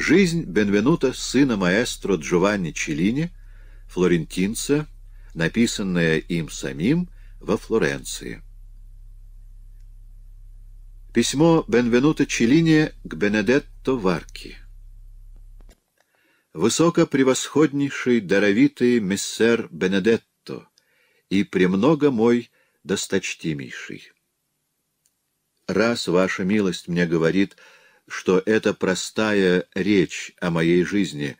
Жизнь Бенвенута, сына маэстро Джованни Челлини, флорентинца, написанная им самим во Флоренции. Письмо Бенвенута Челлини к Бенедетто Варки. Высокопревосходнейший, даровитый мессер Бенедетто и премного мой досточтимейший. Раз ваша милость мне говорит — что эта простая речь о моей жизни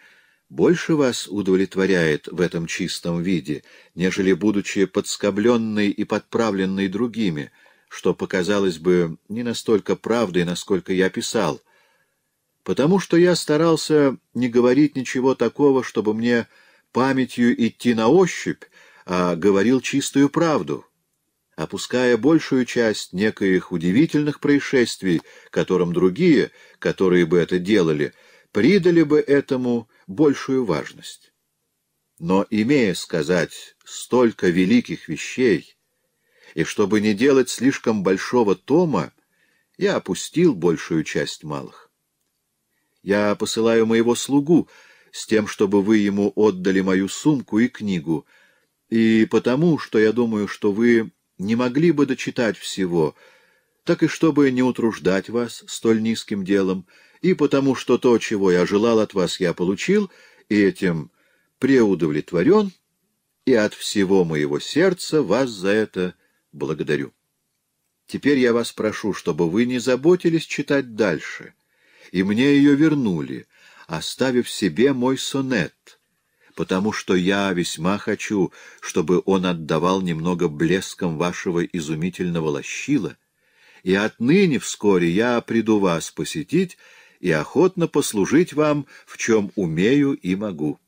больше вас удовлетворяет в этом чистом виде, нежели, будучи подскобленной и подправленной другими, что показалось бы не настолько правдой, насколько я писал, потому что я старался не говорить ничего такого, чтобы мне памятью идти на ощупь, а говорил чистую правду, опуская большую часть некоих удивительных происшествий, которым другие, которые бы это делали, придали бы этому большую важность. Но, имея сказать столько великих вещей, и чтобы не делать слишком большого тома, я опустил большую часть малых. Я посылаю моего слугу с тем, чтобы вы ему отдали мою сумку и книгу, и потому, что я думаю, что вы не могли бы дочитать всего, так и чтобы не утруждать вас столь низким делом, и потому что то, чего я желал от вас, я получил, и этим преудовлетворен, и от всего моего сердца вас за это благодарю. Теперь я вас прошу, чтобы вы не заботились читать дальше, и мне ее вернули, оставив себе мой сонет — потому что я весьма хочу, чтобы он отдавал немного блеском вашего изумительного лощила, и отныне вскоре я приду вас посетить и охотно послужить вам, в чем умею и могу.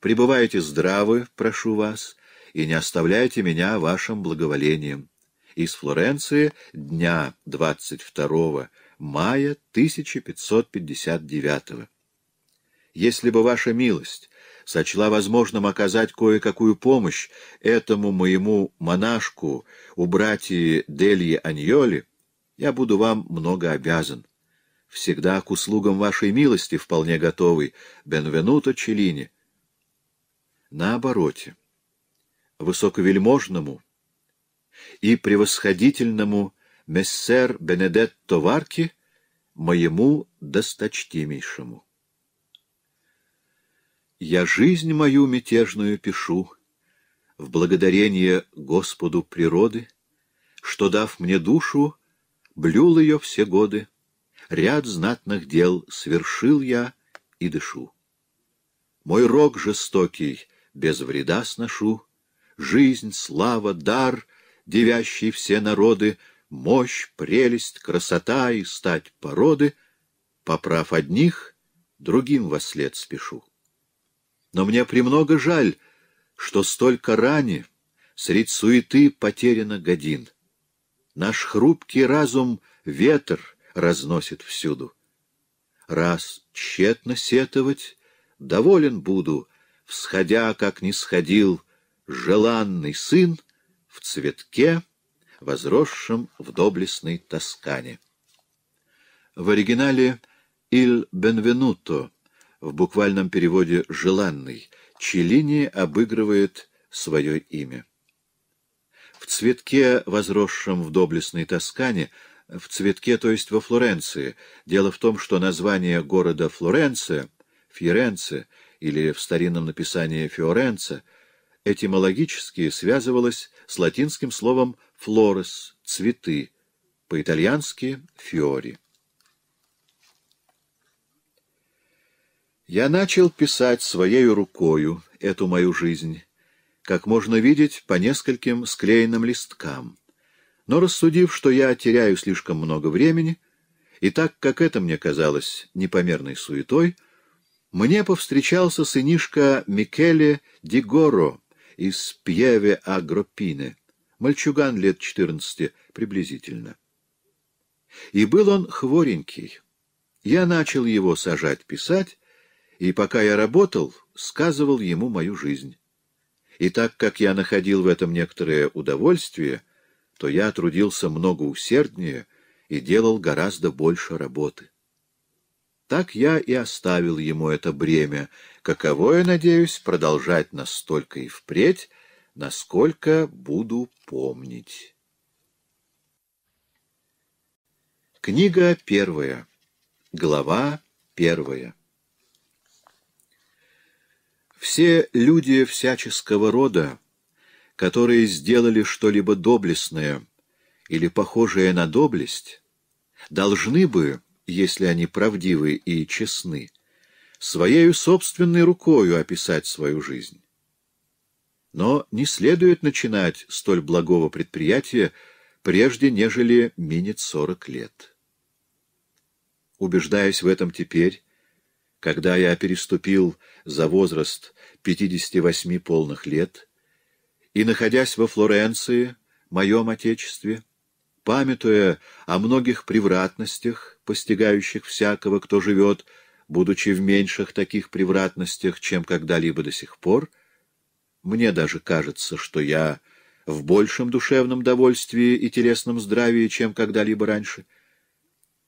Пребывайте здравы, прошу вас, и не оставляйте меня вашим благоволением. Из Флоренции дня 22 мая 1559 Если бы ваша милость сочла возможным оказать кое-какую помощь этому моему монашку у братьи Дельи Аньоли, я буду вам много обязан. Всегда к услугам вашей милости вполне готовый Бенвенуто Челлини. Наобороте, Высоковельможному и превосходительному мессер Бенедетто Варки, моему досточтимейшему. Я жизнь мою мятежную пишу в благодарение Господу природы, что, дав мне душу, блюл ее все годы. Ряд знатных дел свершил я и дышу. Мой рог жестокий без вреда сношу, Жизнь, слава, дар, девящий все народы, Мощь, прелесть, красота и стать породы, Поправ одних, другим во след спешу. Но мне премного жаль, что столько рани средь суеты потеряно годин. Наш хрупкий разум ветер разносит всюду. Раз тщетно сетовать, доволен буду, всходя, как не сходил, желанный сын в цветке, возросшем в доблестной Тоскане. В оригинале «Иль Бенвенуто» в буквальном переводе «желанный», Челлини обыгрывает свое имя. В цветке, возросшем в доблестной Тоскане, в цветке, то есть во Флоренции, дело в том, что название города Флоренция, Фьеренце или в старинном написании Фиоренце, этимологически связывалось с латинским словом «флорес» — «цветы», по-итальянски «фиори». Я начал писать своей рукою эту мою жизнь, как можно видеть по нескольким склеенным листкам, но рассудив, что я теряю слишком много времени, и так как это мне казалось непомерной суетой, мне повстречался сынишка Микеле Дигоро из Пьеве Агропине, мальчуган лет четырнадцати приблизительно. И был он хворенький. Я начал его сажать писать, и пока я работал, сказывал ему мою жизнь. И так как я находил в этом некоторое удовольствие, то я трудился много усерднее и делал гораздо больше работы. Так я и оставил ему это бремя, каковое, надеюсь, продолжать настолько и впредь, насколько буду помнить. Книга первая. Глава первая. Все люди всяческого рода, которые сделали что-либо доблестное или похожее на доблесть, должны бы, если они правдивы и честны, своею собственной рукою описать свою жизнь. Но не следует начинать столь благого предприятия, прежде нежели минет сорок лет. Убеждаясь в этом теперь, когда я переступил за возраст 58 полных лет, и, находясь во Флоренции, моем отечестве, памятуя о многих превратностях, постигающих всякого, кто живет, будучи в меньших таких превратностях, чем когда-либо до сих пор, мне даже кажется, что я в большем душевном довольствии и телесном здравии, чем когда-либо раньше,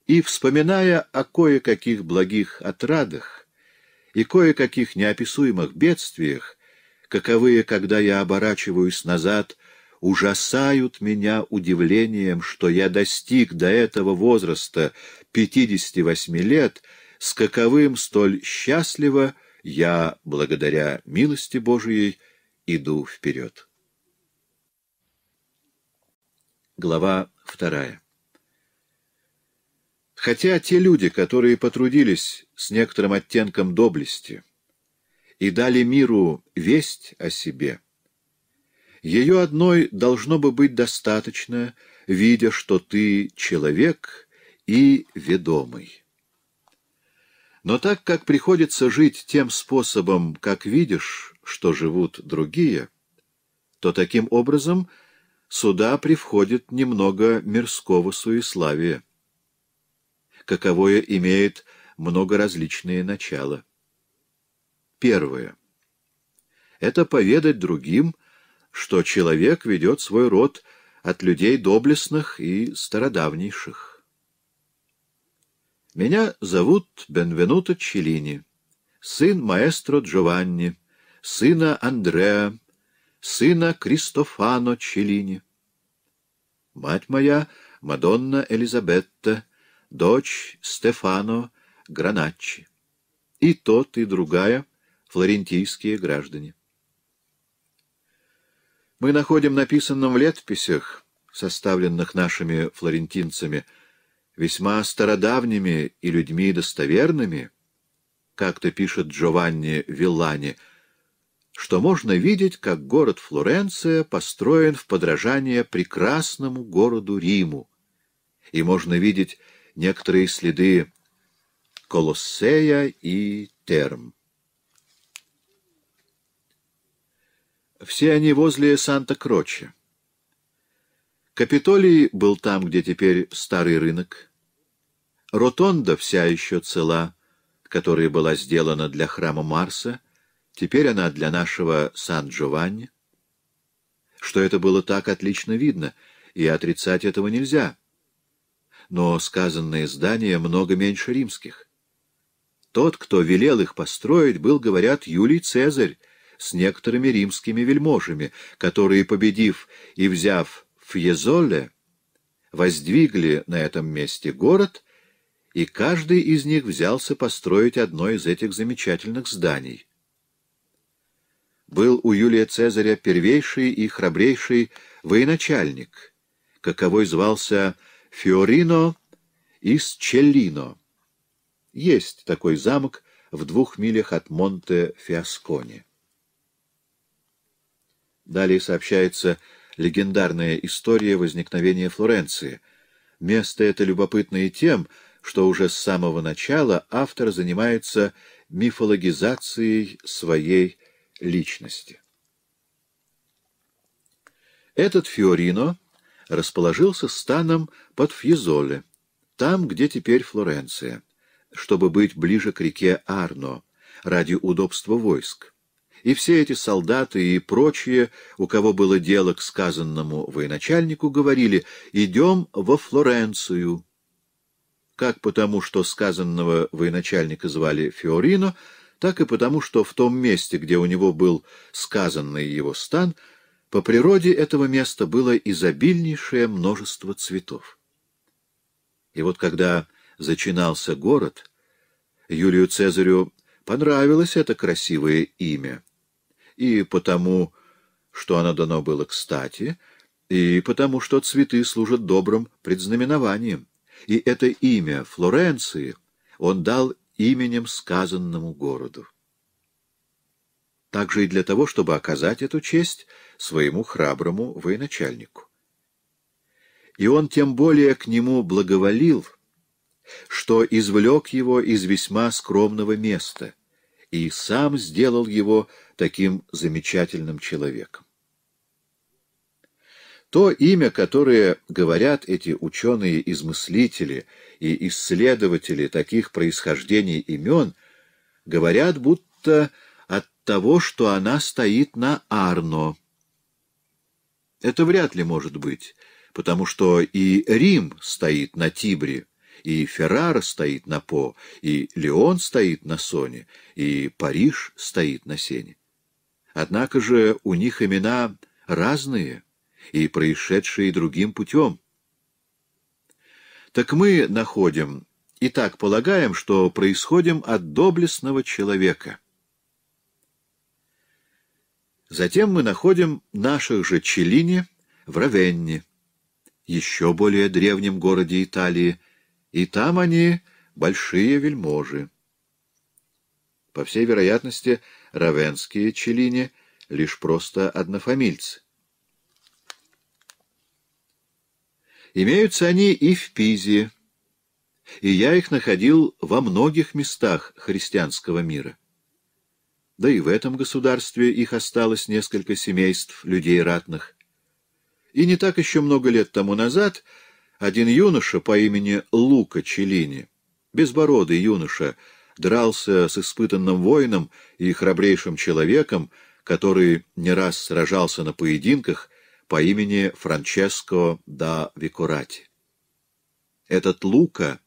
и, вспоминая о кое-каких благих отрадах, и кое-каких неописуемых бедствиях, каковые, когда я оборачиваюсь назад, ужасают меня удивлением, что я достиг до этого возраста 58 лет, с каковым столь счастливо я, благодаря милости Божией, иду вперед. Глава вторая Хотя те люди, которые потрудились с некоторым оттенком доблести и дали миру весть о себе, ее одной должно бы быть достаточно, видя, что ты человек и ведомый. Но так как приходится жить тем способом, как видишь, что живут другие, то таким образом сюда привходит немного мирского суеславия каковое имеет многоразличные начала. Первое. Это поведать другим, что человек ведет свой род от людей доблестных и стародавнейших. Меня зовут Бенвенуто Челлини, сын маэстро Джованни, сына Андреа, сына Кристофано Челлини. Мать моя, Мадонна Элизабетта, дочь Стефано Граначчи. И тот, и другая — флорентийские граждане. Мы находим написанном в летописях, составленных нашими флорентинцами, весьма стародавними и людьми достоверными, как-то пишет Джованни Виллани, что можно видеть, как город Флоренция построен в подражание прекрасному городу Риму, и можно видеть, некоторые следы Колоссея и Терм. Все они возле Санта-Кроче. Капитолий был там, где теперь старый рынок. Ротонда вся еще цела, которая была сделана для храма Марса, теперь она для нашего Сан-Джованни. Что это было так, отлично видно, и отрицать этого нельзя но сказанные здания много меньше римских. Тот, кто велел их построить, был, говорят, Юлий Цезарь с некоторыми римскими вельможами, которые, победив и взяв Фьезоле, воздвигли на этом месте город, и каждый из них взялся построить одно из этих замечательных зданий. Был у Юлия Цезаря первейший и храбрейший военачальник, каковой звался Фьезоле, Фиорино из Челлино. Есть такой замок в двух милях от Монте-Фиаскони. Далее сообщается легендарная история возникновения Флоренции. Место это любопытно и тем, что уже с самого начала автор занимается мифологизацией своей личности. Этот Фиорино — расположился станом под Фьезоле, там, где теперь Флоренция, чтобы быть ближе к реке Арно, ради удобства войск. И все эти солдаты и прочие, у кого было дело к сказанному военачальнику, говорили «идем во Флоренцию». Как потому, что сказанного военачальника звали Фиорино, так и потому, что в том месте, где у него был сказанный его стан, — по природе этого места было изобильнейшее множество цветов. И вот когда зачинался город, Юлию Цезарю понравилось это красивое имя. И потому, что оно дано было кстати, и потому, что цветы служат добрым предзнаменованием. И это имя Флоренции он дал именем сказанному городу также и для того, чтобы оказать эту честь своему храброму военачальнику. И он тем более к нему благоволил, что извлек его из весьма скромного места и сам сделал его таким замечательным человеком. То имя, которое говорят эти ученые-измыслители и исследователи таких происхождений имен, говорят, будто того, что она стоит на Арно. Это вряд ли может быть, потому что и Рим стоит на Тибре, и Феррара стоит на По, и Леон стоит на Соне, и Париж стоит на Сене. Однако же у них имена разные и происшедшие другим путем. Так мы находим и так полагаем, что происходим от доблестного человека — Затем мы находим наших же Челлини в Равенне, еще более древнем городе Италии, и там они большие вельможи. По всей вероятности, равенские Челлини — лишь просто однофамильцы. Имеются они и в Пизе, и я их находил во многих местах христианского мира да и в этом государстве их осталось несколько семейств людей ратных. И не так еще много лет тому назад один юноша по имени Лука Челини, безбородый юноша, дрался с испытанным воином и храбрейшим человеком, который не раз сражался на поединках по имени Франческо да Викурати. Этот Лука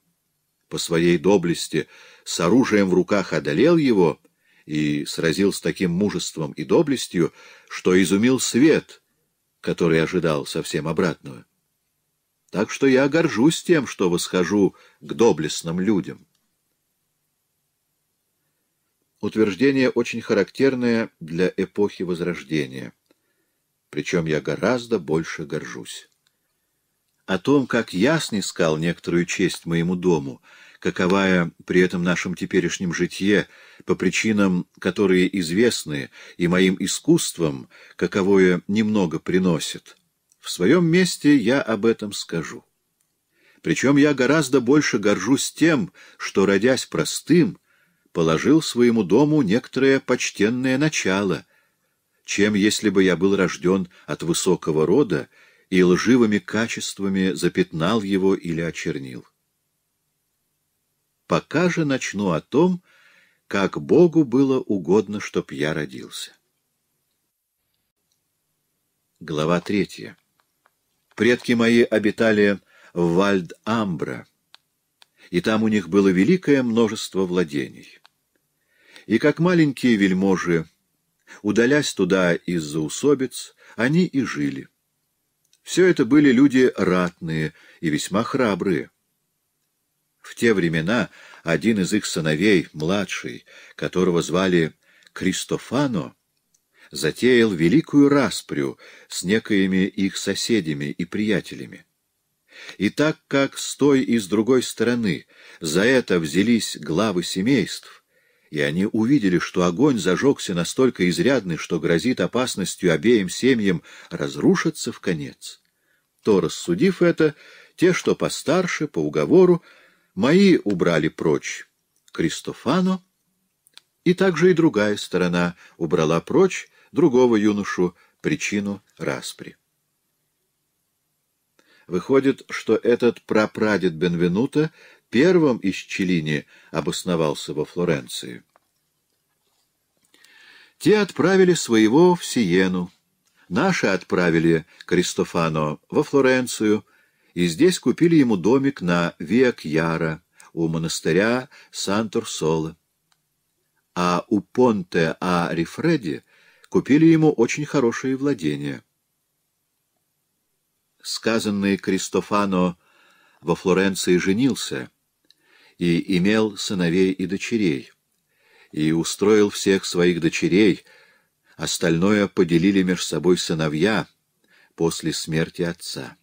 по своей доблести с оружием в руках одолел его — и сразил с таким мужеством и доблестью, что изумил свет, который ожидал совсем обратного. Так что я горжусь тем, что восхожу к доблестным людям. Утверждение очень характерное для эпохи Возрождения. Причем я гораздо больше горжусь. О том, как я снискал некоторую честь моему дому — каковая при этом нашем теперешнем житье, по причинам, которые известны, и моим искусством, каковое немного приносит, в своем месте я об этом скажу. Причем я гораздо больше горжусь тем, что, родясь простым, положил своему дому некоторое почтенное начало, чем если бы я был рожден от высокого рода и лживыми качествами запятнал его или очернил пока же начну о том, как Богу было угодно, чтоб я родился. Глава третья. Предки мои обитали в Вальд-Амбра, и там у них было великое множество владений. И как маленькие вельможи, удалясь туда из-за усобиц, они и жили. Все это были люди ратные и весьма храбрые. В те времена один из их сыновей, младший, которого звали Кристофано, затеял великую распрю с некоими их соседями и приятелями. И так как с той и с другой стороны за это взялись главы семейств, и они увидели, что огонь зажегся настолько изрядный, что грозит опасностью обеим семьям разрушиться в конец, то, рассудив это, те, что постарше, по уговору, Мои убрали прочь Кристофано, и также и другая сторона убрала прочь другого юношу причину распри. Выходит, что этот прапрадед Бенвенута первым из Челини обосновался во Флоренции. Те отправили своего в Сиену, наши отправили Кристофано во Флоренцию — и здесь купили ему домик на век яра у монастыря Санторсола. А у Понте а Рифреди купили ему очень хорошие владения. Сказанный Кристофано во Флоренции женился и имел сыновей и дочерей, и устроил всех своих дочерей, остальное поделили между собой сыновья после смерти отца.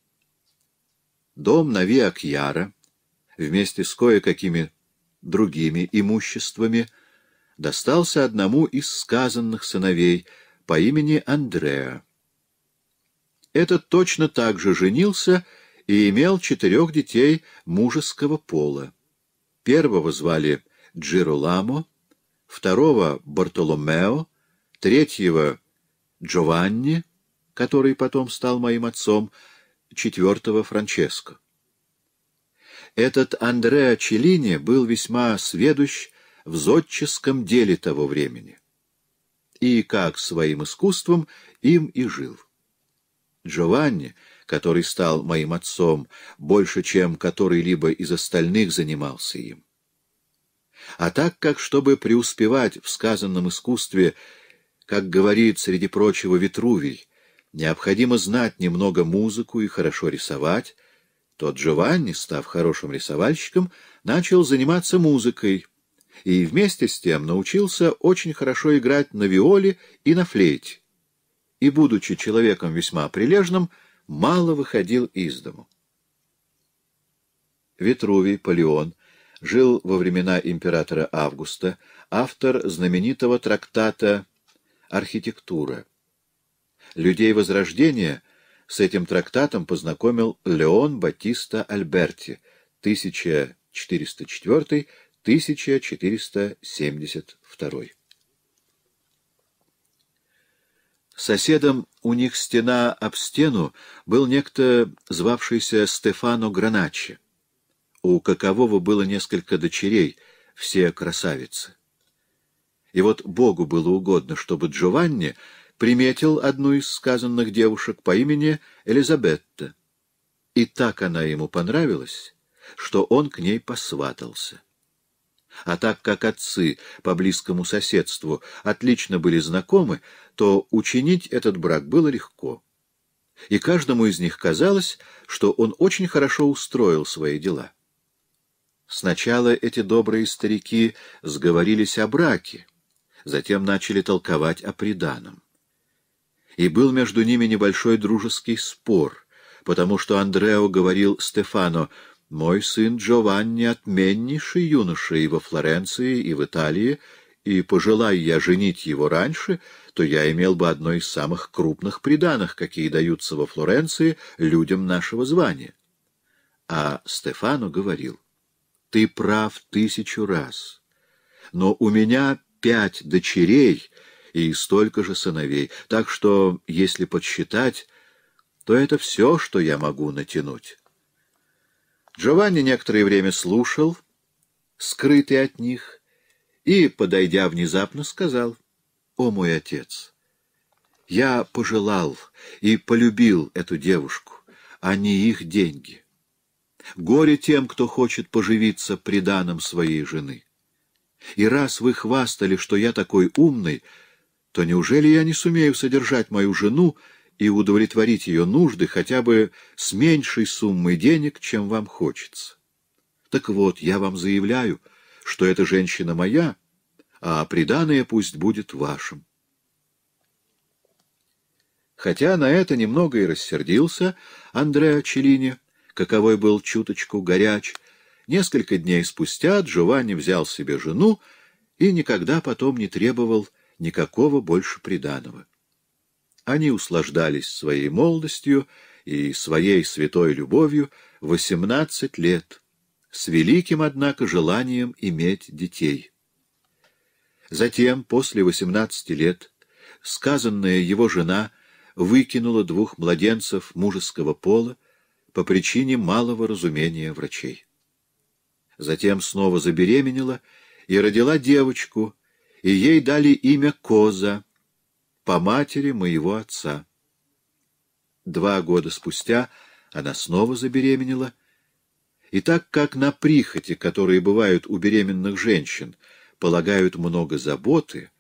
Дом на Виакьяра вместе с кое-какими другими имуществами достался одному из сказанных сыновей по имени Андреа. Этот точно так же женился и имел четырех детей мужеского пола. Первого звали Джируламо, второго — Бартоломео, третьего — Джованни, который потом стал моим отцом, — IV Франческо. Этот Андреа Челлини был весьма сведущ в зодческом деле того времени. И как своим искусством им и жил. Джованни, который стал моим отцом, больше, чем который-либо из остальных занимался им. А так как, чтобы преуспевать в сказанном искусстве, как говорит, среди прочего, Витрувий, Необходимо знать немного музыку и хорошо рисовать. Тот Джованни, став хорошим рисовальщиком, начал заниматься музыкой и вместе с тем научился очень хорошо играть на виоле и на флейте. И, будучи человеком весьма прилежным, мало выходил из дому. Витрувий Полеон жил во времена императора Августа, автор знаменитого трактата «Архитектура». Людей Возрождения с этим трактатом познакомил Леон Батиста Альберти 1404-1472. Соседом у них стена об стену был некто, звавшийся Стефано Граначи, у какового было несколько дочерей, все красавицы. И вот Богу было угодно, чтобы Джованни — приметил одну из сказанных девушек по имени Элизабетта. И так она ему понравилась, что он к ней посватался. А так как отцы по близкому соседству отлично были знакомы, то учинить этот брак было легко. И каждому из них казалось, что он очень хорошо устроил свои дела. Сначала эти добрые старики сговорились о браке, затем начали толковать о приданом и был между ними небольшой дружеский спор, потому что Андрео говорил Стефано, «Мой сын Джованни отменнейший юноша и во Флоренции, и в Италии, и пожелай я женить его раньше, то я имел бы одно из самых крупных приданых, какие даются во Флоренции людям нашего звания». А Стефану говорил, «Ты прав тысячу раз, но у меня пять дочерей — и столько же сыновей, так что, если подсчитать, то это все, что я могу натянуть. Джованни некоторое время слушал, скрытый от них, и, подойдя внезапно, сказал, «О мой отец, я пожелал и полюбил эту девушку, а не их деньги. Горе тем, кто хочет поживиться приданым своей жены. И раз вы хвастали, что я такой умный, — то неужели я не сумею содержать мою жену и удовлетворить ее нужды хотя бы с меньшей суммой денег, чем вам хочется? Так вот, я вам заявляю, что эта женщина моя, а приданное пусть будет вашим. Хотя на это немного и рассердился Андреа Челлини, каковой был чуточку горяч, несколько дней спустя Джованни взял себе жену и никогда потом не требовал никакого больше приданого. Они услаждались своей молодостью и своей святой любовью восемнадцать лет, с великим, однако, желанием иметь детей. Затем, после восемнадцати лет, сказанная его жена выкинула двух младенцев мужеского пола по причине малого разумения врачей. Затем снова забеременела и родила девочку — и ей дали имя Коза, по матери моего отца. Два года спустя она снова забеременела, и так как на прихоти, которые бывают у беременных женщин, полагают много заботы,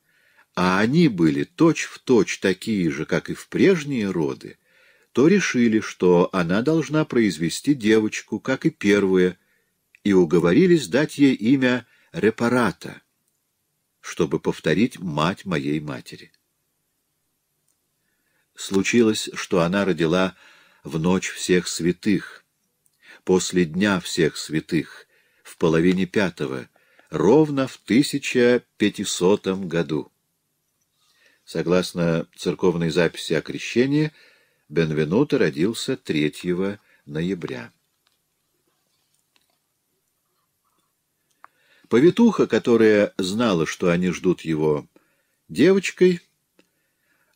а они были точь-в-точь точь такие же, как и в прежние роды, то решили, что она должна произвести девочку, как и первые, и уговорились дать ей имя Репарата, чтобы повторить мать моей матери. Случилось, что она родила в ночь всех святых, после дня всех святых, в половине пятого, ровно в 1500 году. Согласно церковной записи о крещении, Бенвенуто родился 3 ноября. Повитуха, которая знала, что они ждут его девочкой,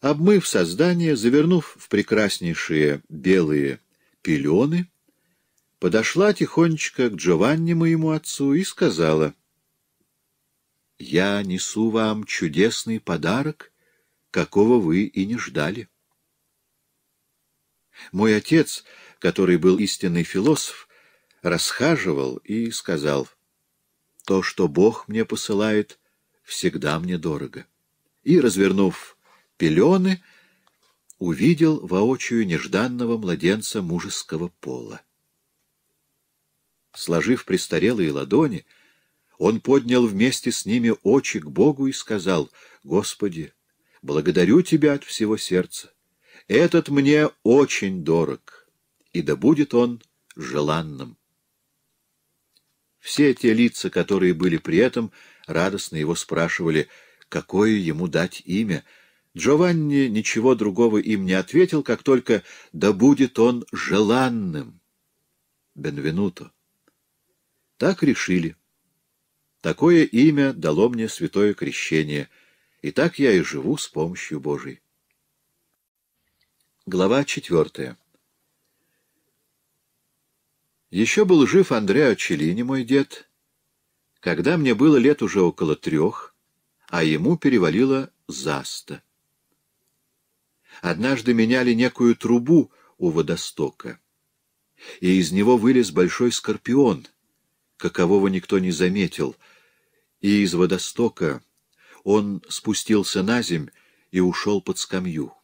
обмыв создание, завернув в прекраснейшие белые пелены, подошла тихонечко к Джованни, моему отцу, и сказала, «Я несу вам чудесный подарок, какого вы и не ждали». Мой отец, который был истинный философ, расхаживал и сказал — то, что Бог мне посылает, всегда мне дорого. И, развернув пелены, увидел воочию нежданного младенца мужеского пола. Сложив престарелые ладони, он поднял вместе с ними очи к Богу и сказал, «Господи, благодарю Тебя от всего сердца. Этот мне очень дорог, и да будет он желанным». Все те лица, которые были при этом, радостно его спрашивали, какое ему дать имя. Джованни ничего другого им не ответил, как только «да будет он желанным». Бенвенуто. Так решили. Такое имя дало мне святое крещение, и так я и живу с помощью Божией. Глава четвертая. Еще был жив Андреа Челини, мой дед, когда мне было лет уже около трех, а ему перевалило за сто. Однажды меняли некую трубу у водостока, и из него вылез большой скорпион, какового никто не заметил, и из водостока он спустился на земь и ушел под скамью.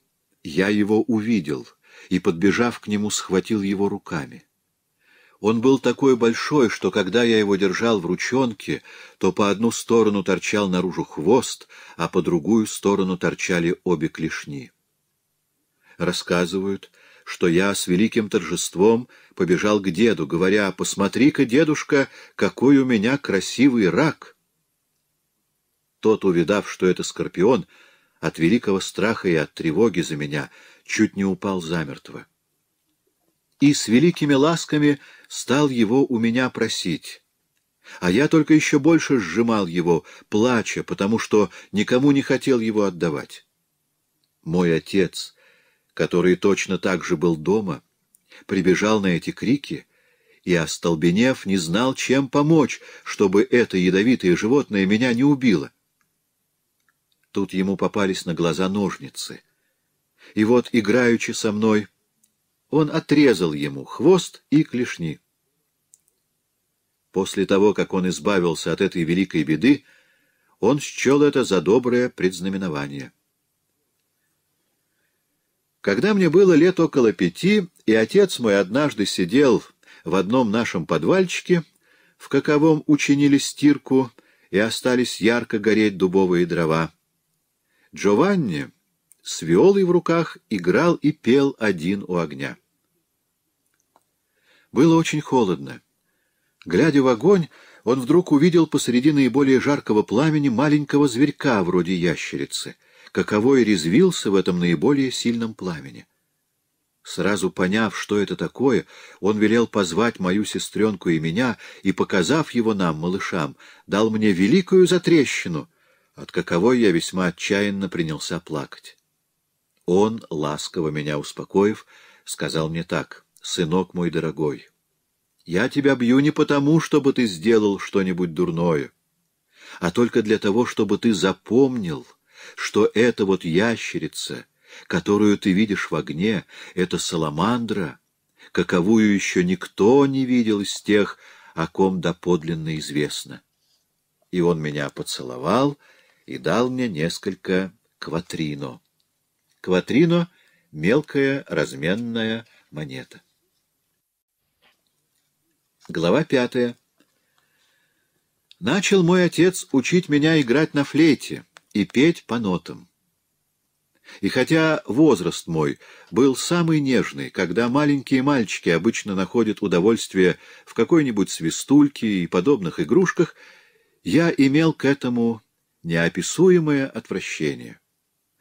Я его увидел и, подбежав к нему, схватил его руками. Он был такой большой, что когда я его держал в ручонке, то по одну сторону торчал наружу хвост, а по другую сторону торчали обе клешни. Рассказывают, что я с великим торжеством побежал к деду, говоря, «Посмотри-ка, дедушка, какой у меня красивый рак!» Тот, увидав, что это скорпион, от великого страха и от тревоги за меня чуть не упал замертво. И с великими ласками стал его у меня просить. А я только еще больше сжимал его, плача, потому что никому не хотел его отдавать. Мой отец, который точно так же был дома, прибежал на эти крики и, остолбенев, не знал, чем помочь, чтобы это ядовитое животное меня не убило. Тут ему попались на глаза ножницы. И вот, играючи со мной, он отрезал ему хвост и клешни. После того, как он избавился от этой великой беды, он счел это за доброе предзнаменование. Когда мне было лет около пяти, и отец мой однажды сидел в одном нашем подвальчике, в каковом учинили стирку и остались ярко гореть дубовые дрова, Джованни с виолой в руках играл и пел один у огня. Было очень холодно. Глядя в огонь, он вдруг увидел посреди наиболее жаркого пламени маленького зверька вроде ящерицы, каковой резвился в этом наиболее сильном пламени. Сразу поняв, что это такое, он велел позвать мою сестренку и меня, и, показав его нам, малышам, дал мне великую затрещину, от каковой я весьма отчаянно принялся плакать. Он, ласково меня успокоив, сказал мне так сынок мой дорогой, я тебя бью не потому, чтобы ты сделал что-нибудь дурное, а только для того, чтобы ты запомнил, что эта вот ящерица, которую ты видишь в огне, это саламандра, каковую еще никто не видел из тех, о ком доподлинно известно. И он меня поцеловал и дал мне несколько кватрино. Кватрино — мелкая разменная монета. Глава пятая. Начал мой отец учить меня играть на флейте и петь по нотам. И хотя возраст мой был самый нежный, когда маленькие мальчики обычно находят удовольствие в какой-нибудь свистульке и подобных игрушках, я имел к этому неописуемое отвращение.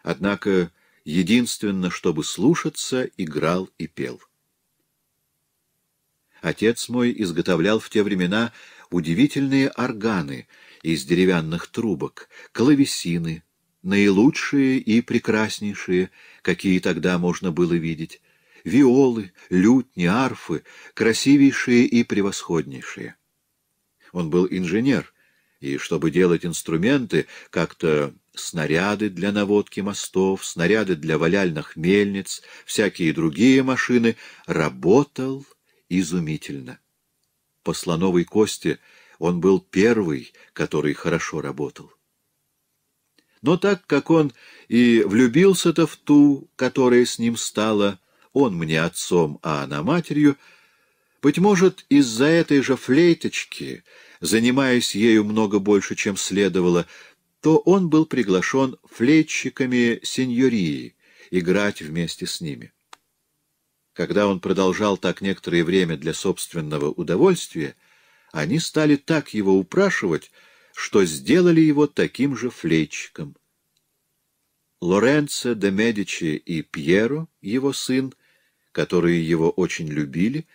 Однако единственно, чтобы слушаться, играл и пел. Отец мой изготовлял в те времена удивительные органы из деревянных трубок, клавесины, наилучшие и прекраснейшие, какие тогда можно было видеть, виолы, лютни, арфы, красивейшие и превосходнейшие. Он был инженер, и чтобы делать инструменты, как-то снаряды для наводки мостов, снаряды для валяльных мельниц, всякие другие машины, работал изумительно. По слоновой кости он был первый, который хорошо работал. Но так как он и влюбился-то в ту, которая с ним стала, он мне отцом, а она матерью, быть может, из-за этой же флейточки, занимаясь ею много больше, чем следовало, то он был приглашен флейтщиками сеньории играть вместе с ними. Когда он продолжал так некоторое время для собственного удовольствия, они стали так его упрашивать, что сделали его таким же флейчиком. Лоренцо де Медичи и Пьеро, его сын, которые его очень любили,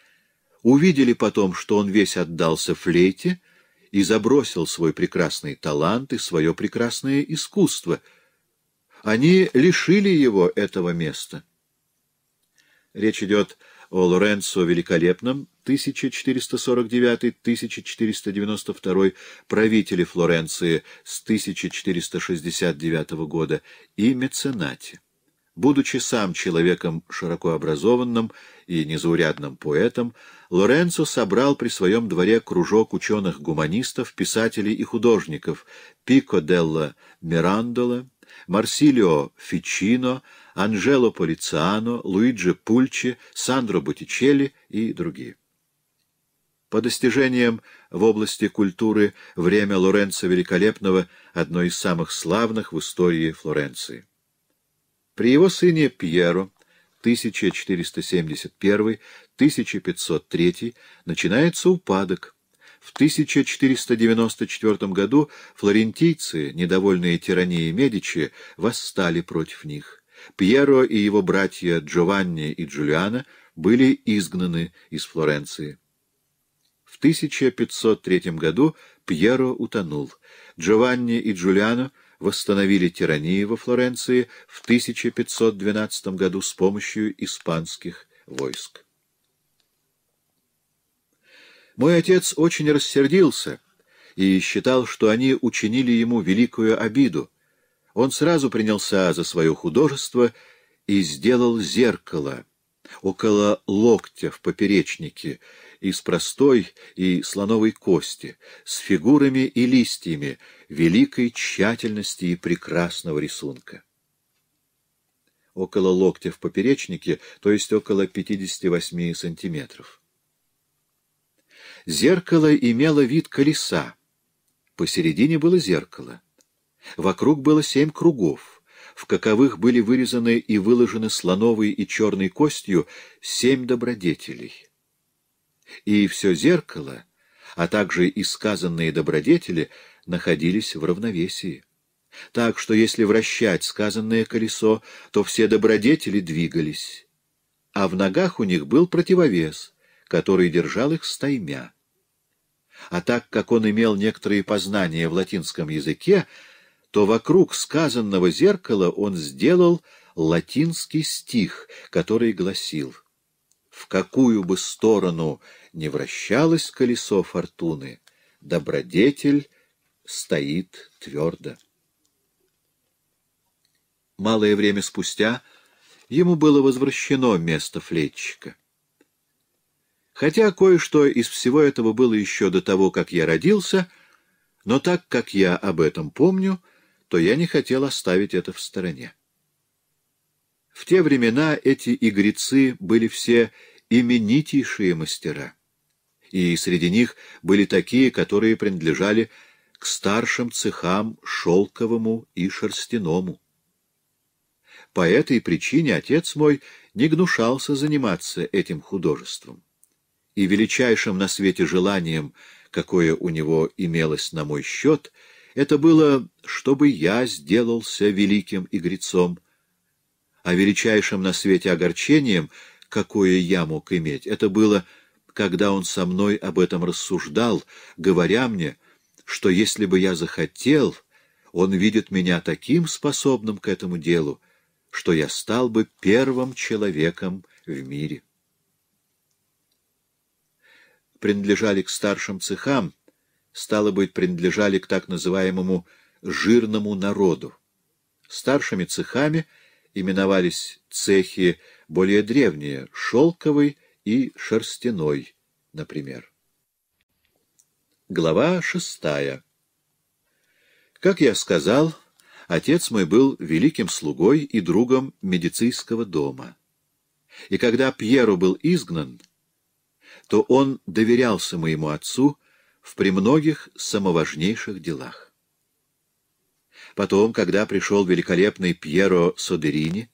увидели потом, что он весь отдался флейте и забросил свой прекрасный талант и свое прекрасное искусство. Они лишили его этого места. Речь идет о Лоренцо Великолепном, 1449-1492, правителе Флоренции с 1469 года и меценате. Будучи сам человеком широко образованным и незаурядным поэтом, Лоренцо собрал при своем дворе кружок ученых-гуманистов, писателей и художников Пико делла Мирандола, Марсилио Фичино, Анжело Полициано, Луиджи Пульчи, Сандро Боттичелли и другие. По достижениям в области культуры время Лоренцо Великолепного одно из самых славных в истории Флоренции. При его сыне Пьеро 1471-1503 начинается упадок. В 1494 году флорентийцы, недовольные тиранией Медичи, восстали против них. Пьеро и его братья Джованни и Джулиано были изгнаны из Флоренции. В 1503 году Пьеро утонул. Джованни и Джулиано восстановили тирании во Флоренции в 1512 году с помощью испанских войск. Мой отец очень рассердился и считал, что они учинили ему великую обиду, он сразу принялся за свое художество и сделал зеркало около локтя в поперечнике, из простой и слоновой кости, с фигурами и листьями великой тщательности и прекрасного рисунка. Около локтя в поперечнике, то есть около 58 сантиметров. Зеркало имело вид колеса. Посередине было зеркало. Вокруг было семь кругов, в каковых были вырезаны и выложены слоновой и черной костью семь добродетелей. И все зеркало, а также и сказанные добродетели, находились в равновесии. Так что если вращать сказанное колесо, то все добродетели двигались, а в ногах у них был противовес, который держал их стаймя. А так как он имел некоторые познания в латинском языке, то вокруг сказанного зеркала он сделал латинский стих, который гласил «В какую бы сторону не вращалось колесо фортуны, добродетель стоит твердо». Малое время спустя ему было возвращено место флетчика. Хотя кое-что из всего этого было еще до того, как я родился, но так как я об этом помню — то я не хотел оставить это в стороне. В те времена эти игрецы были все именитейшие мастера, и среди них были такие, которые принадлежали к старшим цехам шелковому и шерстяному. По этой причине отец мой не гнушался заниматься этим художеством, и величайшим на свете желанием, какое у него имелось на мой счет — это было, чтобы я сделался великим игрецом. А величайшим на свете огорчением, какое я мог иметь, это было, когда он со мной об этом рассуждал, говоря мне, что если бы я захотел, он видит меня таким способным к этому делу, что я стал бы первым человеком в мире. Принадлежали к старшим цехам, стало быть, принадлежали к так называемому «жирному народу». Старшими цехами именовались цехи более древние — шелковый и шерстяной, например. Глава шестая. Как я сказал, отец мой был великим слугой и другом медицинского дома. И когда Пьеру был изгнан, то он доверялся моему отцу — в премногих самоважнейших делах. Потом, когда пришел великолепный Пьеро Содерини,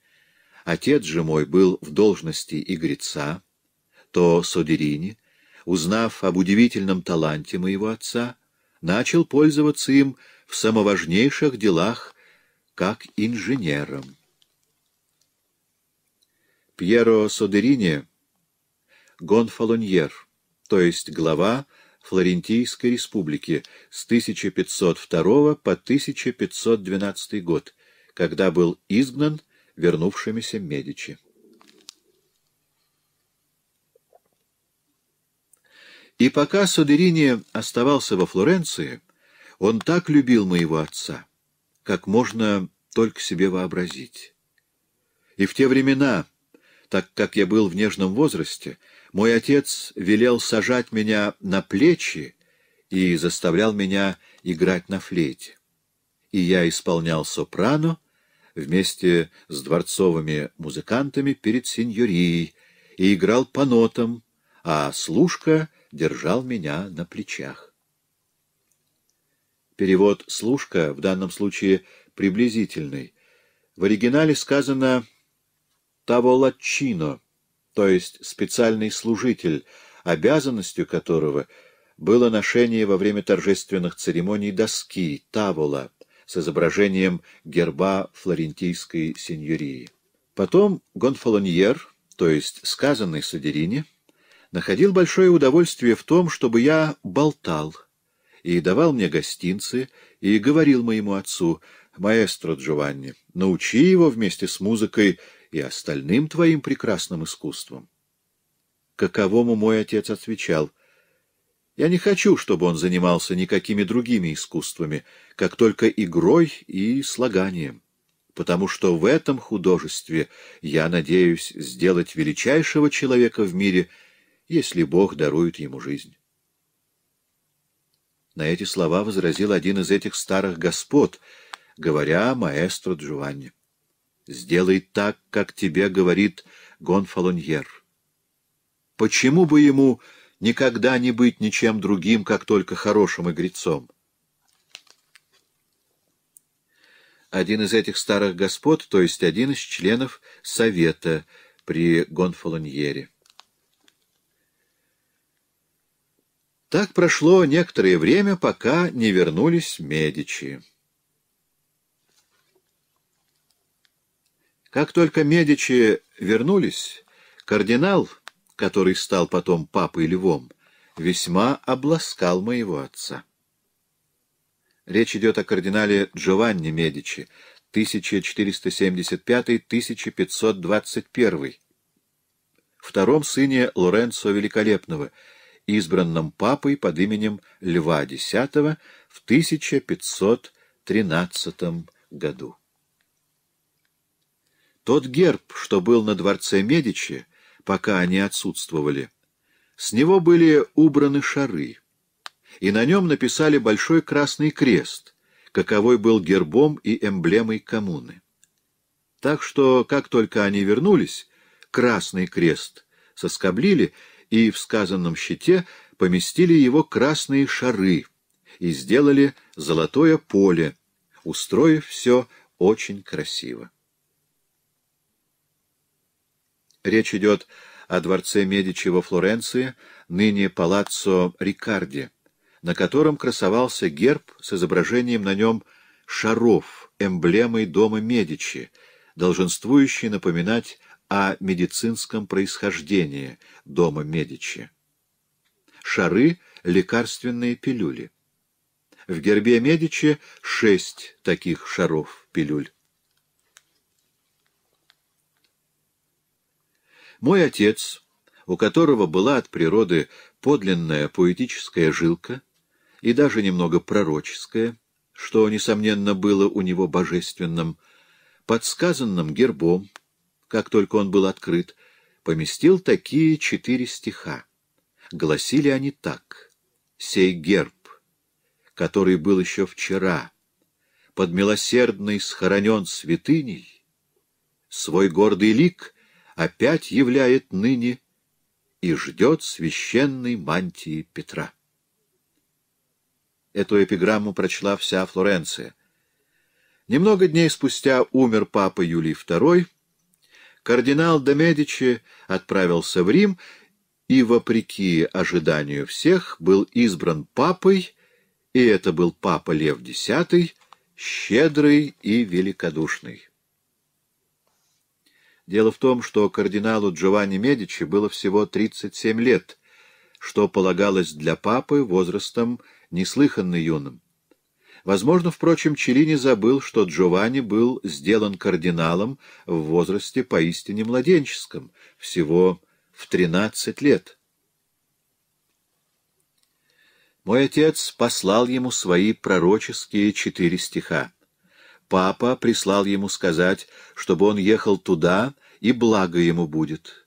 отец же мой был в должности игреца, то Содерини, узнав об удивительном таланте моего отца, начал пользоваться им в самоважнейших делах как инженером. Пьеро Содерини — гонфалоньер, то есть глава Флорентийской республики с 1502 по 1512 год, когда был изгнан вернувшимися Медичи. И пока Содерини оставался во Флоренции, он так любил моего отца, как можно только себе вообразить. И в те времена, так как я был в нежном возрасте, мой отец велел сажать меня на плечи и заставлял меня играть на флейте. И я исполнял сопрано вместе с дворцовыми музыкантами перед сеньорией и играл по нотам, а служка держал меня на плечах. Перевод «служка» в данном случае приблизительный. В оригинале сказано «таволаччино», то есть специальный служитель, обязанностью которого было ношение во время торжественных церемоний доски, тавола, с изображением герба флорентийской сеньории. Потом гонфолоньер, то есть сказанный Садерине, находил большое удовольствие в том, чтобы я болтал, и давал мне гостинцы, и говорил моему отцу, «Маэстро Джованни, научи его вместе с музыкой и остальным твоим прекрасным искусством. Каковому мой отец отвечал, «Я не хочу, чтобы он занимался никакими другими искусствами, как только игрой и слаганием, потому что в этом художестве я надеюсь сделать величайшего человека в мире, если Бог дарует ему жизнь». На эти слова возразил один из этих старых господ, говоря маэстро Джованни. Сделай так, как тебе говорит гонфалоньер. Почему бы ему никогда не быть ничем другим, как только хорошим игрецом? Один из этих старых господ, то есть один из членов Совета при гонфалоньере. Так прошло некоторое время, пока не вернулись Медичи. Как только Медичи вернулись, кардинал, который стал потом папой Львом, весьма обласкал моего отца. Речь идет о кардинале Джованни Медичи, 1475-1521, втором сыне Лоренцо Великолепного, избранном папой под именем Льва X в 1513 году. Тот герб, что был на дворце Медичи, пока они отсутствовали, с него были убраны шары, и на нем написали большой красный крест, каковой был гербом и эмблемой коммуны. Так что, как только они вернулись, красный крест соскоблили и в сказанном щите поместили его красные шары и сделали золотое поле, устроив все очень красиво. Речь идет о дворце Медичи во Флоренции, ныне Палаццо Рикарди, на котором красовался герб с изображением на нем шаров, эмблемой дома Медичи, долженствующий напоминать о медицинском происхождении дома Медичи. Шары — лекарственные пилюли. В гербе Медичи шесть таких шаров пилюль. Мой отец, у которого была от природы подлинная поэтическая жилка и даже немного пророческая, что, несомненно, было у него божественным, подсказанным гербом, как только он был открыт, поместил такие четыре стиха. Гласили они так. «Сей герб, который был еще вчера, под милосердный схоронен святыней, свой гордый лик — опять являет ныне и ждет священной мантии Петра. Эту эпиграмму прочла вся Флоренция. Немного дней спустя умер папа Юлий II, кардинал де Медичи отправился в Рим и, вопреки ожиданию всех, был избран папой, и это был папа Лев X, щедрый и великодушный. Дело в том, что кардиналу Джованни Медичи было всего 37 лет, что полагалось для папы возрастом неслыханно юным. Возможно, впрочем, Челини забыл, что Джованни был сделан кардиналом в возрасте поистине младенческом, всего в 13 лет. Мой отец послал ему свои пророческие четыре стиха папа прислал ему сказать, чтобы он ехал туда, и благо ему будет.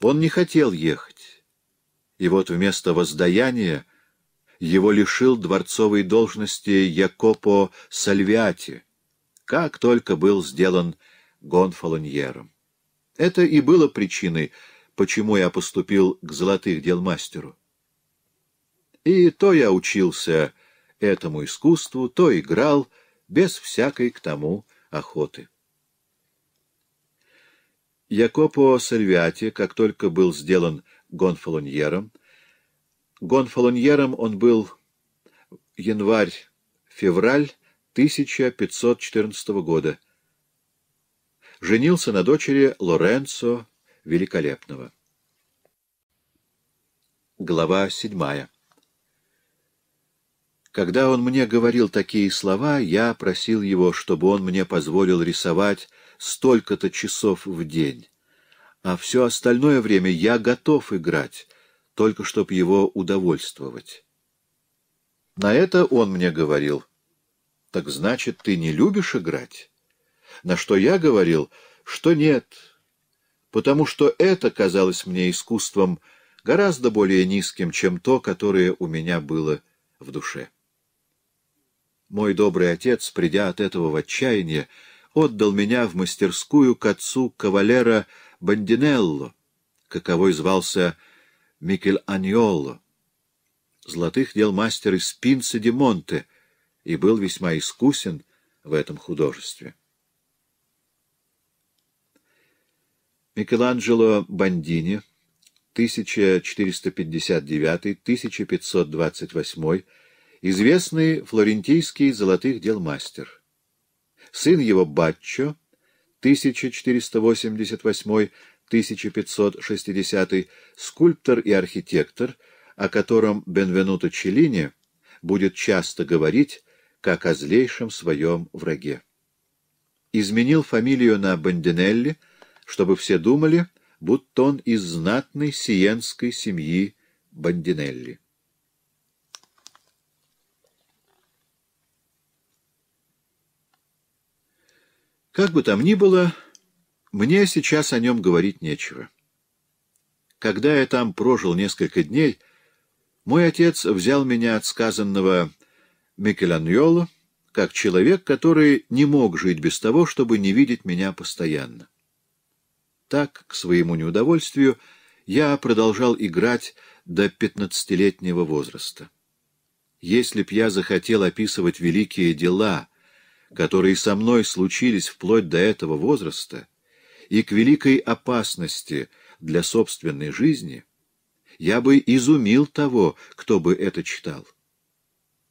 Он не хотел ехать. И вот вместо воздаяния его лишил дворцовой должности Якопо Сальвиати, как только был сделан гонфолоньером. Это и было причиной, почему я поступил к золотых дел мастеру. И то я учился этому искусству, то играл — без всякой к тому охоты. Якопо Сальвиати, как только был сделан гонфолоньером, гонфолоньером он был январь-февраль 1514 года, женился на дочери Лоренцо Великолепного. Глава седьмая когда он мне говорил такие слова, я просил его, чтобы он мне позволил рисовать столько-то часов в день. А все остальное время я готов играть, только чтоб его удовольствовать. На это он мне говорил, «Так значит, ты не любишь играть?» На что я говорил, что нет, потому что это казалось мне искусством гораздо более низким, чем то, которое у меня было в душе. Мой добрый отец, придя от этого в отчаяние, отдал меня в мастерскую к отцу кавалера Бандинелло, каковой звался Микеланьоло, золотых дел мастер из Пинца де Монте, и был весьма искусен в этом художестве. Микеланджело Бандини, 1459-1528 известный флорентийский золотых дел мастер. Сын его Батчо, 1488-1560, скульптор и архитектор, о котором Бенвенуто Челлини будет часто говорить как о злейшем своем враге. Изменил фамилию на Бандинелли, чтобы все думали, будто он из знатной сиенской семьи Бандинелли. Как бы там ни было, мне сейчас о нем говорить нечего. Когда я там прожил несколько дней, мой отец взял меня от сказанного Микеланьоло как человек, который не мог жить без того, чтобы не видеть меня постоянно. Так, к своему неудовольствию, я продолжал играть до пятнадцатилетнего возраста. Если б я захотел описывать великие дела — которые со мной случились вплоть до этого возраста, и к великой опасности для собственной жизни, я бы изумил того, кто бы это читал.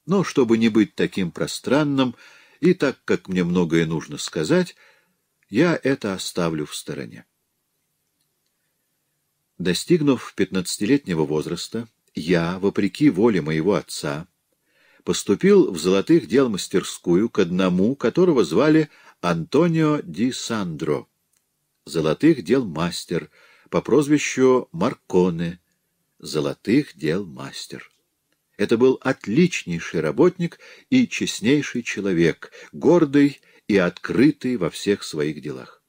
Но чтобы не быть таким пространным, и так как мне многое нужно сказать, я это оставлю в стороне. Достигнув пятнадцатилетнего возраста, я, вопреки воле моего отца, поступил в золотых дел мастерскую к одному, которого звали Антонио Ди Сандро, золотых дел мастер, по прозвищу Марконе, золотых дел мастер. Это был отличнейший работник и честнейший человек, гордый и открытый во всех своих делах.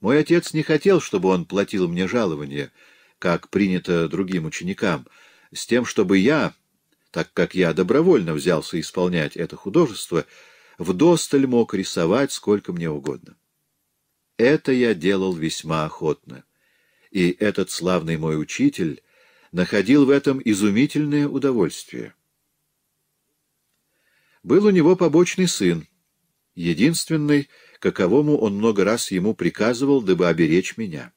Мой отец не хотел, чтобы он платил мне жалование, как принято другим ученикам, с тем, чтобы я, так как я добровольно взялся исполнять это художество, вдосталь мог рисовать сколько мне угодно. Это я делал весьма охотно, и этот славный мой учитель находил в этом изумительное удовольствие. Был у него побочный сын, единственный, каковому он много раз ему приказывал, дабы оберечь меня.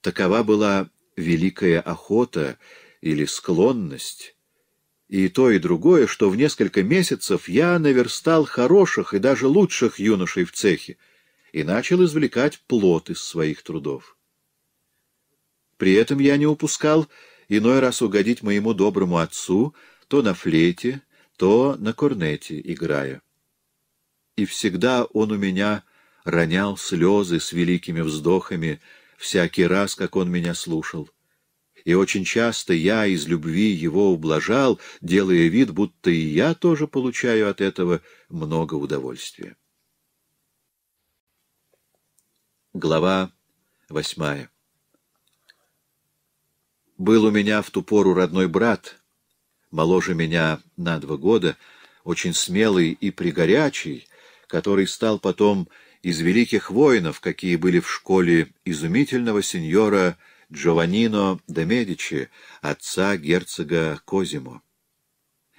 Такова была великая охота — или склонность, и то, и другое, что в несколько месяцев я наверстал хороших и даже лучших юношей в цехе и начал извлекать плод из своих трудов. При этом я не упускал иной раз угодить моему доброму отцу, то на флейте, то на корнете играя. И всегда он у меня ронял слезы с великими вздохами всякий раз, как он меня слушал и очень часто я из любви его ублажал, делая вид, будто и я тоже получаю от этого много удовольствия. Глава восьмая Был у меня в ту пору родной брат, моложе меня на два года, очень смелый и пригорячий, который стал потом из великих воинов, какие были в школе изумительного сеньора Джованнино де Медичи, отца герцога Козимо.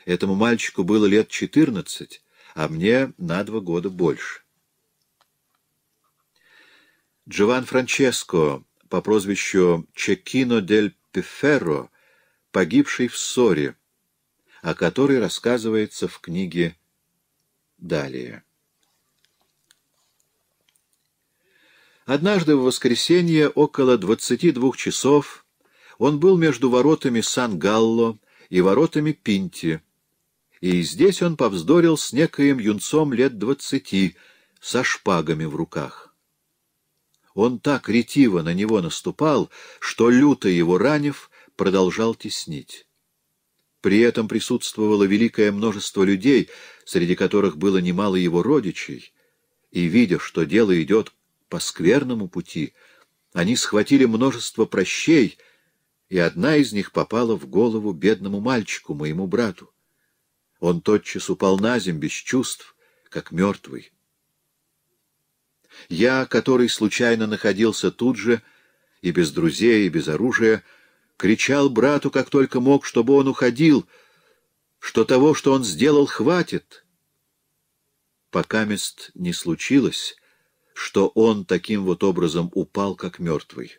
Этому мальчику было лет четырнадцать, а мне на два года больше. Джован Франческо по прозвищу Чекино дель Пиферро, погибший в ссоре, о которой рассказывается в книге «Далее». Однажды в воскресенье около 22 часов он был между воротами Сан-Галло и воротами Пинти, и здесь он повздорил с некоим юнцом лет двадцати, со шпагами в руках. Он так ретиво на него наступал, что, люто его ранив, продолжал теснить. При этом присутствовало великое множество людей, среди которых было немало его родичей, и, видя, что дело идет по скверному пути. Они схватили множество прощей, и одна из них попала в голову бедному мальчику, моему брату. Он тотчас упал на землю без чувств, как мертвый. Я, который случайно находился тут же, и без друзей, и без оружия, кричал брату, как только мог, чтобы он уходил, что того, что он сделал, хватит. Пока мест не случилось, что он таким вот образом упал, как мертвый.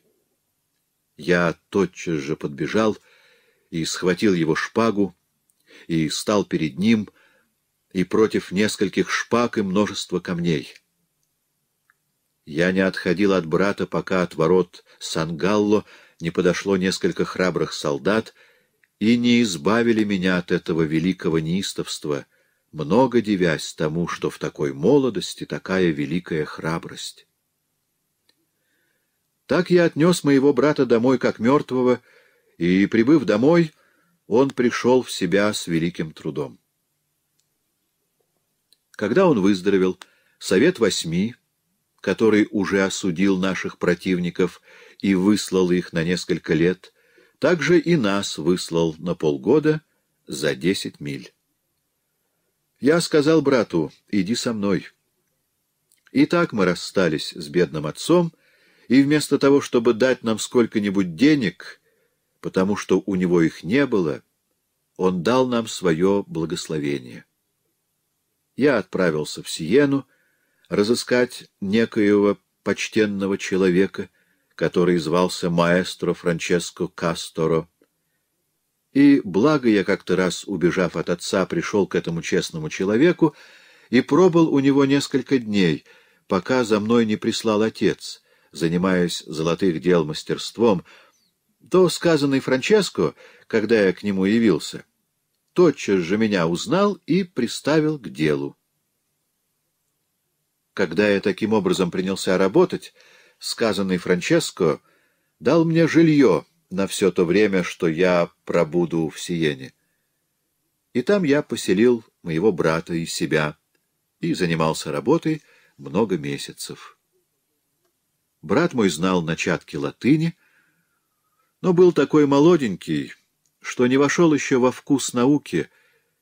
Я тотчас же подбежал и схватил его шпагу, и стал перед ним, и против нескольких шпаг и множества камней. Я не отходил от брата, пока от ворот Сангалло не подошло несколько храбрых солдат и не избавили меня от этого великого неистовства — много дивясь тому, что в такой молодости такая великая храбрость. Так я отнес моего брата домой как мертвого, и, прибыв домой, он пришел в себя с великим трудом. Когда он выздоровел, Совет Восьми, который уже осудил наших противников и выслал их на несколько лет, также и нас выслал на полгода за десять миль. Я сказал брату, иди со мной. И так мы расстались с бедным отцом, и вместо того, чтобы дать нам сколько-нибудь денег, потому что у него их не было, он дал нам свое благословение. Я отправился в Сиену разыскать некоего почтенного человека, который звался маэстро Франческо Касторо, и благо я как-то раз, убежав от отца, пришел к этому честному человеку и пробыл у него несколько дней, пока за мной не прислал отец, занимаясь золотых дел мастерством, то сказанный Франческо, когда я к нему явился, тотчас же меня узнал и приставил к делу. Когда я таким образом принялся работать, сказанный Франческо дал мне жилье — на все то время, что я пробуду в Сиене. И там я поселил моего брата и себя, и занимался работой много месяцев. Брат мой знал начатки латыни, но был такой молоденький, что не вошел еще во вкус науки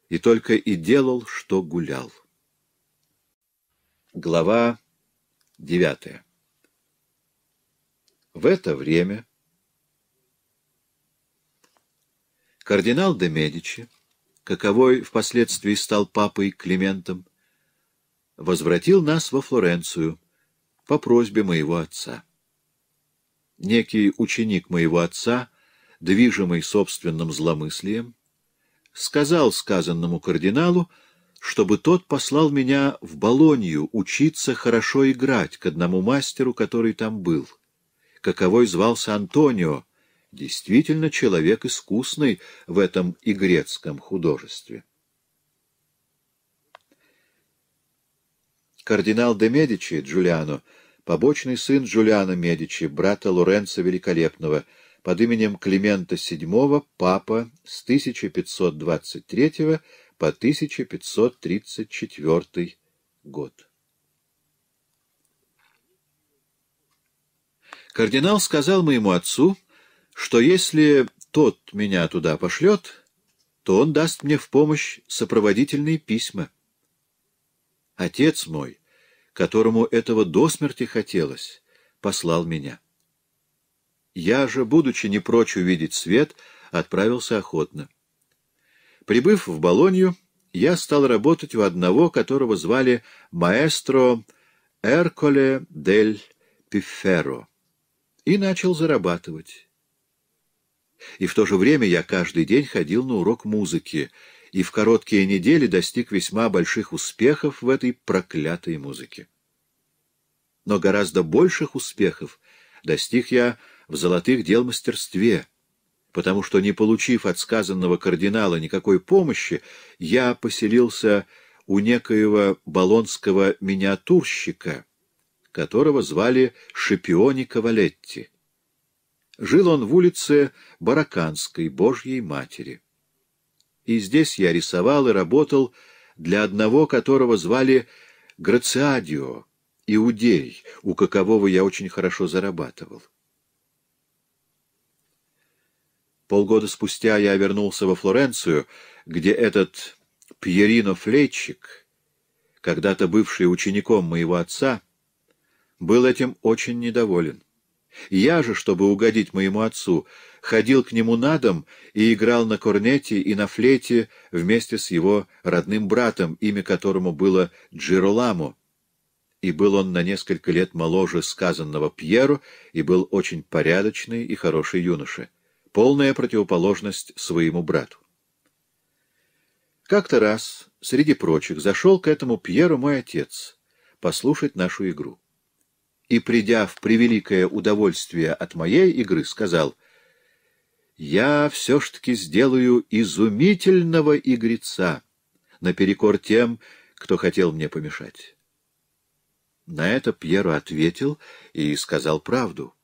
и только и делал, что гулял. Глава девятая В это время Кардинал де Медичи, каковой впоследствии стал папой Климентом, возвратил нас во Флоренцию по просьбе моего отца. Некий ученик моего отца, движимый собственным зломыслием, сказал сказанному кардиналу, чтобы тот послал меня в Болонью учиться хорошо играть к одному мастеру, который там был, каковой звался Антонио, действительно человек искусный в этом игрецком художестве. Кардинал де Медичи Джулиано, побочный сын Джулиано Медичи, брата Лоренцо Великолепного, под именем Климента VII, папа с 1523 по 1534 год. Кардинал сказал моему отцу, что если тот меня туда пошлет, то он даст мне в помощь сопроводительные письма. Отец мой, которому этого до смерти хотелось, послал меня. Я же, будучи не прочь увидеть свет, отправился охотно. Прибыв в Болонью, я стал работать у одного, которого звали маэстро Эрколе дель Пиферо, и начал зарабатывать. И в то же время я каждый день ходил на урок музыки и в короткие недели достиг весьма больших успехов в этой проклятой музыке. Но гораздо больших успехов достиг я в золотых дел мастерстве, потому что, не получив от сказанного кардинала никакой помощи, я поселился у некоего болонского миниатурщика, которого звали Шипиони Кавалетти. Жил он в улице Бараканской, Божьей Матери. И здесь я рисовал и работал для одного, которого звали Грациадио, иудей, у какового я очень хорошо зарабатывал. Полгода спустя я вернулся во Флоренцию, где этот Пьерино флетчик, когда-то бывший учеником моего отца, был этим очень недоволен. Я же, чтобы угодить моему отцу, ходил к нему на дом и играл на корнете и на флейте вместе с его родным братом, имя которому было Джироламо. И был он на несколько лет моложе сказанного Пьеру и был очень порядочный и хороший юноша. Полная противоположность своему брату. Как-то раз, среди прочих, зашел к этому Пьеру мой отец послушать нашу игру и, придя в превеликое удовольствие от моей игры, сказал, «Я все ж таки сделаю изумительного игреца, наперекор тем, кто хотел мне помешать». На это Пьеру ответил и сказал правду.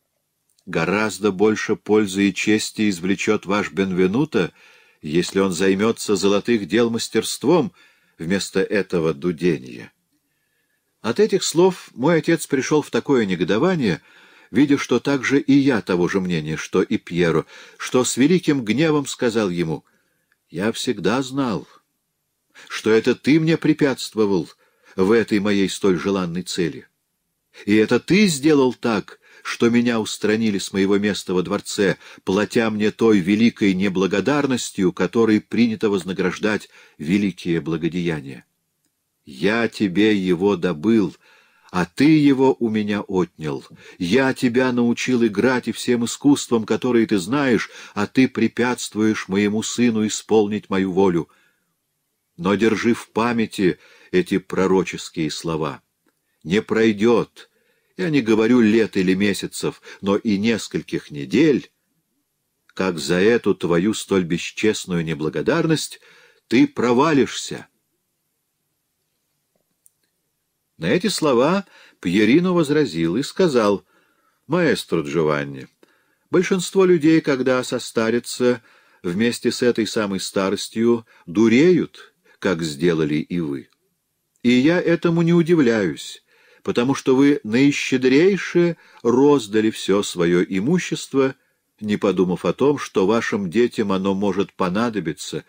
«Гораздо больше пользы и чести извлечет ваш Бенвенуто, если он займется золотых дел мастерством вместо этого дудения». От этих слов мой отец пришел в такое негодование, видя, что также и я того же мнения, что и Пьеро, что с великим гневом сказал ему, «Я всегда знал, что это ты мне препятствовал в этой моей столь желанной цели. И это ты сделал так, что меня устранили с моего места во дворце, платя мне той великой неблагодарностью, которой принято вознаграждать великие благодеяния». Я тебе его добыл, а ты его у меня отнял. Я тебя научил играть и всем искусствам, которые ты знаешь, а ты препятствуешь моему сыну исполнить мою волю. Но держи в памяти эти пророческие слова. Не пройдет, я не говорю лет или месяцев, но и нескольких недель, как за эту твою столь бесчестную неблагодарность ты провалишься» На эти слова Пьерино возразил и сказал, «Маэстро Джованни, большинство людей, когда состарятся, вместе с этой самой старостью дуреют, как сделали и вы. И я этому не удивляюсь, потому что вы наищедрейше роздали все свое имущество, не подумав о том, что вашим детям оно может понадобиться,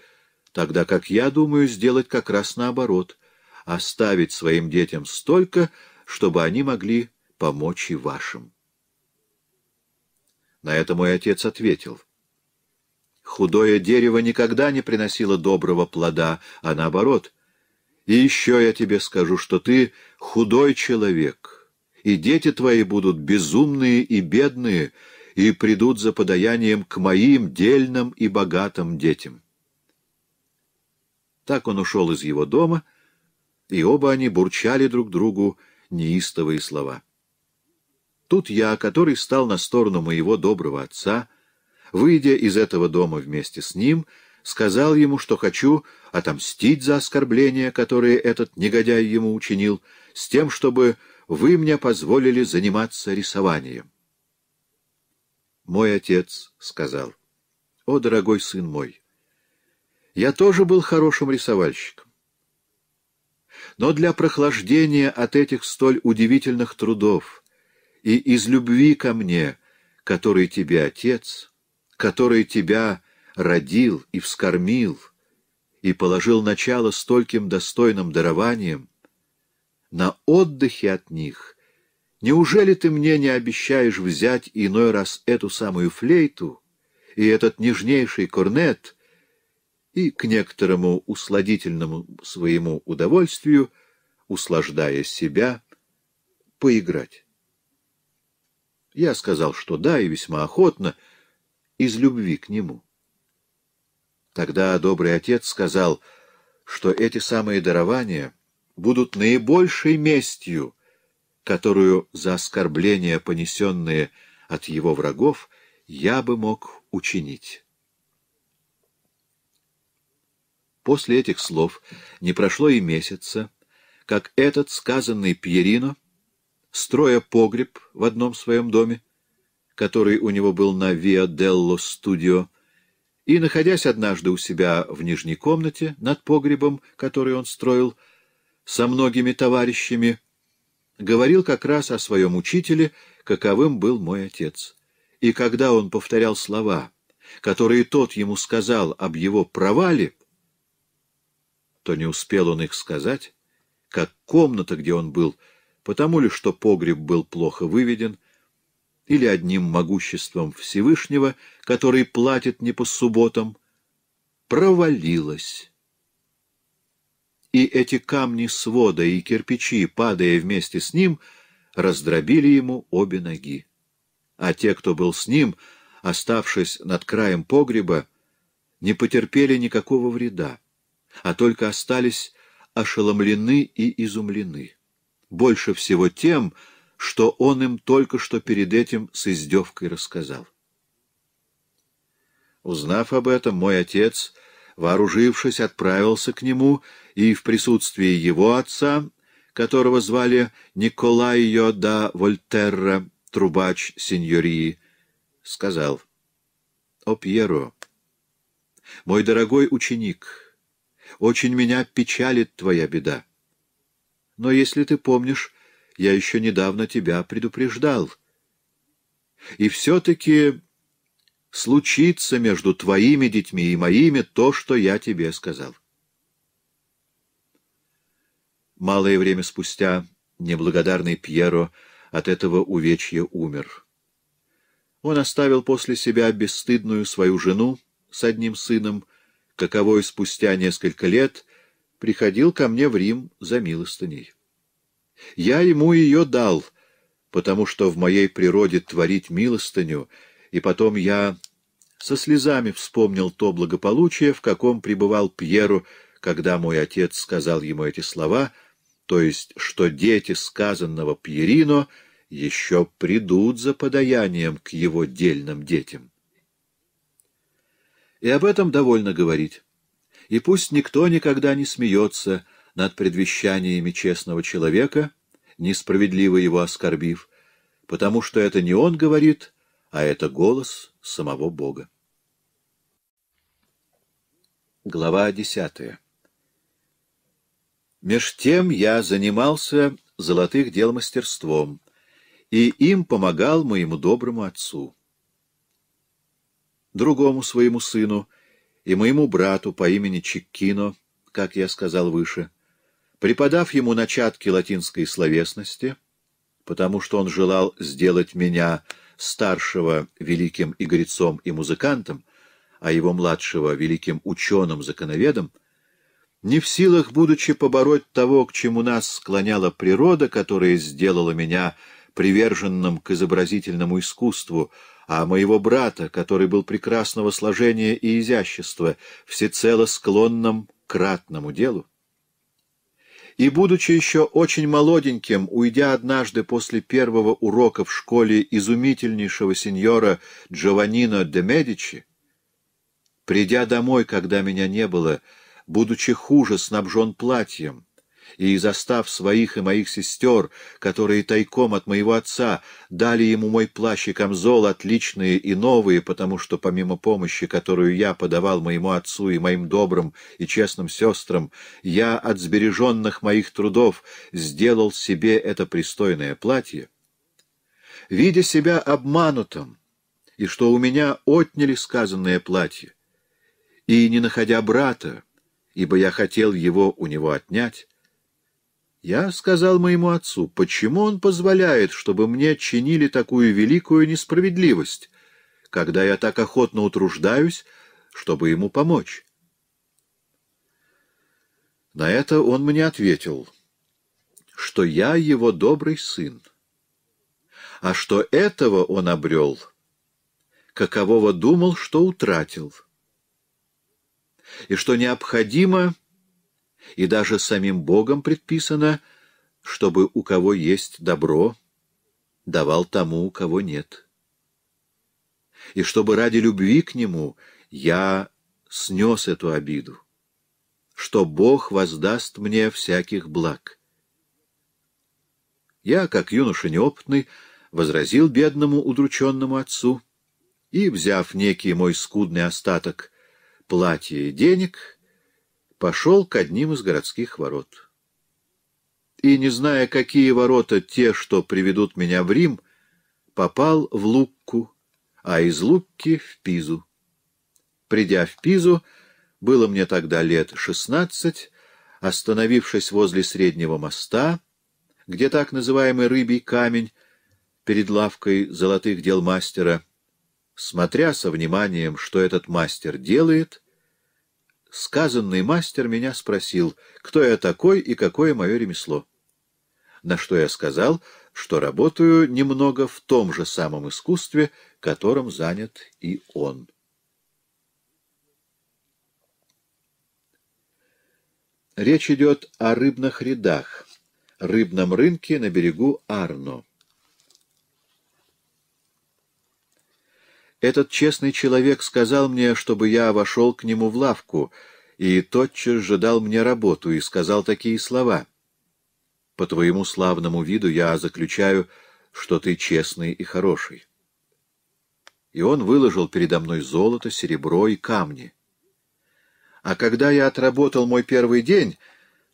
тогда как я думаю сделать как раз наоборот — оставить своим детям столько, чтобы они могли помочь и вашим. На это мой отец ответил. Худое дерево никогда не приносило доброго плода, а наоборот. И еще я тебе скажу, что ты худой человек, и дети твои будут безумные и бедные, и придут за подаянием к моим дельным и богатым детям. Так он ушел из его дома — и оба они бурчали друг другу неистовые слова. Тут я, который стал на сторону моего доброго отца, выйдя из этого дома вместе с ним, сказал ему, что хочу отомстить за оскорбление, которое этот негодяй ему учинил, с тем, чтобы вы мне позволили заниматься рисованием. Мой отец сказал, — «О, дорогой сын мой, я тоже был хорошим рисовальщиком. Но для прохлаждения от этих столь удивительных трудов и из любви ко мне, который тебе отец, который тебя родил и вскормил, и положил начало стольким достойным дарованиям, на отдыхе от них, неужели ты мне не обещаешь взять иной раз эту самую флейту и этот нежнейший корнет — и к некоторому усладительному своему удовольствию, услаждая себя, поиграть. Я сказал, что да, и весьма охотно, из любви к нему. Тогда добрый отец сказал, что эти самые дарования будут наибольшей местью, которую за оскорбления, понесенные от его врагов, я бы мог учинить. После этих слов не прошло и месяца, как этот сказанный Пьерино, строя погреб в одном своем доме, который у него был на Виа Делло Студио, и, находясь однажды у себя в нижней комнате над погребом, который он строил, со многими товарищами, говорил как раз о своем учителе, каковым был мой отец. И когда он повторял слова, которые тот ему сказал об его провале, то не успел он их сказать, как комната, где он был, потому ли, что погреб был плохо выведен, или одним могуществом Всевышнего, который платит не по субботам, провалилась. И эти камни свода и кирпичи, падая вместе с ним, раздробили ему обе ноги. А те, кто был с ним, оставшись над краем погреба, не потерпели никакого вреда а только остались ошеломлены и изумлены. Больше всего тем, что он им только что перед этим с издевкой рассказал. Узнав об этом, мой отец, вооружившись, отправился к нему и в присутствии его отца, которого звали Николайо да Вольтерра, трубач сеньории, сказал, «О, Пьеро, мой дорогой ученик!» Очень меня печалит твоя беда. Но если ты помнишь, я еще недавно тебя предупреждал. И все-таки случится между твоими детьми и моими то, что я тебе сказал. Малое время спустя неблагодарный Пьеро от этого увечья умер. Он оставил после себя бесстыдную свою жену с одним сыном, каковой спустя несколько лет приходил ко мне в Рим за милостыней. Я ему ее дал, потому что в моей природе творить милостыню, и потом я со слезами вспомнил то благополучие, в каком пребывал Пьеру, когда мой отец сказал ему эти слова, то есть, что дети сказанного Пьерино еще придут за подаянием к его дельным детям. И об этом довольно говорить. И пусть никто никогда не смеется над предвещаниями честного человека, несправедливо его оскорбив, потому что это не он говорит, а это голос самого Бога. Глава десятая Меж тем я занимался золотых дел мастерством, и им помогал моему доброму отцу другому своему сыну и моему брату по имени Чиккино, как я сказал выше, преподав ему начатки латинской словесности, потому что он желал сделать меня старшего великим игрецом и музыкантом, а его младшего великим ученым-законоведом, не в силах, будучи побороть того, к чему нас склоняла природа, которая сделала меня приверженным к изобразительному искусству, а моего брата, который был прекрасного сложения и изящества, всецело склонным к ратному делу. И, будучи еще очень молоденьким, уйдя однажды после первого урока в школе изумительнейшего сеньора Джованнино де Медичи, придя домой, когда меня не было, будучи хуже снабжен платьем, и застав своих и моих сестер, которые тайком от моего отца дали ему мой плащ и камзол, отличные и новые, потому что помимо помощи, которую я подавал моему отцу и моим добрым и честным сестрам, я от сбереженных моих трудов сделал себе это пристойное платье, видя себя обманутым, и что у меня отняли сказанное платье, и, не находя брата, ибо я хотел его у него отнять, я сказал моему отцу, почему он позволяет, чтобы мне чинили такую великую несправедливость, когда я так охотно утруждаюсь, чтобы ему помочь? На это он мне ответил, что я его добрый сын, а что этого он обрел, какового думал, что утратил, и что необходимо и даже самим Богом предписано, чтобы у кого есть добро, давал тому, у кого нет. И чтобы ради любви к нему я снес эту обиду, что Бог воздаст мне всяких благ. Я, как юноша неопытный, возразил бедному удрученному отцу и, взяв некий мой скудный остаток платья и денег, — пошел к одним из городских ворот. И, не зная, какие ворота те, что приведут меня в Рим, попал в Лукку, а из Лукки — в Пизу. Придя в Пизу, было мне тогда лет шестнадцать, остановившись возле среднего моста, где так называемый «рыбий камень» перед лавкой золотых дел мастера, смотря со вниманием, что этот мастер делает — сказанный мастер меня спросил, кто я такой и какое мое ремесло. На что я сказал, что работаю немного в том же самом искусстве, которым занят и он. Речь идет о рыбных рядах, рыбном рынке на берегу Арно. Этот честный человек сказал мне, чтобы я вошел к нему в лавку, и тотчас же дал мне работу и сказал такие слова. По твоему славному виду я заключаю, что ты честный и хороший. И он выложил передо мной золото, серебро и камни. А когда я отработал мой первый день,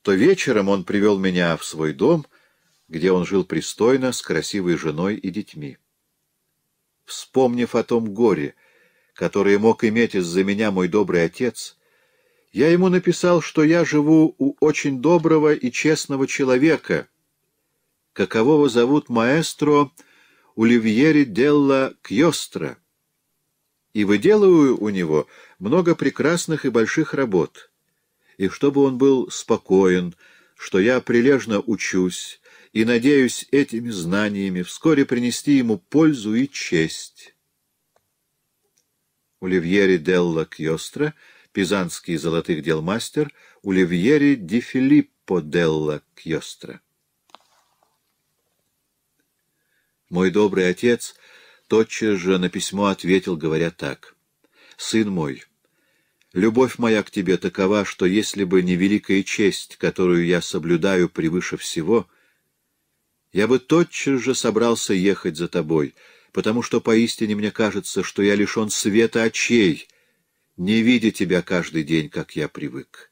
то вечером он привел меня в свой дом, где он жил пристойно с красивой женой и детьми. Вспомнив о том горе, которое мог иметь из-за меня мой добрый отец, я ему написал, что я живу у очень доброго и честного человека, какового зовут маэстро Оливьери Делла Кьостро, и выделываю у него много прекрасных и больших работ, и чтобы он был спокоен, что я прилежно учусь, и надеюсь этими знаниями вскоре принести ему пользу и честь. Оливьери Делла Кьостра, пизанский золотых дел мастер, Оливьери Ди Филиппо Делла Кьостра. Мой добрый отец тотчас же на письмо ответил, говоря так. «Сын мой, любовь моя к тебе такова, что если бы не великая честь, которую я соблюдаю превыше всего, — я бы тотчас же собрался ехать за тобой, потому что поистине мне кажется, что я лишен света очей, не видя тебя каждый день, как я привык.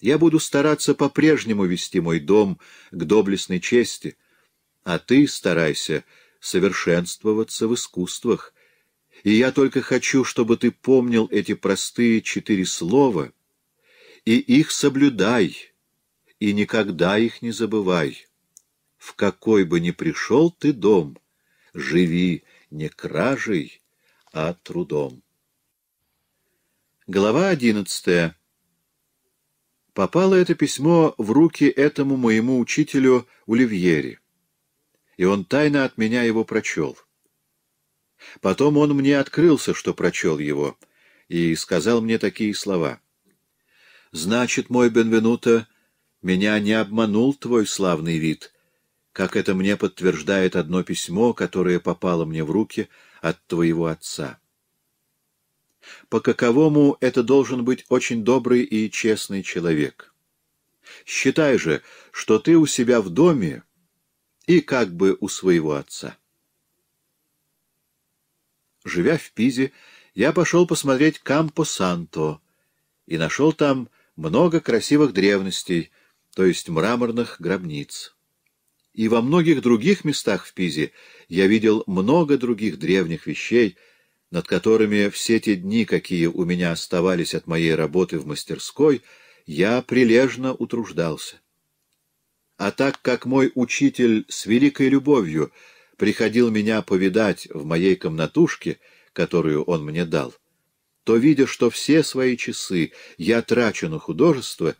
Я буду стараться по-прежнему вести мой дом к доблестной чести, а ты старайся совершенствоваться в искусствах. И я только хочу, чтобы ты помнил эти простые четыре слова, и их соблюдай, и никогда их не забывай» в какой бы ни пришел ты дом, живи не кражей, а трудом. Глава одиннадцатая. Попало это письмо в руки этому моему учителю Уливьери, и он тайно от меня его прочел. Потом он мне открылся, что прочел его, и сказал мне такие слова. «Значит, мой Бенвенуто, меня не обманул твой славный вид, как это мне подтверждает одно письмо, которое попало мне в руки от твоего отца. По каковому это должен быть очень добрый и честный человек. Считай же, что ты у себя в доме и как бы у своего отца. Живя в Пизе, я пошел посмотреть Кампо-Санто и нашел там много красивых древностей, то есть мраморных гробниц. И во многих других местах в Пизе я видел много других древних вещей, над которыми все те дни, какие у меня оставались от моей работы в мастерской, я прилежно утруждался. А так как мой учитель с великой любовью приходил меня повидать в моей комнатушке, которую он мне дал, то, видя, что все свои часы я трачу на художество,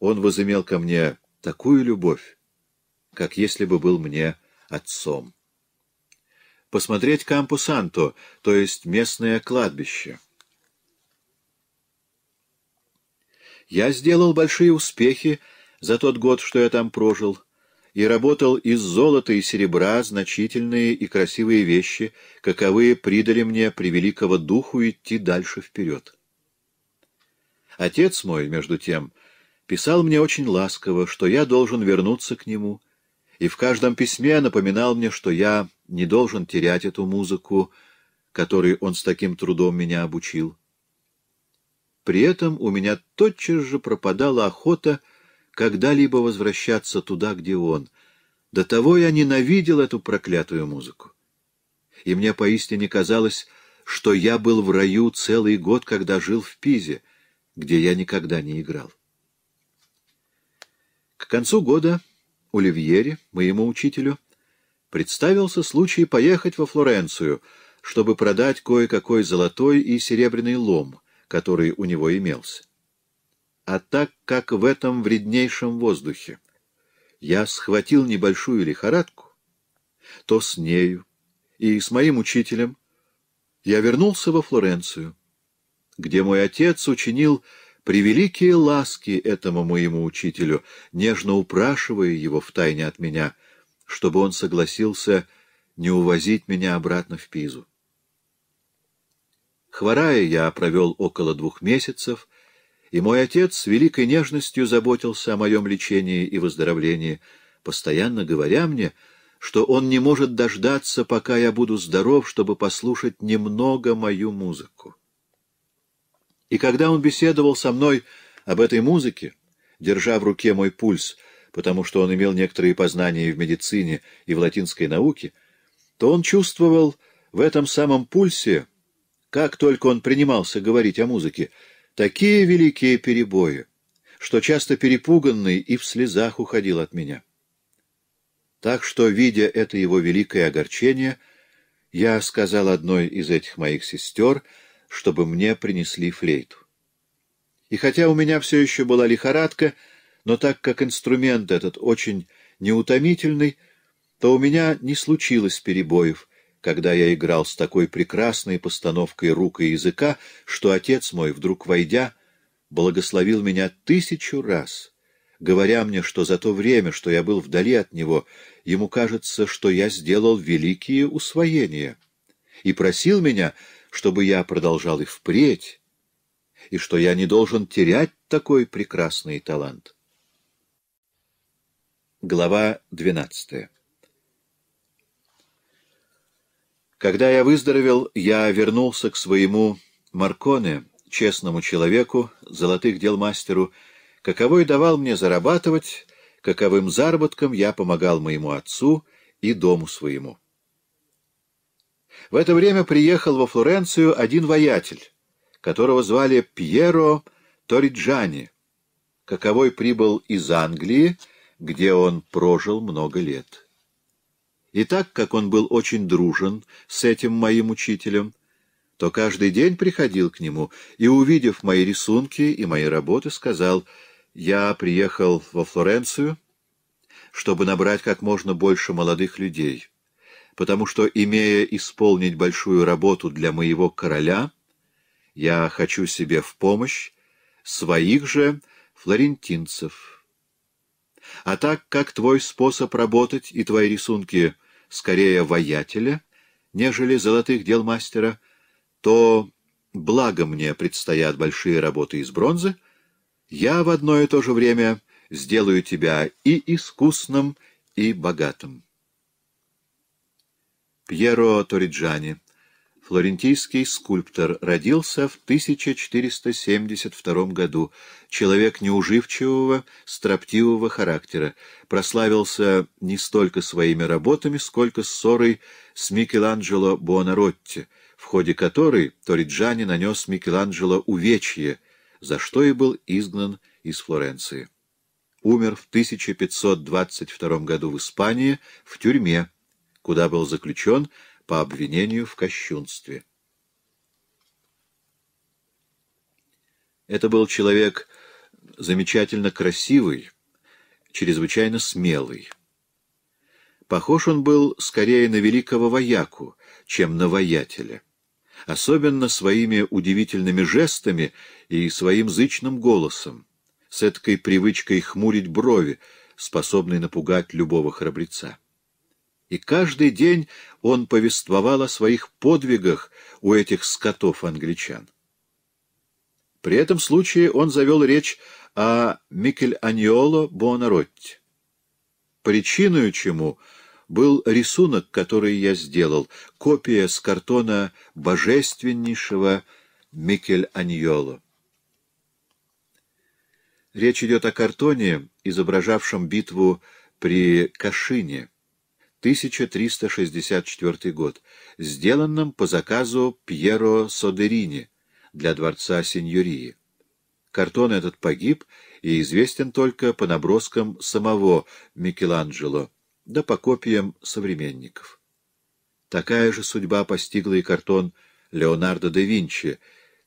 он возымел ко мне такую любовь, как если бы был мне отцом. Посмотреть Кампусанто, то есть местное кладбище. Я сделал большие успехи за тот год, что я там прожил, и работал из золота и серебра значительные и красивые вещи, каковые придали мне при великого духу идти дальше вперед. Отец мой, между тем, писал мне очень ласково, что я должен вернуться к нему и в каждом письме напоминал мне, что я не должен терять эту музыку, которой он с таким трудом меня обучил. При этом у меня тотчас же пропадала охота когда-либо возвращаться туда, где он. До того я ненавидел эту проклятую музыку. И мне поистине казалось, что я был в раю целый год, когда жил в Пизе, где я никогда не играл. К концу года Оливьере, моему учителю, представился случай поехать во Флоренцию, чтобы продать кое-какой золотой и серебряный лом, который у него имелся. А так как в этом вреднейшем воздухе я схватил небольшую лихорадку, то с нею и с моим учителем я вернулся во Флоренцию, где мой отец учинил превеликие ласки этому моему учителю, нежно упрашивая его втайне от меня, чтобы он согласился не увозить меня обратно в Пизу. Хворая я провел около двух месяцев, и мой отец с великой нежностью заботился о моем лечении и выздоровлении, постоянно говоря мне, что он не может дождаться, пока я буду здоров, чтобы послушать немного мою музыку. И когда он беседовал со мной об этой музыке, держа в руке мой пульс, потому что он имел некоторые познания и в медицине и в латинской науке, то он чувствовал в этом самом пульсе, как только он принимался говорить о музыке, такие великие перебои, что часто перепуганный и в слезах уходил от меня. Так что, видя это его великое огорчение, я сказал одной из этих моих сестер — чтобы мне принесли флейту. И хотя у меня все еще была лихорадка, но так как инструмент этот очень неутомительный, то у меня не случилось перебоев, когда я играл с такой прекрасной постановкой рук и языка, что отец мой, вдруг войдя, благословил меня тысячу раз, говоря мне, что за то время, что я был вдали от него, ему кажется, что я сделал великие усвоения, и просил меня чтобы я продолжал и впредь, и что я не должен терять такой прекрасный талант. Глава двенадцатая. Когда я выздоровел, я вернулся к своему Марконе, честному человеку, золотых дел мастеру, каковой давал мне зарабатывать, каковым заработком я помогал моему отцу и дому своему. В это время приехал во Флоренцию один воятель, которого звали Пьеро Ториджани, каковой прибыл из Англии, где он прожил много лет. И так как он был очень дружен с этим моим учителем, то каждый день приходил к нему и, увидев мои рисунки и мои работы, сказал, «Я приехал во Флоренцию, чтобы набрать как можно больше молодых людей» потому что, имея исполнить большую работу для моего короля, я хочу себе в помощь своих же флорентинцев. А так как твой способ работать и твои рисунки скорее воятеля, нежели золотых дел мастера, то, благо мне предстоят большие работы из бронзы, я в одно и то же время сделаю тебя и искусным, и богатым. Пьеро Ториджани, флорентийский скульптор, родился в 1472 году, человек неуживчивого, строптивого характера, прославился не столько своими работами, сколько ссорой с Микеланджело Буонаротти, в ходе которой Ториджани нанес Микеланджело увечье, за что и был изгнан из Флоренции. Умер в 1522 году в Испании в тюрьме, куда был заключен по обвинению в кощунстве. Это был человек замечательно красивый, чрезвычайно смелый. Похож он был скорее на великого вояку, чем на воятеля. Особенно своими удивительными жестами и своим зычным голосом, с эткой привычкой хмурить брови, способной напугать любого храбреца. И каждый день он повествовал о своих подвигах у этих скотов-англичан. При этом случае он завел речь о Микеланьоло Буонаротти, причиной чему был рисунок, который я сделал, копия с картона божественнейшего Микеланьоло. Речь идет о картоне, изображавшем битву при Кашине — 1364 год, сделанном по заказу Пьеро Содерини для дворца Синьории. Картон этот погиб и известен только по наброскам самого Микеланджело, да по копиям современников. Такая же судьба постигла и картон Леонардо да Винчи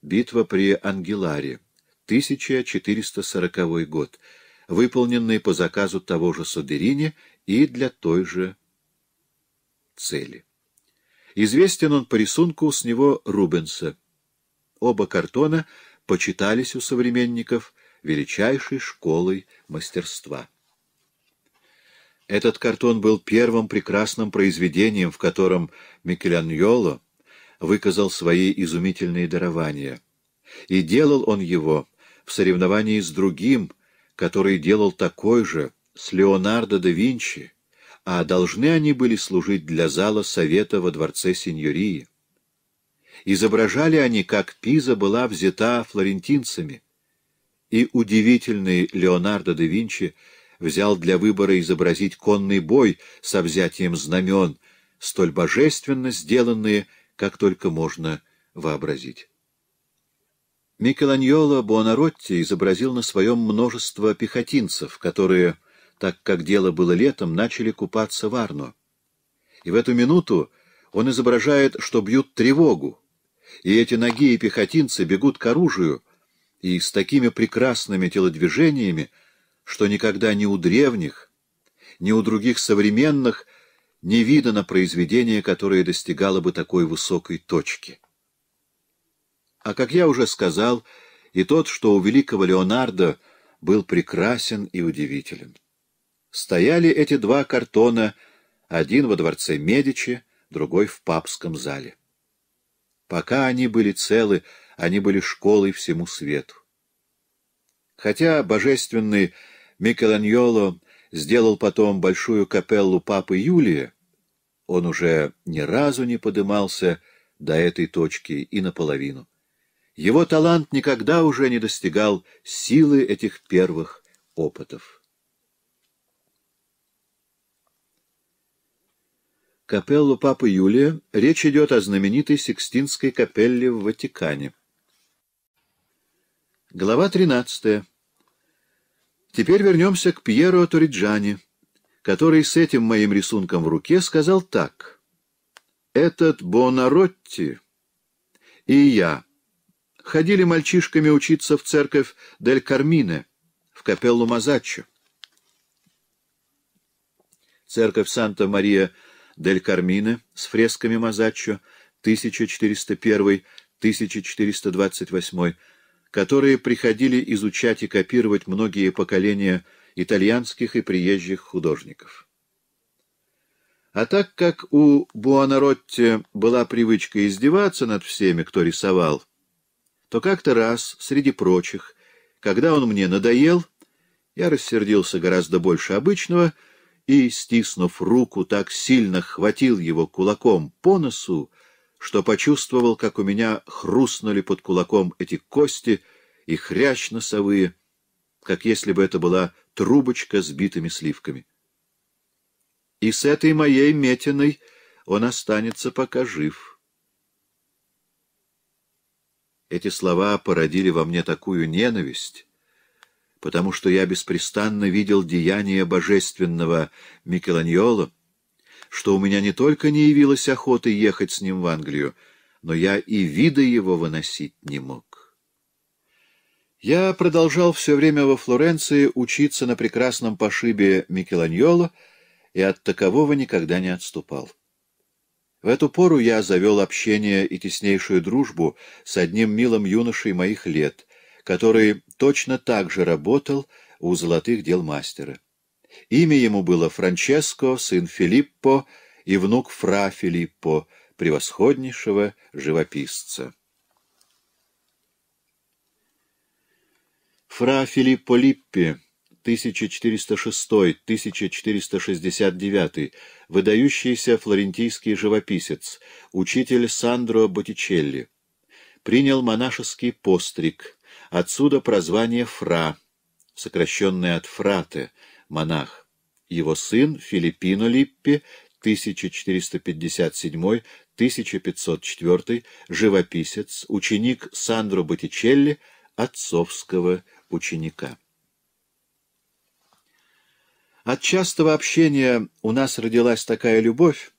«Битва при Ангеларе», 1440 год, выполненный по заказу того же Содерини и для той же цели. Известен он по рисунку с него Рубенса. Оба картона почитались у современников величайшей школой мастерства. Этот картон был первым прекрасным произведением, в котором Микеланьоло выказал свои изумительные дарования. И делал он его в соревновании с другим, который делал такой же, с Леонардо да Винчи, а должны они были служить для зала совета во дворце сеньории. Изображали они, как Пиза была взята флорентинцами, и удивительный Леонардо да Винчи взял для выбора изобразить конный бой со взятием знамен, столь божественно сделанные, как только можно вообразить. Микеланьоло Буонаротти изобразил на своем множество пехотинцев, которые так как дело было летом, начали купаться в Арно. И в эту минуту он изображает, что бьют тревогу, и эти ноги и пехотинцы бегут к оружию, и с такими прекрасными телодвижениями, что никогда ни у древних, ни у других современных не видано произведение, которое достигало бы такой высокой точки. А как я уже сказал, и тот, что у великого Леонардо был прекрасен и удивителен. Стояли эти два картона, один во дворце Медичи, другой в папском зале. Пока они были целы, они были школой всему свету. Хотя божественный Микеланьоло сделал потом большую капеллу Папы Юлия, он уже ни разу не подымался до этой точки и наполовину. Его талант никогда уже не достигал силы этих первых опытов. капеллу Папы Юлия, речь идет о знаменитой Сикстинской капелле в Ватикане. Глава 13. Теперь вернемся к Пьеро Ториджане, который с этим моим рисунком в руке сказал так. «Этот Бонаротти и я ходили мальчишками учиться в церковь Дель Кармине, в капеллу Мазаччо. Церковь Санта-Мария-Мазаччо Дель Кармине с фресками Мазаччо 1401-1428, которые приходили изучать и копировать многие поколения итальянских и приезжих художников. А так как у Буонаротти была привычка издеваться над всеми, кто рисовал, то как-то раз, среди прочих, когда он мне надоел, я рассердился гораздо больше обычного — и, стиснув руку, так сильно хватил его кулаком по носу, что почувствовал, как у меня хрустнули под кулаком эти кости и хрящ носовые, как если бы это была трубочка с битыми сливками. И с этой моей метиной он останется пока жив. Эти слова породили во мне такую ненависть, потому что я беспрестанно видел деяния божественного Микеланьоло, что у меня не только не явилась охоты ехать с ним в Англию, но я и вида его выносить не мог. Я продолжал все время во Флоренции учиться на прекрасном пошибе Микеланьоло и от такового никогда не отступал. В эту пору я завел общение и теснейшую дружбу с одним милым юношей моих лет, который точно так же работал у золотых дел мастера. Имя ему было Франческо, сын Филиппо и внук Фра Филиппо, превосходнейшего живописца. Фра Филиппо Липпи 1406-1469, выдающийся флорентийский живописец, учитель Сандро Боттичелли, принял монашеский постриг – Отсюда прозвание Фра, сокращенное от Фрате, монах. Его сын Филиппино Липпи, 1457-1504, живописец, ученик Сандро Боттичелли, отцовского ученика. От частого общения у нас родилась такая любовь,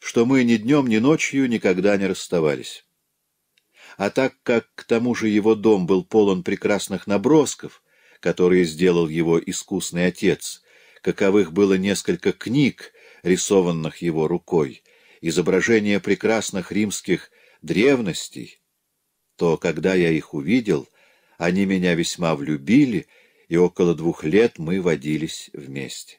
что мы ни днем, ни ночью никогда не расставались а так как к тому же его дом был полон прекрасных набросков, которые сделал его искусный отец, каковых было несколько книг, рисованных его рукой, изображения прекрасных римских древностей, то, когда я их увидел, они меня весьма влюбили, и около двух лет мы водились вместе.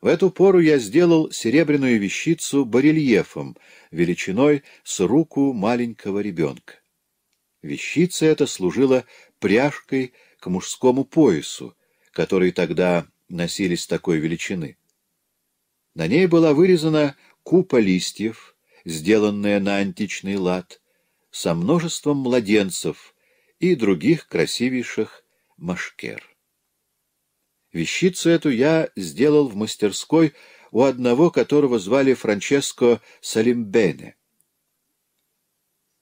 В эту пору я сделал серебряную вещицу барельефом, величиной с руку маленького ребенка. Вещица эта служила пряжкой к мужскому поясу, который тогда носились такой величины. На ней была вырезана купа листьев, сделанная на античный лад, со множеством младенцев и других красивейших машкер. Вещицу эту я сделал в мастерской у одного, которого звали Франческо Салимбене.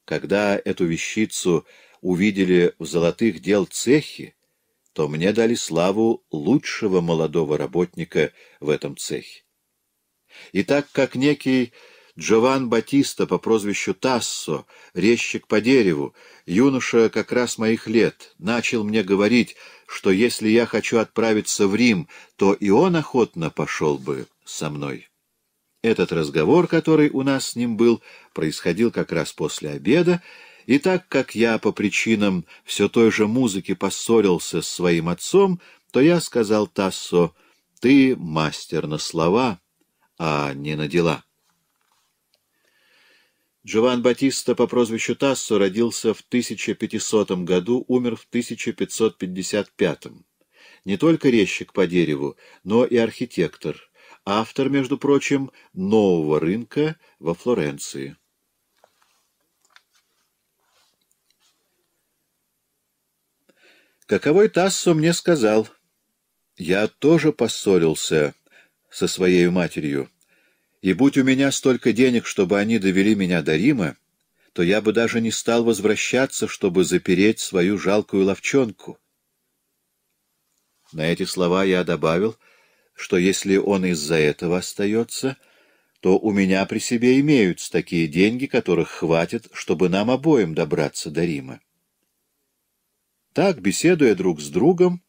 Когда эту вещицу увидели в золотых дел цехи, то мне дали славу лучшего молодого работника в этом цехе. И так как некий Джован Батиста по прозвищу Тассо, резчик по дереву, юноша как раз моих лет, начал мне говорить, что если я хочу отправиться в Рим, то и он охотно пошел бы со мной. Этот разговор, который у нас с ним был, происходил как раз после обеда, и так как я по причинам все той же музыки поссорился с своим отцом, то я сказал Тассо, «Ты мастер на слова, а не на дела». Джован Батиста по прозвищу Тассо родился в 1500 году, умер в 1555. Не только резчик по дереву, но и архитектор, автор, между прочим, нового рынка во Флоренции. Каковой Тассо мне сказал, «Я тоже поссорился со своей матерью». И будь у меня столько денег, чтобы они довели меня до Рима, то я бы даже не стал возвращаться, чтобы запереть свою жалкую ловчонку. На эти слова я добавил, что если он из-за этого остается, то у меня при себе имеются такие деньги, которых хватит, чтобы нам обоим добраться до Рима. Так, беседуя друг с другом,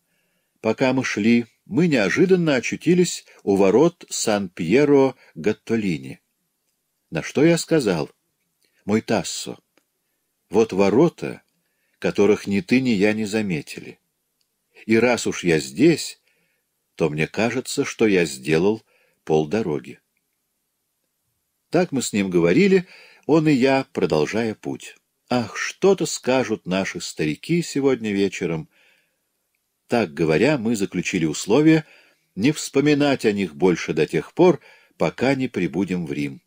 пока мы шли, мы неожиданно очутились у ворот Сан-Пьеро-Гаттолини. На что я сказал? Мой Тассо, вот ворота, которых ни ты, ни я не заметили. И раз уж я здесь, то мне кажется, что я сделал полдороги. Так мы с ним говорили, он и я, продолжая путь. Ах, что-то скажут наши старики сегодня вечером — так говоря, мы заключили условие не вспоминать о них больше до тех пор, пока не прибудем в Рим.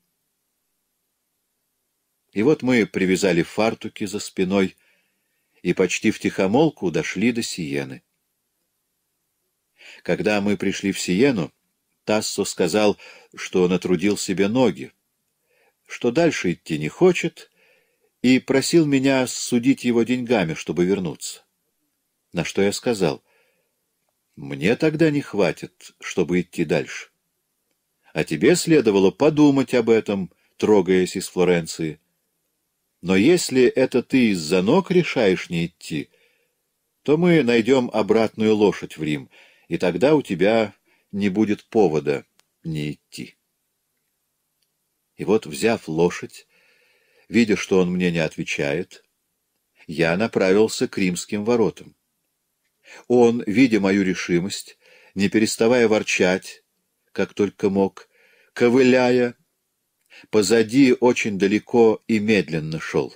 И вот мы привязали фартуки за спиной и почти втихомолку дошли до Сиены. Когда мы пришли в Сиену, Тассо сказал, что натрудил себе ноги, что дальше идти не хочет, и просил меня судить его деньгами, чтобы вернуться. На что я сказал — мне тогда не хватит, чтобы идти дальше. А тебе следовало подумать об этом, трогаясь из Флоренции. Но если это ты из-за ног решаешь не идти, то мы найдем обратную лошадь в Рим, и тогда у тебя не будет повода не идти. И вот, взяв лошадь, видя, что он мне не отвечает, я направился к римским воротам. Он, видя мою решимость, не переставая ворчать, как только мог, ковыляя, позади очень далеко и медленно шел.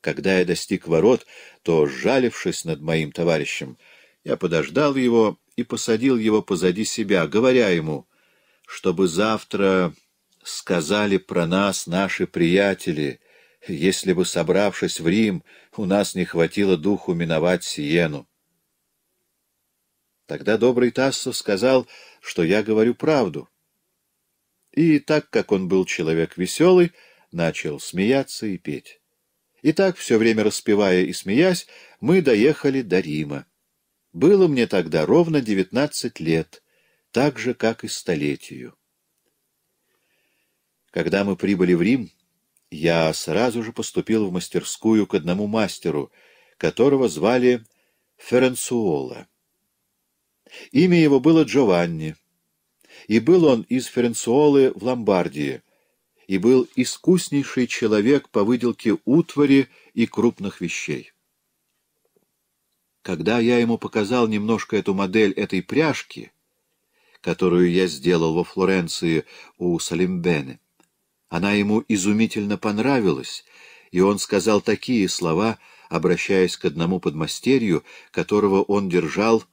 Когда я достиг ворот, то, сжалившись над моим товарищем, я подождал его и посадил его позади себя, говоря ему, чтобы завтра сказали про нас наши приятели — если бы, собравшись в Рим, у нас не хватило духу миновать Сиену. Тогда добрый Тассо сказал, что я говорю правду. И так как он был человек веселый, начал смеяться и петь. И так, все время распевая и смеясь, мы доехали до Рима. Было мне тогда ровно девятнадцать лет, так же, как и столетию. Когда мы прибыли в Рим, я сразу же поступил в мастерскую к одному мастеру, которого звали Ференцуола. Имя его было Джованни, и был он из Ференцуолы в Ломбардии, и был искуснейший человек по выделке утвари и крупных вещей. Когда я ему показал немножко эту модель этой пряжки, которую я сделал во Флоренции у Салимбене, она ему изумительно понравилась, и он сказал такие слова, обращаясь к одному подмастерью, которого он держал,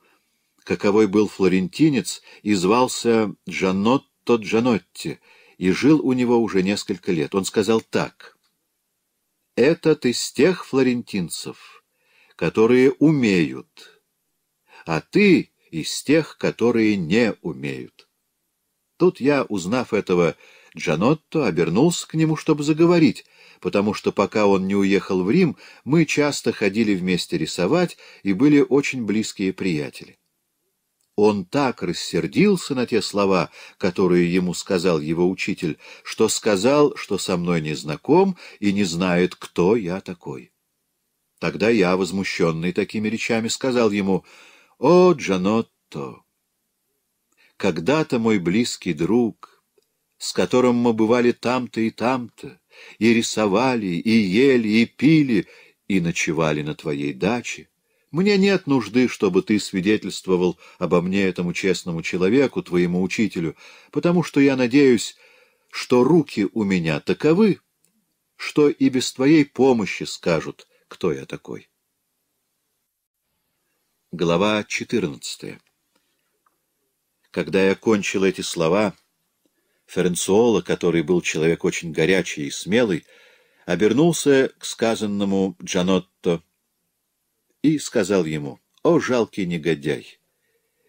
каковой был флорентинец, и звался Джанотто Джанотти, и жил у него уже несколько лет. Он сказал так. «Этот из тех флорентинцев, которые умеют, а ты из тех, которые не умеют». Тут я, узнав этого, Джанотто обернулся к нему, чтобы заговорить, потому что пока он не уехал в Рим, мы часто ходили вместе рисовать и были очень близкие приятели. Он так рассердился на те слова, которые ему сказал его учитель, что сказал, что со мной не знаком и не знает, кто я такой. Тогда я, возмущенный такими речами, сказал ему «О, Джанотто!» Когда-то мой близкий друг, с которым мы бывали там-то и там-то, и рисовали, и ели, и пили, и ночевали на твоей даче. Мне нет нужды, чтобы ты свидетельствовал обо мне этому честному человеку, твоему учителю, потому что я надеюсь, что руки у меня таковы, что и без твоей помощи скажут, кто я такой. Глава 14 Когда я кончил эти слова, Ференцуола, который был человек очень горячий и смелый, обернулся к сказанному Джанотто и сказал ему, «О, жалкий негодяй!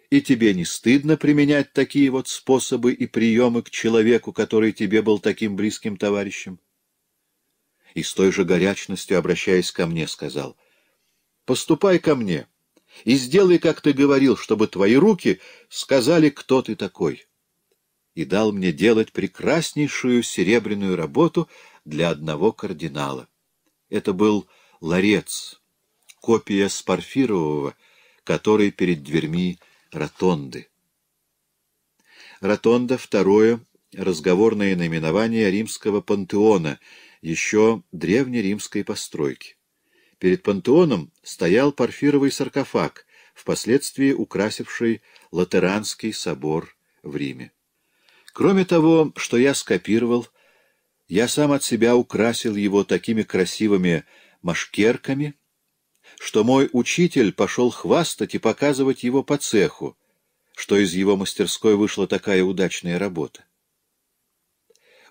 И тебе не стыдно применять такие вот способы и приемы к человеку, который тебе был таким близким товарищем?» И с той же горячностью, обращаясь ко мне, сказал, «Поступай ко мне» и сделай, как ты говорил, чтобы твои руки сказали, кто ты такой и дал мне делать прекраснейшую серебряную работу для одного кардинала. Это был ларец, копия с который перед дверьми ротонды. Ротонда — второе разговорное наименование римского пантеона, еще древнеримской постройки. Перед пантеоном стоял порфировый саркофаг, впоследствии украсивший Латеранский собор в Риме. Кроме того, что я скопировал, я сам от себя украсил его такими красивыми машкерками, что мой учитель пошел хвастать и показывать его по цеху, что из его мастерской вышла такая удачная работа.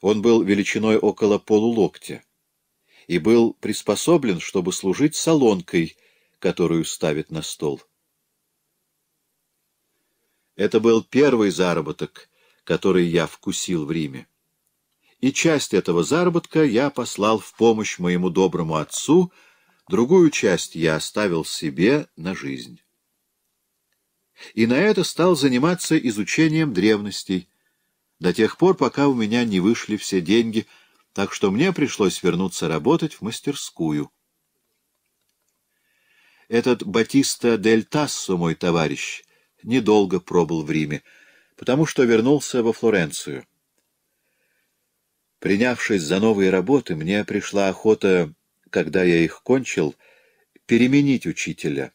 Он был величиной около полулоктя и был приспособлен, чтобы служить солонкой, которую ставят на стол. Это был первый заработок — который я вкусил в Риме. И часть этого заработка я послал в помощь моему доброму отцу, другую часть я оставил себе на жизнь. И на это стал заниматься изучением древностей, до тех пор, пока у меня не вышли все деньги, так что мне пришлось вернуться работать в мастерскую. Этот Батиста дель Тассо, мой товарищ, недолго пробыл в Риме, потому что вернулся во Флоренцию. Принявшись за новые работы, мне пришла охота, когда я их кончил, переменить учителя,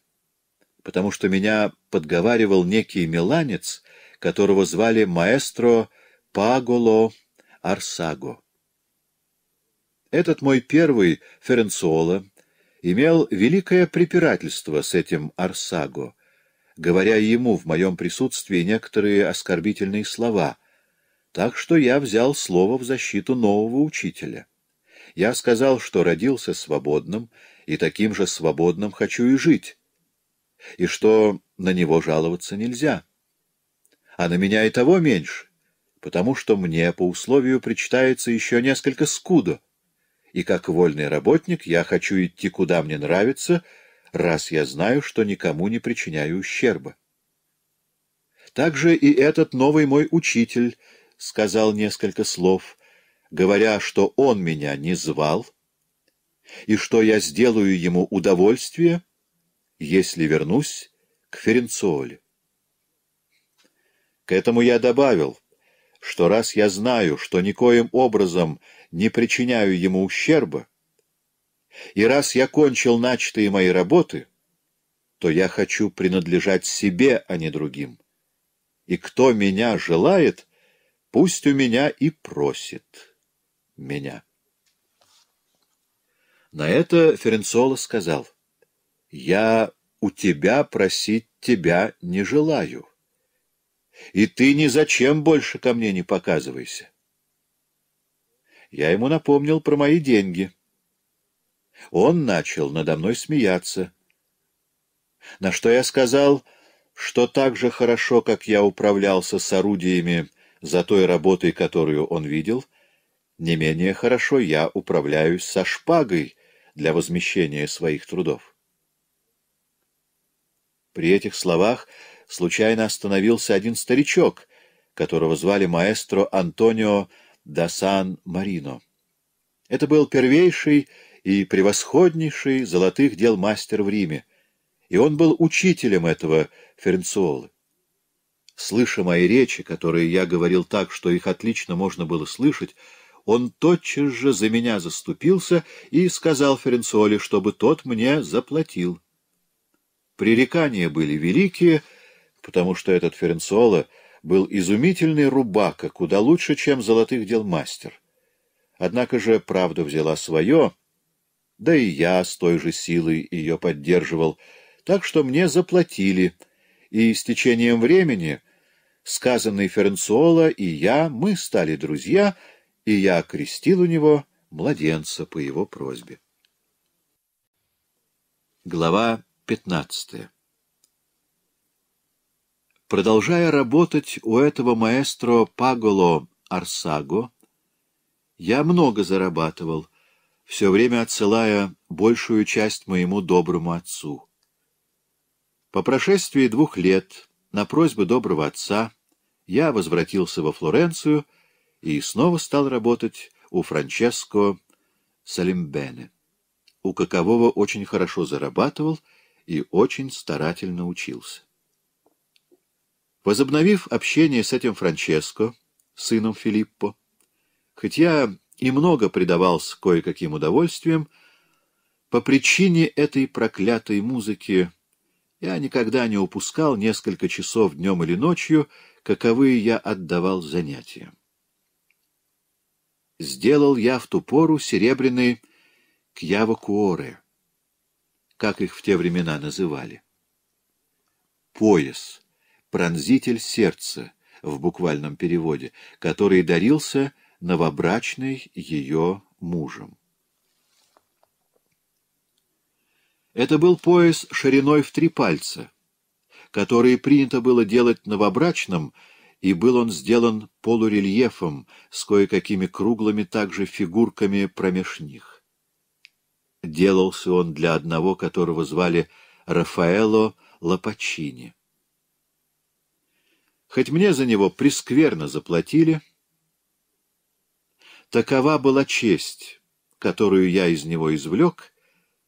потому что меня подговаривал некий миланец, которого звали маэстро Паголо Арсаго. Этот мой первый Ференцоло имел великое препирательство с этим Арсаго — говоря ему в моем присутствии некоторые оскорбительные слова, так что я взял слово в защиту нового учителя. Я сказал, что родился свободным, и таким же свободным хочу и жить, и что на него жаловаться нельзя. А на меня и того меньше, потому что мне по условию причитается еще несколько скудо, и как вольный работник я хочу идти, куда мне нравится, — раз я знаю, что никому не причиняю ущерба. Также и этот новый мой учитель сказал несколько слов, говоря, что он меня не звал, и что я сделаю ему удовольствие, если вернусь к Ференциоле. К этому я добавил, что раз я знаю, что никоим образом не причиняю ему ущерба, и раз я кончил начатые мои работы, то я хочу принадлежать себе, а не другим. И кто меня желает, пусть у меня и просит меня. На это Ференцоло сказал, «Я у тебя просить тебя не желаю, и ты ни зачем больше ко мне не показывайся». Я ему напомнил про мои деньги — он начал надо мной смеяться. На что я сказал, что так же хорошо, как я управлялся с орудиями за той работой, которую он видел, не менее хорошо я управляюсь со шпагой для возмещения своих трудов. При этих словах случайно остановился один старичок, которого звали маэстро Антонио да Сан-Марино. Это был первейший и превосходнейший золотых дел мастер в Риме, и он был учителем этого Ференциолы. Слыша мои речи, которые я говорил так, что их отлично можно было слышать, он тотчас же за меня заступился и сказал Ференциоле, чтобы тот мне заплатил. Пререкания были великие, потому что этот Ференциола был изумительный рубака, куда лучше, чем золотых дел мастер. Однако же правда взяла свое — да и я с той же силой ее поддерживал, так что мне заплатили, и с течением времени, сказанный Ференцуола и я, мы стали друзья, и я крестил у него младенца по его просьбе. Глава пятнадцатая Продолжая работать у этого маэстро Паголо Арсаго, я много зарабатывал — все время отсылая большую часть моему доброму отцу. По прошествии двух лет, на просьбу доброго отца, я возвратился во Флоренцию и снова стал работать у Франческо Салимбене, у какового очень хорошо зарабатывал и очень старательно учился. Возобновив общение с этим Франческо, сыном Филиппо, хоть я и много предавался кое-каким удовольствиям, по причине этой проклятой музыки я никогда не упускал несколько часов днем или ночью, каковые я отдавал занятия. Сделал я в ту пору серебряные кьявокуоре, как их в те времена называли. Пояс, пронзитель сердца в буквальном переводе, который дарился — новобрачный ее мужем. Это был пояс шириной в три пальца, который принято было делать новобрачным, и был он сделан полурельефом с кое-какими круглыми также фигурками промеж них. Делался он для одного, которого звали Рафаэло Лапачини. Хоть мне за него прескверно заплатили — Такова была честь, которую я из него извлек,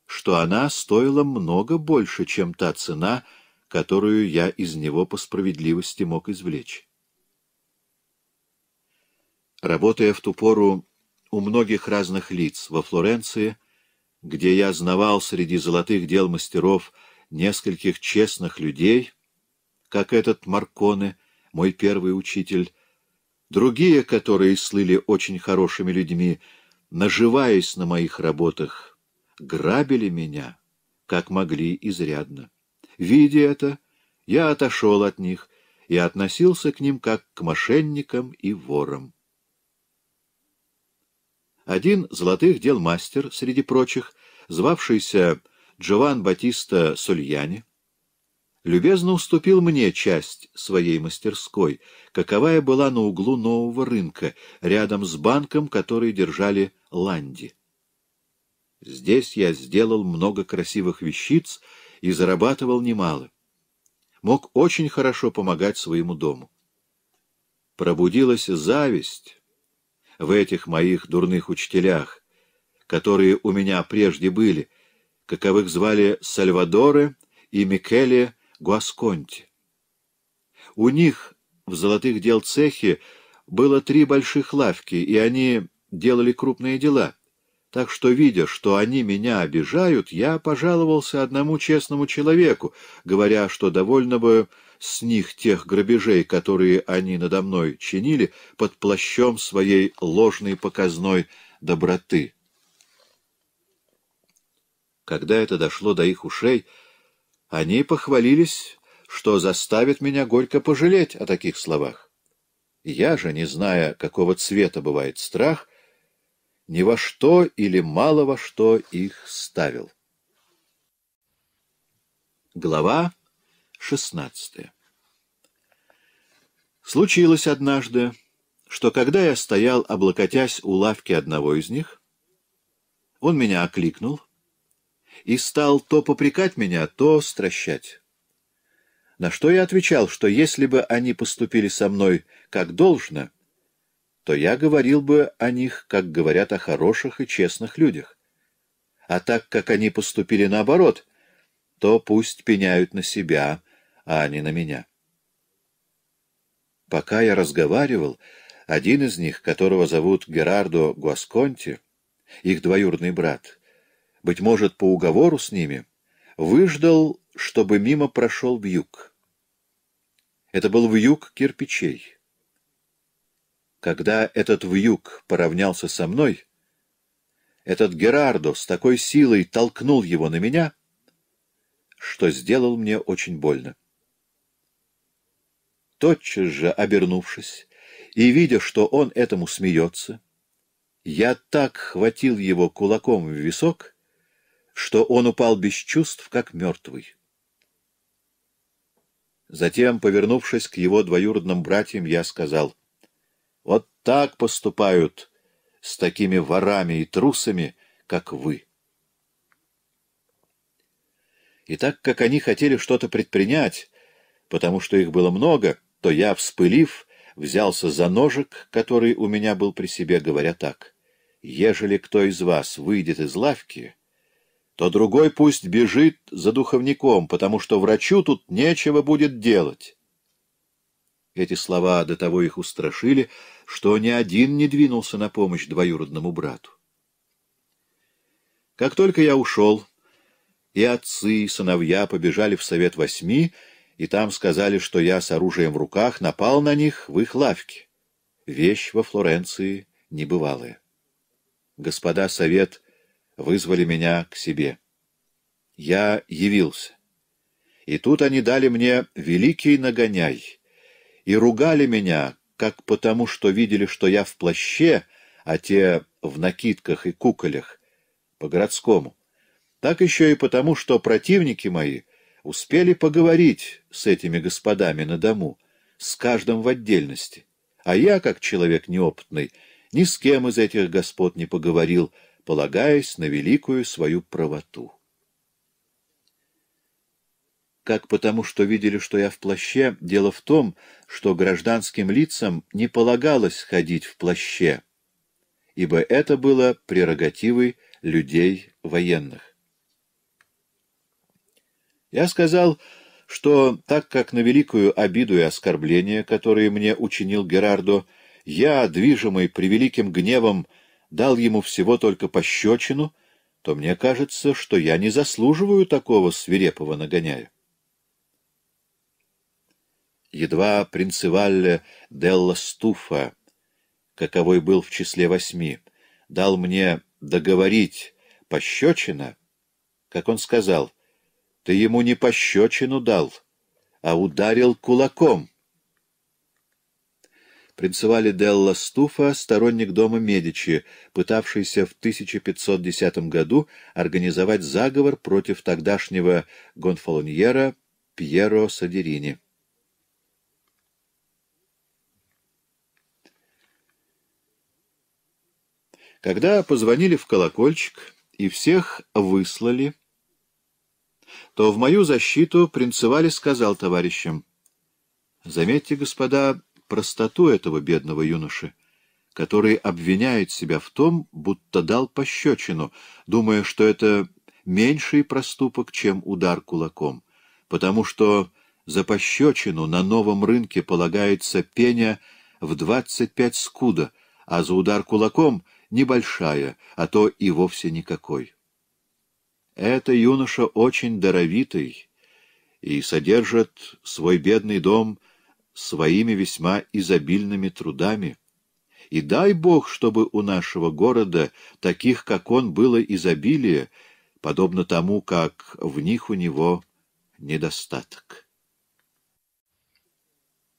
что она стоила много больше, чем та цена, которую я из него по справедливости мог извлечь. Работая в ту пору у многих разных лиц во Флоренции, где я знавал среди золотых дел мастеров нескольких честных людей, как этот Марконе, мой первый учитель, Другие, которые слыли очень хорошими людьми, наживаясь на моих работах, грабили меня, как могли, изрядно. Видя это, я отошел от них и относился к ним как к мошенникам и ворам. Один золотых дел мастер, среди прочих, звавшийся Джован Батиста Сольяни, любезно уступил мне часть своей мастерской, каковая была на углу нового рынка, рядом с банком, который держали ланди. Здесь я сделал много красивых вещиц и зарабатывал немало. Мог очень хорошо помогать своему дому. Пробудилась зависть в этих моих дурных учителях, которые у меня прежде были, каковых звали Сальвадоры и Микеле Гуасконти. У них в золотых дел цехе было три больших лавки, и они делали крупные дела. Так что, видя, что они меня обижают, я пожаловался одному честному человеку, говоря, что довольно бы с них тех грабежей, которые они надо мной чинили под плащом своей ложной показной доброты. Когда это дошло до их ушей, — они похвалились, что заставят меня горько пожалеть о таких словах. Я же, не зная, какого цвета бывает страх, ни во что или мало во что их ставил. Глава шестнадцатая Случилось однажды, что когда я стоял, облокотясь у лавки одного из них, он меня окликнул — и стал то попрекать меня, то стращать. На что я отвечал, что если бы они поступили со мной как должно, то я говорил бы о них, как говорят о хороших и честных людях. А так как они поступили наоборот, то пусть пеняют на себя, а не на меня. Пока я разговаривал, один из них, которого зовут Герардо Гуасконти, их двоюродный брат — быть может, по уговору с ними, выждал, чтобы мимо прошел вьюг. Это был вьюг кирпичей. Когда этот вьюг поравнялся со мной, этот Герардо с такой силой толкнул его на меня, что сделал мне очень больно. Тотчас же, обернувшись и видя, что он этому смеется, я так хватил его кулаком в висок, что он упал без чувств, как мертвый. Затем, повернувшись к его двоюродным братьям, я сказал, «Вот так поступают с такими ворами и трусами, как вы». И так как они хотели что-то предпринять, потому что их было много, то я, вспылив, взялся за ножик, который у меня был при себе, говоря так. «Ежели кто из вас выйдет из лавки, то другой пусть бежит за духовником, потому что врачу тут нечего будет делать. Эти слова до того их устрашили, что ни один не двинулся на помощь двоюродному брату. Как только я ушел, и отцы, и сыновья побежали в совет восьми, и там сказали, что я с оружием в руках напал на них в их лавке. Вещь во Флоренции небывалая. Господа совет — вызвали меня к себе. Я явился. И тут они дали мне великий нагоняй и ругали меня, как потому, что видели, что я в плаще, а те в накидках и куколях, по-городскому, так еще и потому, что противники мои успели поговорить с этими господами на дому, с каждым в отдельности. А я, как человек неопытный, ни с кем из этих господ не поговорил, — полагаясь на великую свою правоту. Как потому, что видели, что я в плаще, дело в том, что гражданским лицам не полагалось ходить в плаще, ибо это было прерогативой людей военных. Я сказал, что так как на великую обиду и оскорбление, которые мне учинил Герардо, я, движимый превеликим гневом, дал ему всего только пощечину, то мне кажется, что я не заслуживаю такого свирепого нагоняя. Едва принцевалле Делла Стуфа, каковой был в числе восьми, дал мне договорить пощечина, как он сказал, ты ему не пощечину дал, а ударил кулаком принцевали Делла Стуфа, сторонник дома Медичи, пытавшийся в 1510 году организовать заговор против тогдашнего гонфолоньера Пьеро Садерини. Когда позвонили в колокольчик и всех выслали, то в мою защиту принцевали сказал товарищам, «Заметьте, господа, простоту этого бедного юноши, который обвиняет себя в том, будто дал пощечину, думая, что это меньший проступок, чем удар кулаком, потому что за пощечину на новом рынке полагается пеня в 25 скуда, а за удар кулаком — небольшая, а то и вовсе никакой. Это юноша очень даровитый и содержит свой бедный дом своими весьма изобильными трудами. И дай Бог, чтобы у нашего города, таких, как он, было изобилие, подобно тому, как в них у него недостаток.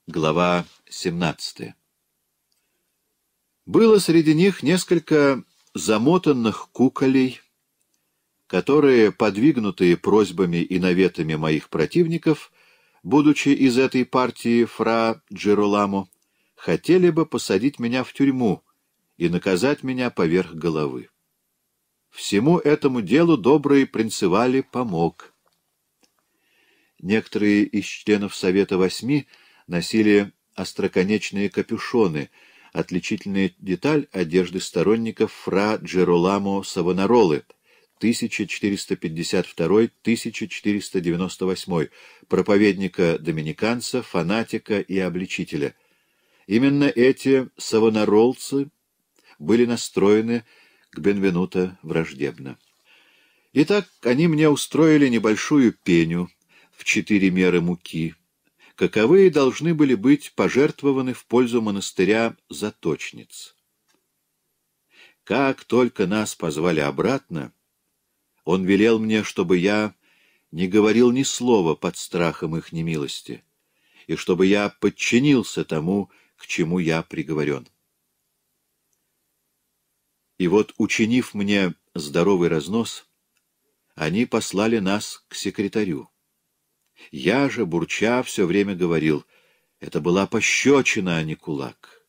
Глава 17 Было среди них несколько замотанных куколей, которые, подвигнутые просьбами и наветами моих противников, будучи из этой партии фра Джероламо, хотели бы посадить меня в тюрьму и наказать меня поверх головы. Всему этому делу добрый принцевали помог. Некоторые из членов Совета Восьми носили остроконечные капюшоны, отличительная деталь одежды сторонников фра Джероламо Савонаролы — 1452-1498, проповедника-доминиканца, фанатика и обличителя. Именно эти савонаролцы были настроены к Бенвенуто враждебно. Итак, они мне устроили небольшую пеню в четыре меры муки, каковые должны были быть пожертвованы в пользу монастыря заточниц. Как только нас позвали обратно, он велел мне, чтобы я не говорил ни слова под страхом их немилости, и чтобы я подчинился тому, к чему я приговорен. И вот, учинив мне здоровый разнос, они послали нас к секретарю. Я же, бурча, все время говорил, это была пощечина, а не кулак.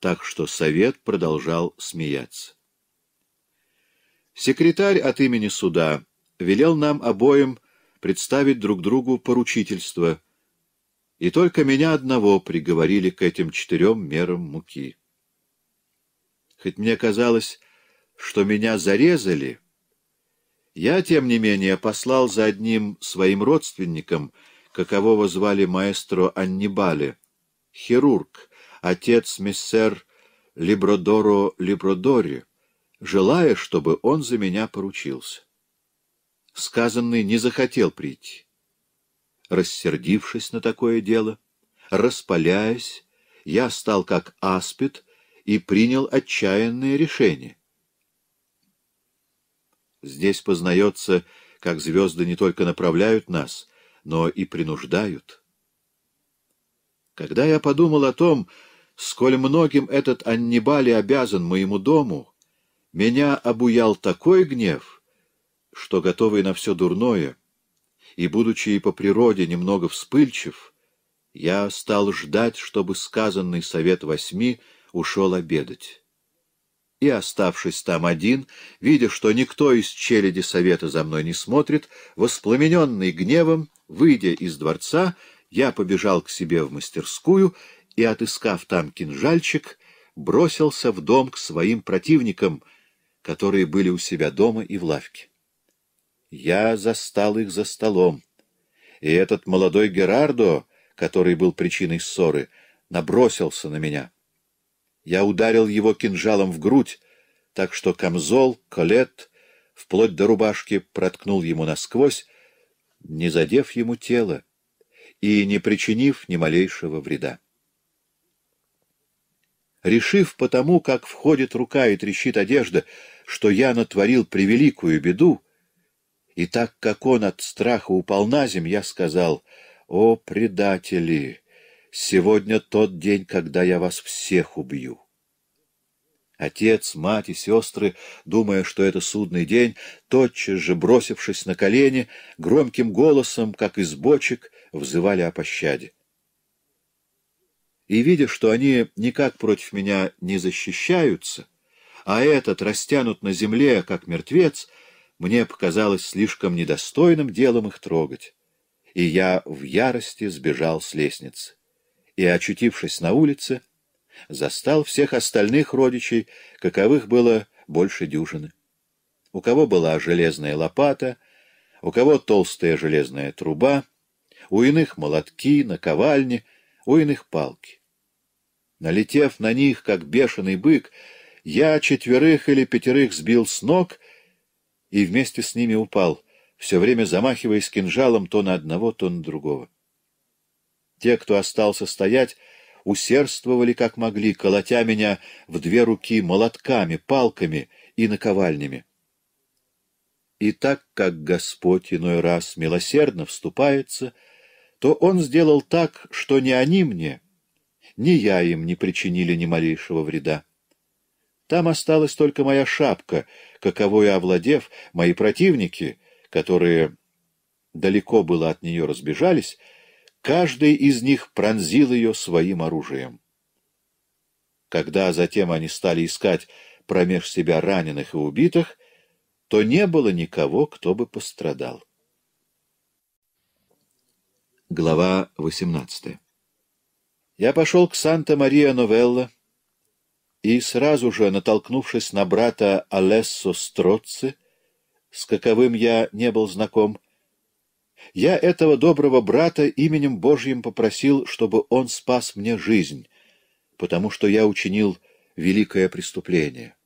Так что совет продолжал смеяться. Секретарь от имени суда велел нам обоим представить друг другу поручительство, и только меня одного приговорили к этим четырем мерам муки. Хоть мне казалось, что меня зарезали, я, тем не менее, послал за одним своим родственником, какового звали маэстро Аннибале, хирург, отец мессер Либродоро Либродори, желая, чтобы он за меня поручился. Сказанный не захотел прийти. Рассердившись на такое дело, распаляясь, я стал как аспид и принял отчаянное решение. Здесь познается, как звезды не только направляют нас, но и принуждают. Когда я подумал о том, сколь многим этот Аннибали обязан моему дому, меня обуял такой гнев, что, готовый на все дурное, и, будучи и по природе немного вспыльчив, я стал ждать, чтобы сказанный совет восьми ушел обедать. И, оставшись там один, видя, что никто из челяди совета за мной не смотрит, воспламененный гневом, выйдя из дворца, я побежал к себе в мастерскую и, отыскав там кинжальчик, бросился в дом к своим противникам — которые были у себя дома и в лавке. Я застал их за столом, и этот молодой Герардо, который был причиной ссоры, набросился на меня. Я ударил его кинжалом в грудь, так что камзол, колет, вплоть до рубашки проткнул ему насквозь, не задев ему тело и не причинив ни малейшего вреда решив потому, как входит рука и трещит одежда, что я натворил превеликую беду, и так как он от страха упал на земь, я сказал, «О, предатели, сегодня тот день, когда я вас всех убью». Отец, мать и сестры, думая, что это судный день, тотчас же, бросившись на колени, громким голосом, как из бочек, взывали о пощаде и, видя, что они никак против меня не защищаются, а этот растянут на земле, как мертвец, мне показалось слишком недостойным делом их трогать. И я в ярости сбежал с лестницы. И, очутившись на улице, застал всех остальных родичей, каковых было больше дюжины. У кого была железная лопата, у кого толстая железная труба, у иных молотки, наковальни — у иных палки. Налетев на них, как бешеный бык, я четверых или пятерых сбил с ног и вместе с ними упал, все время замахиваясь кинжалом то на одного, то на другого. Те, кто остался стоять, усердствовали как могли, колотя меня в две руки молотками, палками и наковальнями. И так как Господь иной раз милосердно вступается — то он сделал так, что ни они мне, ни я им не причинили ни малейшего вреда. Там осталась только моя шапка, каковою овладев, мои противники, которые далеко было от нее разбежались, каждый из них пронзил ее своим оружием. Когда затем они стали искать промеж себя раненых и убитых, то не было никого, кто бы пострадал. Глава 18. Я пошел к Санта-Мария-Новелла и сразу же, натолкнувшись на брата Алессо Строцци, с каковым я не был знаком, я этого доброго брата именем Божьим попросил, чтобы он спас мне жизнь, потому что я учинил великое преступление.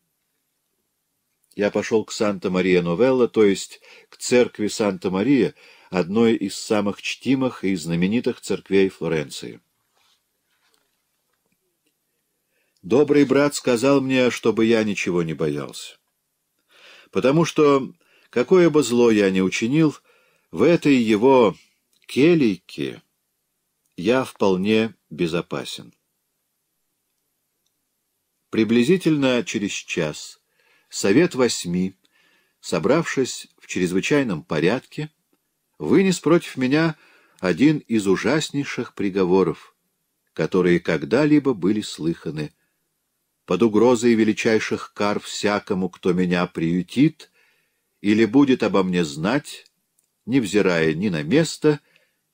Я пошел к Санта-Мария-Новелла, то есть к церкви Санта-Мария, одной из самых чтимых и знаменитых церквей Флоренции. Добрый брат сказал мне, чтобы я ничего не боялся. Потому что, какое бы зло я ни учинил, в этой его келейке я вполне безопасен. Приблизительно через час Совет Восьми, собравшись в чрезвычайном порядке, вынес против меня один из ужаснейших приговоров, которые когда-либо были слыханы. Под угрозой величайших кар всякому, кто меня приютит или будет обо мне знать, невзирая ни на место,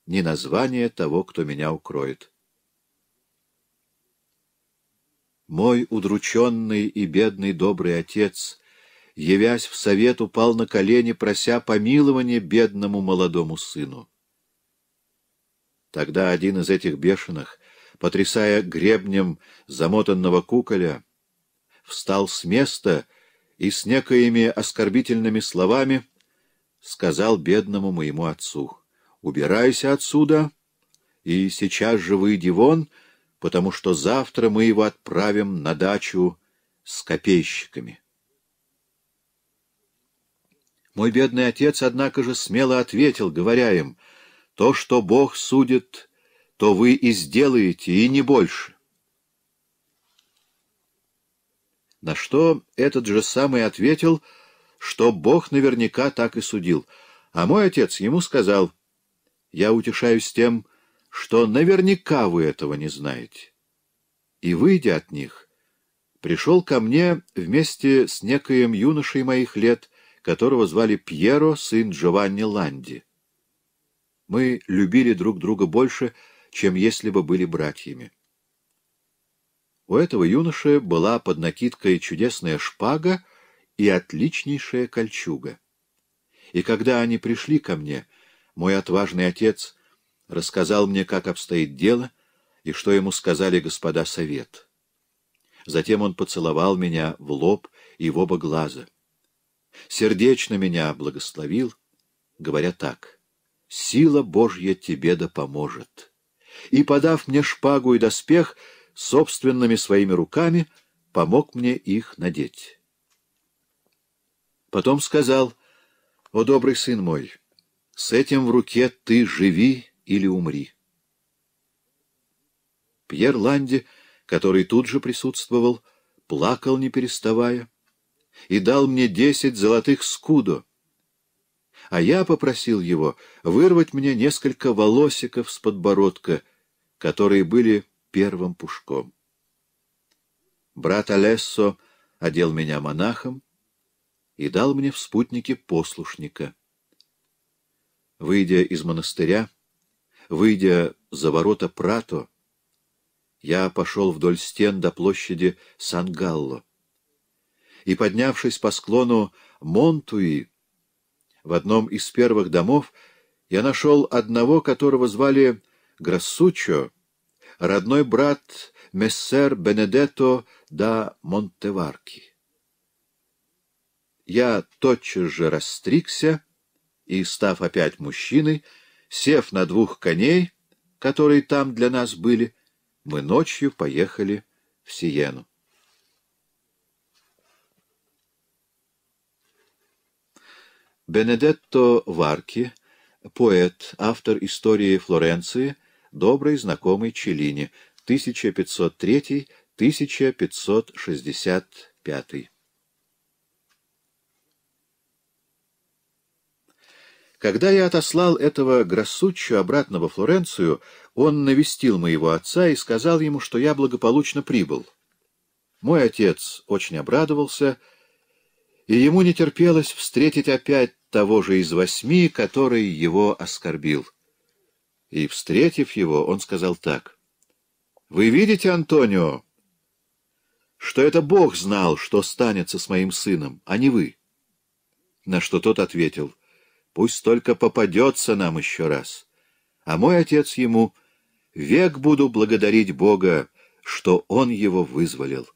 ни на звание того, кто меня укроет. Мой удрученный и бедный добрый отец — явясь в совет, упал на колени, прося помилования бедному молодому сыну. Тогда один из этих бешеных, потрясая гребнем замотанного куколя, встал с места и с некоими оскорбительными словами сказал бедному моему отцу, «Убирайся отсюда и сейчас же выйди вон, потому что завтра мы его отправим на дачу с копейщиками». Мой бедный отец, однако же, смело ответил, говоря им, «То, что Бог судит, то вы и сделаете, и не больше». На что этот же самый ответил, что Бог наверняка так и судил, а мой отец ему сказал, «Я утешаюсь тем, что наверняка вы этого не знаете». И, выйдя от них, пришел ко мне вместе с некоем юношей моих лет — которого звали Пьеро, сын Джованни Ланди. Мы любили друг друга больше, чем если бы были братьями. У этого юноши была под накидкой чудесная шпага и отличнейшая кольчуга. И когда они пришли ко мне, мой отважный отец рассказал мне, как обстоит дело, и что ему сказали господа совет. Затем он поцеловал меня в лоб и в оба глаза — сердечно меня благословил, говоря так, «Сила Божья тебе да поможет». И, подав мне шпагу и доспех, собственными своими руками помог мне их надеть. Потом сказал, «О, добрый сын мой, с этим в руке ты живи или умри». Пьер Ланди, который тут же присутствовал, плакал, не переставая, и дал мне десять золотых скудо, а я попросил его вырвать мне несколько волосиков с подбородка, которые были первым пушком. Брат Алессо одел меня монахом и дал мне в спутнике послушника. Выйдя из монастыря, выйдя за ворота Прато, я пошел вдоль стен до площади Сангалло и, поднявшись по склону Монтуи, в одном из первых домов я нашел одного, которого звали Грассучо, родной брат мессер Бенедетто да Монтеварки. Я тотчас же растригся и, став опять мужчиной, сев на двух коней, которые там для нас были, мы ночью поехали в Сиену. Бенедетто Варки, поэт, автор истории Флоренции, добрый знакомый Челлини, 1503-1565. Когда я отослал этого Грассуччо обратно во Флоренцию, он навестил моего отца и сказал ему, что я благополучно прибыл. Мой отец очень обрадовался и ему не терпелось встретить опять того же из восьми, который его оскорбил. И, встретив его, он сказал так. «Вы видите, Антонио, что это Бог знал, что станется с моим сыном, а не вы?» На что тот ответил. «Пусть только попадется нам еще раз. А мой отец ему, век буду благодарить Бога, что он его вызволил».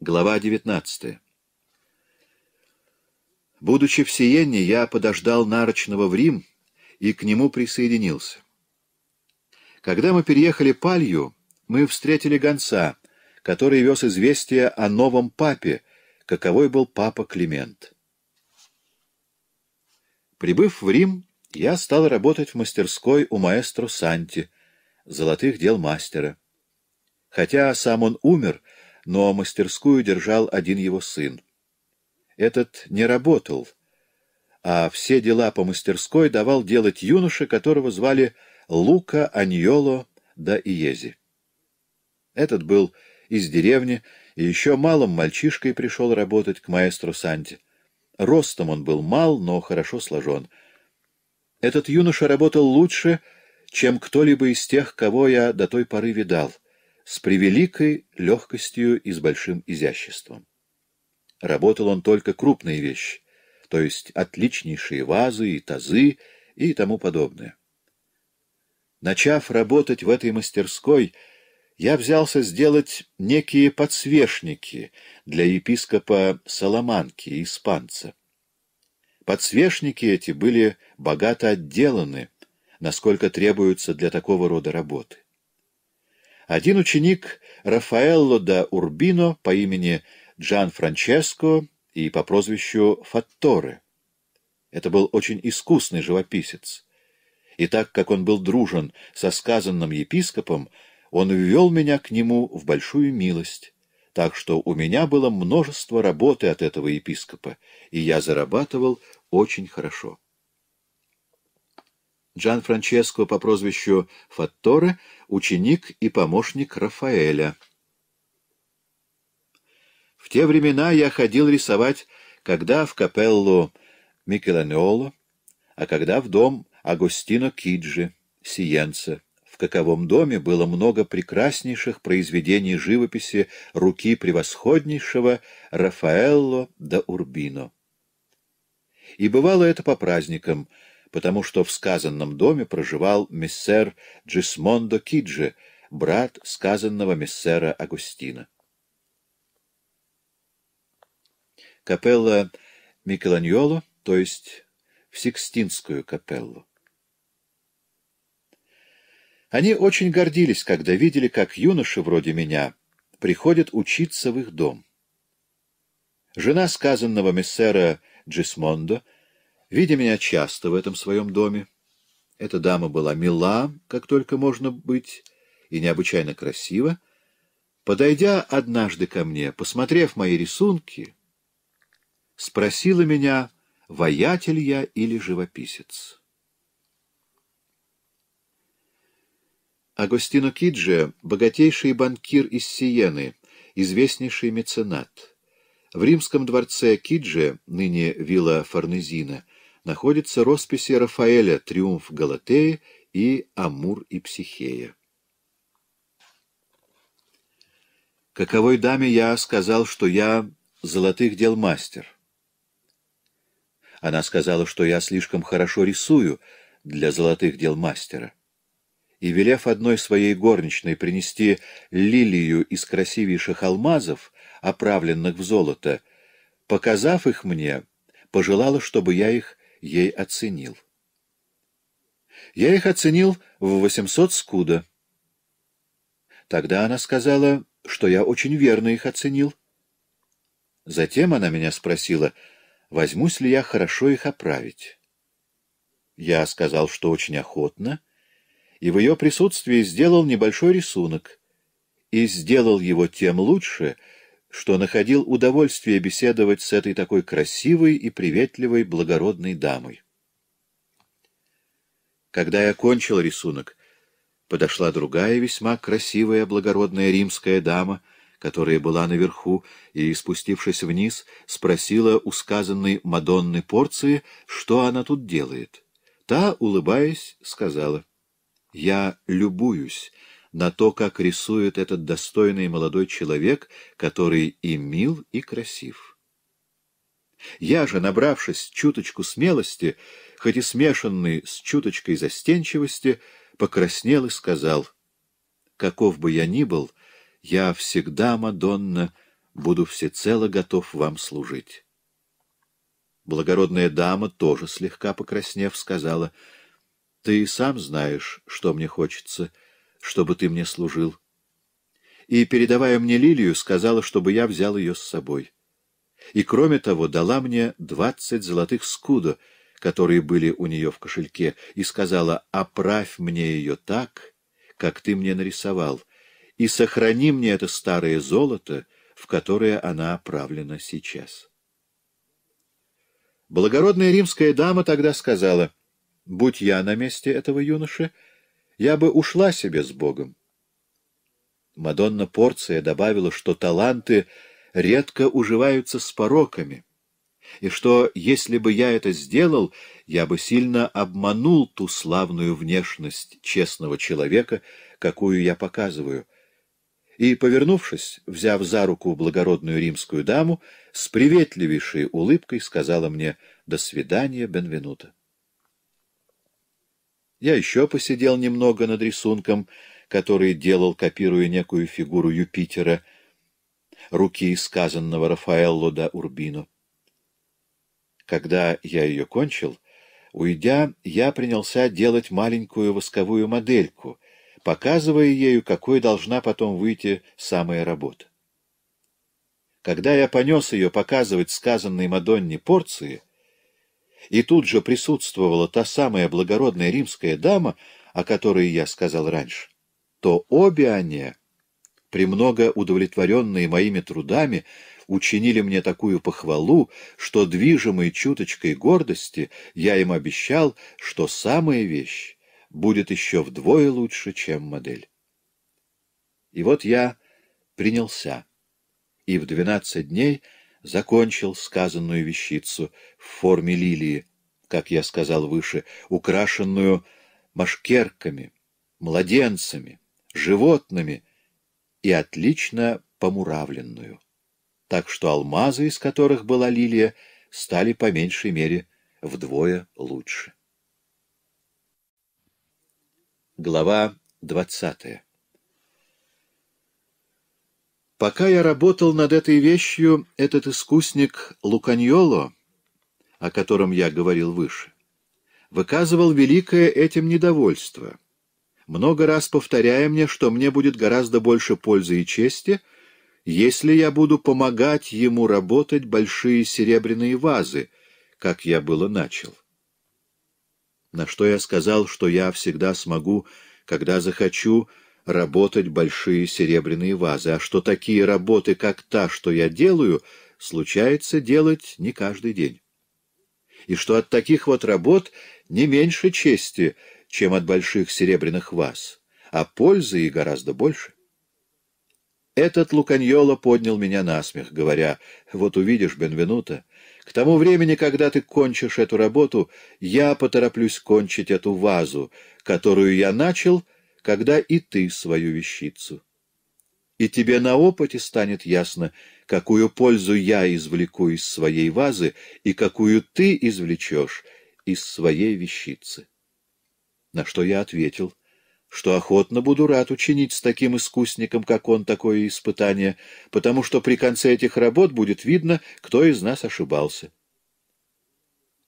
Глава 19. Будучи в Сиене, я подождал Нарочного в Рим и к нему присоединился. Когда мы переехали Палью, мы встретили гонца, который вез известие о новом папе, каковой был папа Климент. Прибыв в Рим, я стал работать в мастерской у маэстро Санти, золотых дел мастера. Хотя сам он умер, — но мастерскую держал один его сын. Этот не работал, а все дела по мастерской давал делать юноше, которого звали Лука Аньоло да Иези. Этот был из деревни и еще малым мальчишкой пришел работать к маэстро Санте. Ростом он был мал, но хорошо сложен. Этот юноша работал лучше, чем кто-либо из тех, кого я до той поры видал — с превеликой легкостью и с большим изяществом. Работал он только крупные вещи, то есть отличнейшие вазы и тазы и тому подобное. Начав работать в этой мастерской, я взялся сделать некие подсвечники для епископа Соломанки, испанца. Подсвечники эти были богато отделаны, насколько требуются для такого рода работы. Один ученик Рафаэлло да Урбино по имени Джан Франческо и по прозвищу Фатторе. Это был очень искусный живописец. И так как он был дружен со сказанным епископом, он ввел меня к нему в большую милость, так что у меня было множество работы от этого епископа, и я зарабатывал очень хорошо. Джан Франческо по прозвищу Фатторе, ученик и помощник Рафаэля. В те времена я ходил рисовать, когда в капеллу Микеланеоло, а когда в дом Агустино Киджи, сиенца. В каковом доме было много прекраснейших произведений живописи руки превосходнейшего Рафаэлло да Урбино. И бывало это по праздникам — потому что в сказанном доме проживал мессер Джисмондо Киджи, брат сказанного мессера Агустина. Капелла Микеланьоло, то есть в Сикстинскую капеллу. Они очень гордились, когда видели, как юноши вроде меня приходят учиться в их дом. Жена сказанного мессера Джисмондо — Видя меня часто в этом своем доме, эта дама была мила, как только можно быть, и необычайно красива, подойдя однажды ко мне, посмотрев мои рисунки, спросила меня, воятель я или живописец. Агостино Кидже, богатейший банкир из Сиены, известнейший меценат. В римском дворце Кидже, ныне вилла Форнезина, находятся росписи Рафаэля «Триумф Галатеи» и «Амур и Психея». Каковой даме я сказал, что я золотых дел мастер. Она сказала, что я слишком хорошо рисую для золотых дел мастера. И, велев одной своей горничной принести лилию из красивейших алмазов, оправленных в золото, показав их мне, пожелала, чтобы я их ей оценил. Я их оценил в 800 скуда. Тогда она сказала, что я очень верно их оценил. Затем она меня спросила, возьмусь ли я хорошо их оправить. Я сказал, что очень охотно, и в ее присутствии сделал небольшой рисунок. И сделал его тем лучше, что находил удовольствие беседовать с этой такой красивой и приветливой благородной дамой. Когда я кончил рисунок, подошла другая весьма красивая благородная римская дама, которая была наверху и, спустившись вниз, спросила у сказанной Мадонны порции, что она тут делает. Та, улыбаясь, сказала, «Я любуюсь на то, как рисует этот достойный молодой человек, который и мил, и красив. Я же, набравшись чуточку смелости, хоть и смешанный с чуточкой застенчивости, покраснел и сказал, «Каков бы я ни был, я всегда, Мадонна, буду всецело готов вам служить». Благородная дама, тоже слегка покраснев, сказала, «Ты и сам знаешь, что мне хочется» чтобы ты мне служил. И, передавая мне лилию, сказала, чтобы я взял ее с собой. И, кроме того, дала мне двадцать золотых скудо, которые были у нее в кошельке, и сказала, «Оправь мне ее так, как ты мне нарисовал, и сохрани мне это старое золото, в которое она оправлена сейчас». Благородная римская дама тогда сказала, «Будь я на месте этого юноши, — я бы ушла себе с Богом. Мадонна Порция добавила, что таланты редко уживаются с пороками, и что, если бы я это сделал, я бы сильно обманул ту славную внешность честного человека, какую я показываю. И, повернувшись, взяв за руку благородную римскую даму, с приветливейшей улыбкой сказала мне «До свидания, Бенвенута». Я еще посидел немного над рисунком, который делал, копируя некую фигуру Юпитера, руки сказанного Рафаэлло да Урбино. Когда я ее кончил, уйдя, я принялся делать маленькую восковую модельку, показывая ею, какой должна потом выйти самая работа. Когда я понес ее показывать сказанной Мадонне порции — и тут же присутствовала та самая благородная римская дама, о которой я сказал раньше, то обе они, премного удовлетворенные моими трудами, учинили мне такую похвалу, что, движимой чуточкой гордости, я им обещал, что самая вещь будет еще вдвое лучше, чем модель. И вот я принялся, и в двенадцать дней — закончил сказанную вещицу в форме лилии, как я сказал выше, украшенную машкерками, младенцами, животными и отлично помуравленную, так что алмазы, из которых была лилия, стали по меньшей мере вдвое лучше. Глава двадцатая Пока я работал над этой вещью, этот искусник Луканьоло, о котором я говорил выше, выказывал великое этим недовольство, много раз повторяя мне, что мне будет гораздо больше пользы и чести, если я буду помогать ему работать большие серебряные вазы, как я было начал. На что я сказал, что я всегда смогу, когда захочу, работать большие серебряные вазы, а что такие работы, как та, что я делаю, случается делать не каждый день. И что от таких вот работ не меньше чести, чем от больших серебряных ваз, а пользы и гораздо больше. Этот Луканьоло поднял меня на смех, говоря, «Вот увидишь, Бенвенута, к тому времени, когда ты кончишь эту работу, я потороплюсь кончить эту вазу, которую я начал, — когда и ты свою вещицу. И тебе на опыте станет ясно, какую пользу я извлеку из своей вазы и какую ты извлечешь из своей вещицы. На что я ответил, что охотно буду рад учинить с таким искусником, как он, такое испытание, потому что при конце этих работ будет видно, кто из нас ошибался.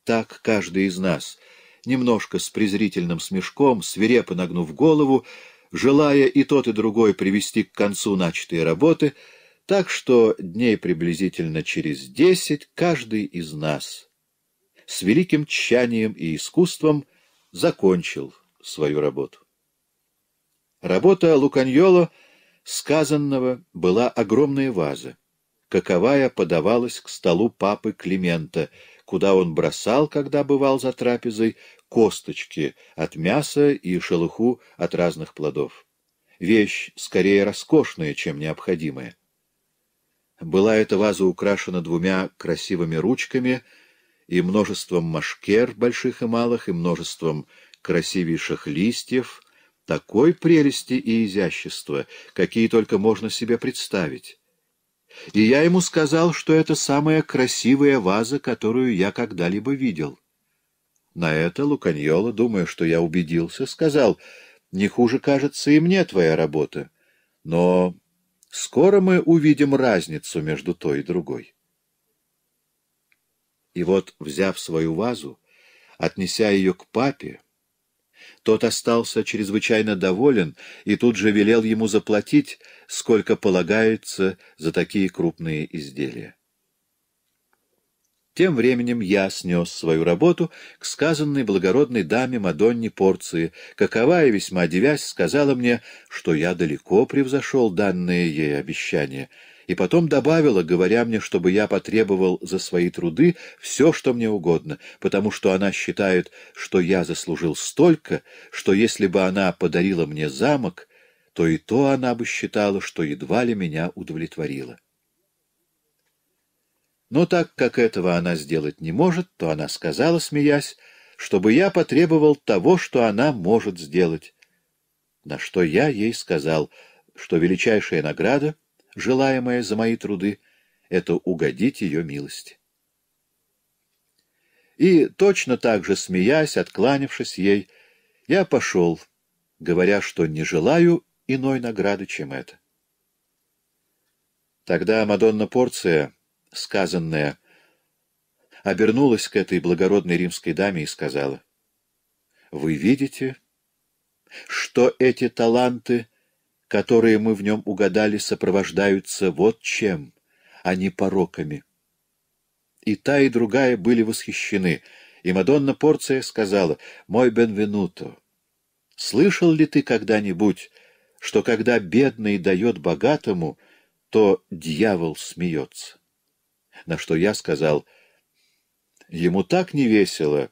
Так каждый из нас — немножко с презрительным смешком, свирепо нагнув голову, желая и тот, и другой привести к концу начатые работы, так что дней приблизительно через десять каждый из нас с великим тщанием и искусством закончил свою работу. Работа Луканьоло сказанного была огромная ваза, каковая подавалась к столу папы Климента — куда он бросал, когда бывал за трапезой, косточки от мяса и шелуху от разных плодов. Вещь скорее роскошная, чем необходимая. Была эта ваза украшена двумя красивыми ручками и множеством машкер, больших и малых, и множеством красивейших листьев, такой прелести и изящества, какие только можно себе представить. И я ему сказал, что это самая красивая ваза, которую я когда-либо видел. На это Луканьола, думая, что я убедился, сказал, «Не хуже, кажется, и мне твоя работа, но скоро мы увидим разницу между той и другой». И вот, взяв свою вазу, отнеся ее к папе, тот остался чрезвычайно доволен и тут же велел ему заплатить, сколько полагается за такие крупные изделия. Тем временем я снес свою работу к сказанной благородной даме Мадонне Порции, каковая, весьма девясь, сказала мне, что я далеко превзошел данное ей обещание — и потом добавила, говоря мне, чтобы я потребовал за свои труды все, что мне угодно, потому что она считает, что я заслужил столько, что если бы она подарила мне замок, то и то она бы считала, что едва ли меня удовлетворила. Но так как этого она сделать не может, то она сказала, смеясь, чтобы я потребовал того, что она может сделать. На что я ей сказал, что величайшая награда — желаемое за мои труды, это угодить ее милости. И точно так же, смеясь, откланившись ей, я пошел, говоря, что не желаю иной награды, чем это. Тогда Мадонна Порция, сказанная, обернулась к этой благородной римской даме и сказала, «Вы видите, что эти таланты которые мы в нем угадали, сопровождаются вот чем, а не пороками. И та, и другая были восхищены, и Мадонна Порция сказала «Мой Бенвенуто, слышал ли ты когда-нибудь, что когда бедный дает богатому, то дьявол смеется?» На что я сказал «Ему так не весело,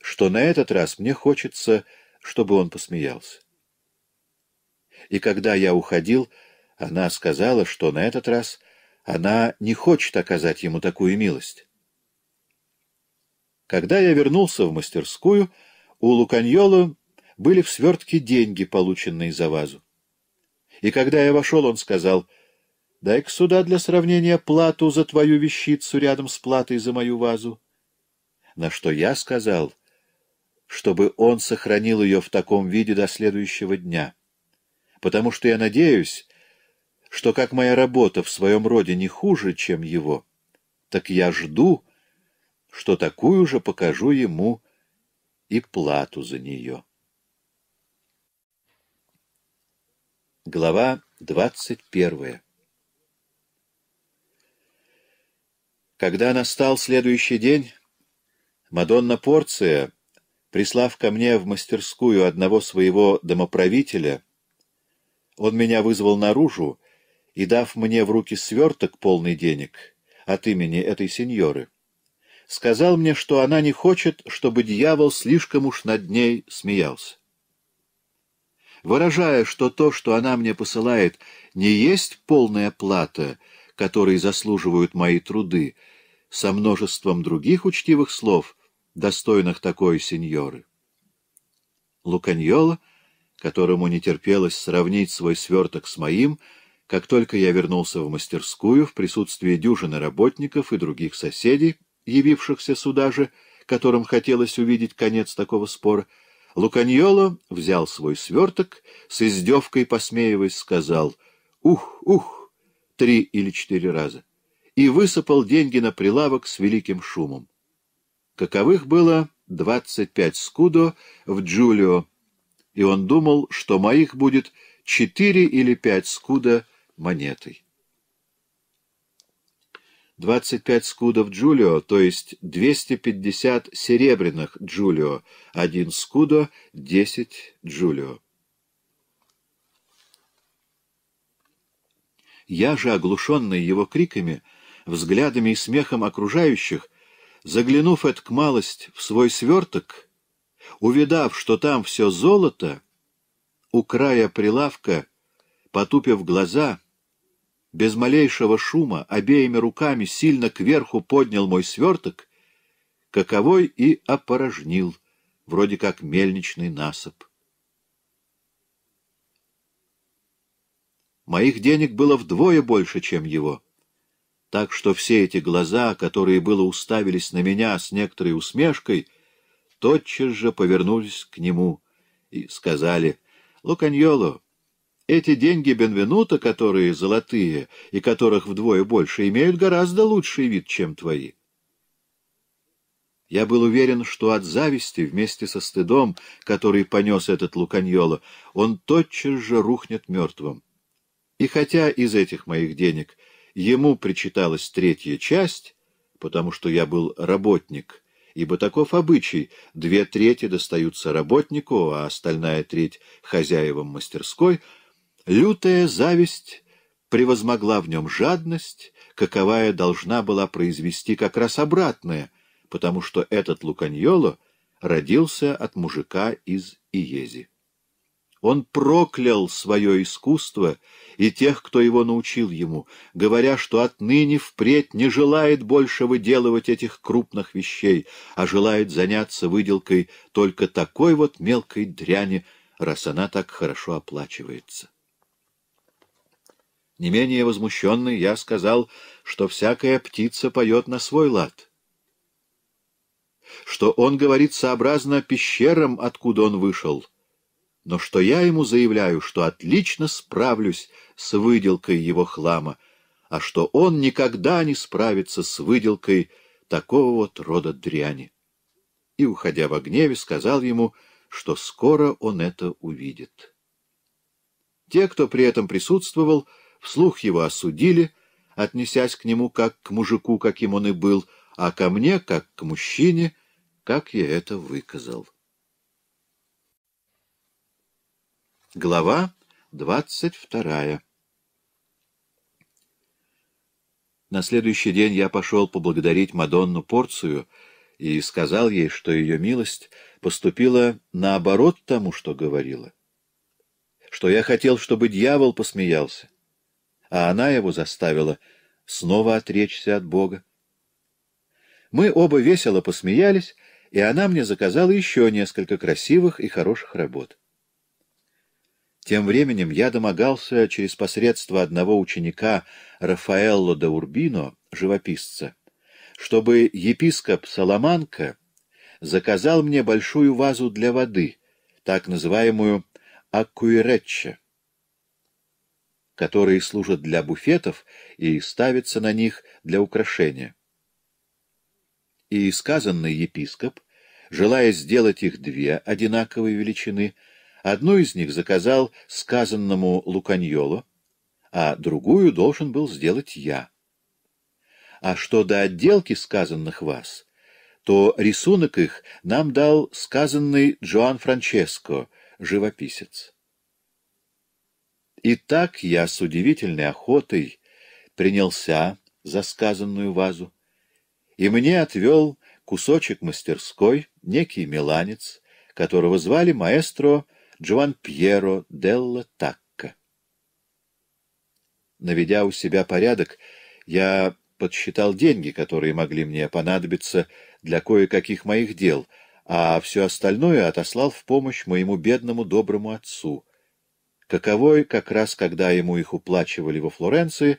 что на этот раз мне хочется, чтобы он посмеялся» и когда я уходил, она сказала, что на этот раз она не хочет оказать ему такую милость. Когда я вернулся в мастерскую, у Луканьола были в свертке деньги, полученные за вазу. И когда я вошел, он сказал, «Дай-ка сюда для сравнения плату за твою вещицу рядом с платой за мою вазу». На что я сказал, чтобы он сохранил ее в таком виде до следующего дня потому что я надеюсь, что как моя работа в своем роде не хуже, чем его, так я жду, что такую же покажу ему и плату за нее. Глава двадцать первая Когда настал следующий день, Мадонна Порция, прислав ко мне в мастерскую одного своего домоправителя, он меня вызвал наружу и, дав мне в руки сверток, полный денег, от имени этой сеньоры, сказал мне, что она не хочет, чтобы дьявол слишком уж над ней смеялся. Выражая, что то, что она мне посылает, не есть полная плата, которой заслуживают мои труды, со множеством других учтивых слов, достойных такой сеньоры. Луканьола — которому не терпелось сравнить свой сверток с моим, как только я вернулся в мастерскую в присутствии дюжины работников и других соседей, явившихся сюда же, которым хотелось увидеть конец такого спора, Луканьоло взял свой сверток, с издевкой посмеиваясь сказал «Ух, ух!» три или четыре раза и высыпал деньги на прилавок с великим шумом. Каковых было двадцать пять скудо в Джулио, и он думал, что моих будет четыре или пять скуда монетой. Двадцать пять скудов джулио, то есть двести пятьдесят серебряных джулио, один скудо — десять джулио. Я же, оглушенный его криками, взглядами и смехом окружающих, заглянув этак малость в свой сверток — Увидав, что там все золото, у края прилавка, потупив глаза, без малейшего шума, обеими руками сильно кверху поднял мой сверток, каковой и опорожнил, вроде как мельничный насыпь. Моих денег было вдвое больше, чем его. Так что все эти глаза, которые было уставились на меня с некоторой усмешкой, тотчас же повернулись к нему и сказали, «Луканьоло, эти деньги Бенвенута, которые золотые и которых вдвое больше, имеют гораздо лучший вид, чем твои». Я был уверен, что от зависти вместе со стыдом, который понес этот Луканьоло, он тотчас же рухнет мертвым. И хотя из этих моих денег ему причиталась третья часть, потому что я был работник — ибо таков обычай, две трети достаются работнику, а остальная треть — хозяевам мастерской, лютая зависть превозмогла в нем жадность, каковая должна была произвести как раз обратное, потому что этот Луканьоло родился от мужика из Иези. Он проклял свое искусство и тех, кто его научил ему, говоря, что отныне впредь не желает больше выделывать этих крупных вещей, а желает заняться выделкой только такой вот мелкой дряни, раз она так хорошо оплачивается. Не менее возмущенный я сказал, что всякая птица поет на свой лад, что он говорит сообразно пещерам, откуда он вышел — но что я ему заявляю, что отлично справлюсь с выделкой его хлама, а что он никогда не справится с выделкой такого вот рода дряни. И, уходя во гневе, сказал ему, что скоро он это увидит. Те, кто при этом присутствовал, вслух его осудили, отнесясь к нему как к мужику, каким он и был, а ко мне как к мужчине, как я это выказал. Глава двадцать вторая На следующий день я пошел поблагодарить Мадонну Порцию и сказал ей, что ее милость поступила наоборот тому, что говорила, что я хотел, чтобы дьявол посмеялся, а она его заставила снова отречься от Бога. Мы оба весело посмеялись, и она мне заказала еще несколько красивых и хороших работ. Тем временем я домогался через посредство одного ученика Рафаэлло да Урбино, живописца, чтобы епископ Саламанка заказал мне большую вазу для воды, так называемую аккуиречча, которые служат для буфетов и ставятся на них для украшения. И сказанный епископ, желая сделать их две одинаковой величины, — Одну из них заказал сказанному Луканьолу, а другую должен был сделать я. А что до отделки сказанных вас, то рисунок их нам дал сказанный Джоан Франческо, живописец. И так я с удивительной охотой принялся за сказанную вазу, и мне отвел кусочек мастерской некий миланец, которого звали маэстро Джован Пьеро Делла Такка. Наведя у себя порядок, я подсчитал деньги, которые могли мне понадобиться для кое-каких моих дел, а все остальное отослал в помощь моему бедному доброму отцу, каковой, как раз когда ему их уплачивали во Флоренции,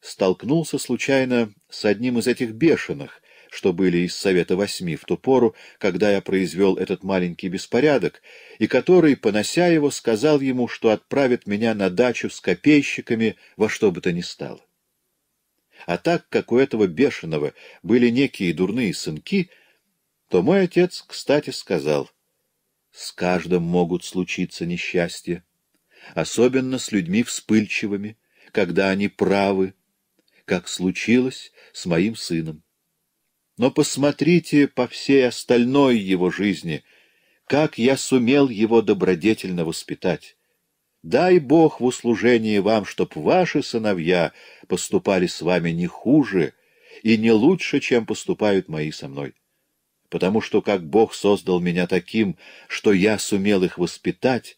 столкнулся случайно с одним из этих бешеных — что были из Совета Восьми в ту пору, когда я произвел этот маленький беспорядок, и который, понося его, сказал ему, что отправит меня на дачу с копейщиками во что бы то ни стало. А так как у этого бешеного были некие дурные сынки, то мой отец, кстати, сказал, «С каждым могут случиться несчастья, особенно с людьми вспыльчивыми, когда они правы, как случилось с моим сыном. Но посмотрите по всей остальной его жизни, как я сумел его добродетельно воспитать. Дай Бог в услужении вам, чтоб ваши сыновья поступали с вами не хуже и не лучше, чем поступают мои со мной. Потому что как Бог создал меня таким, что я сумел их воспитать,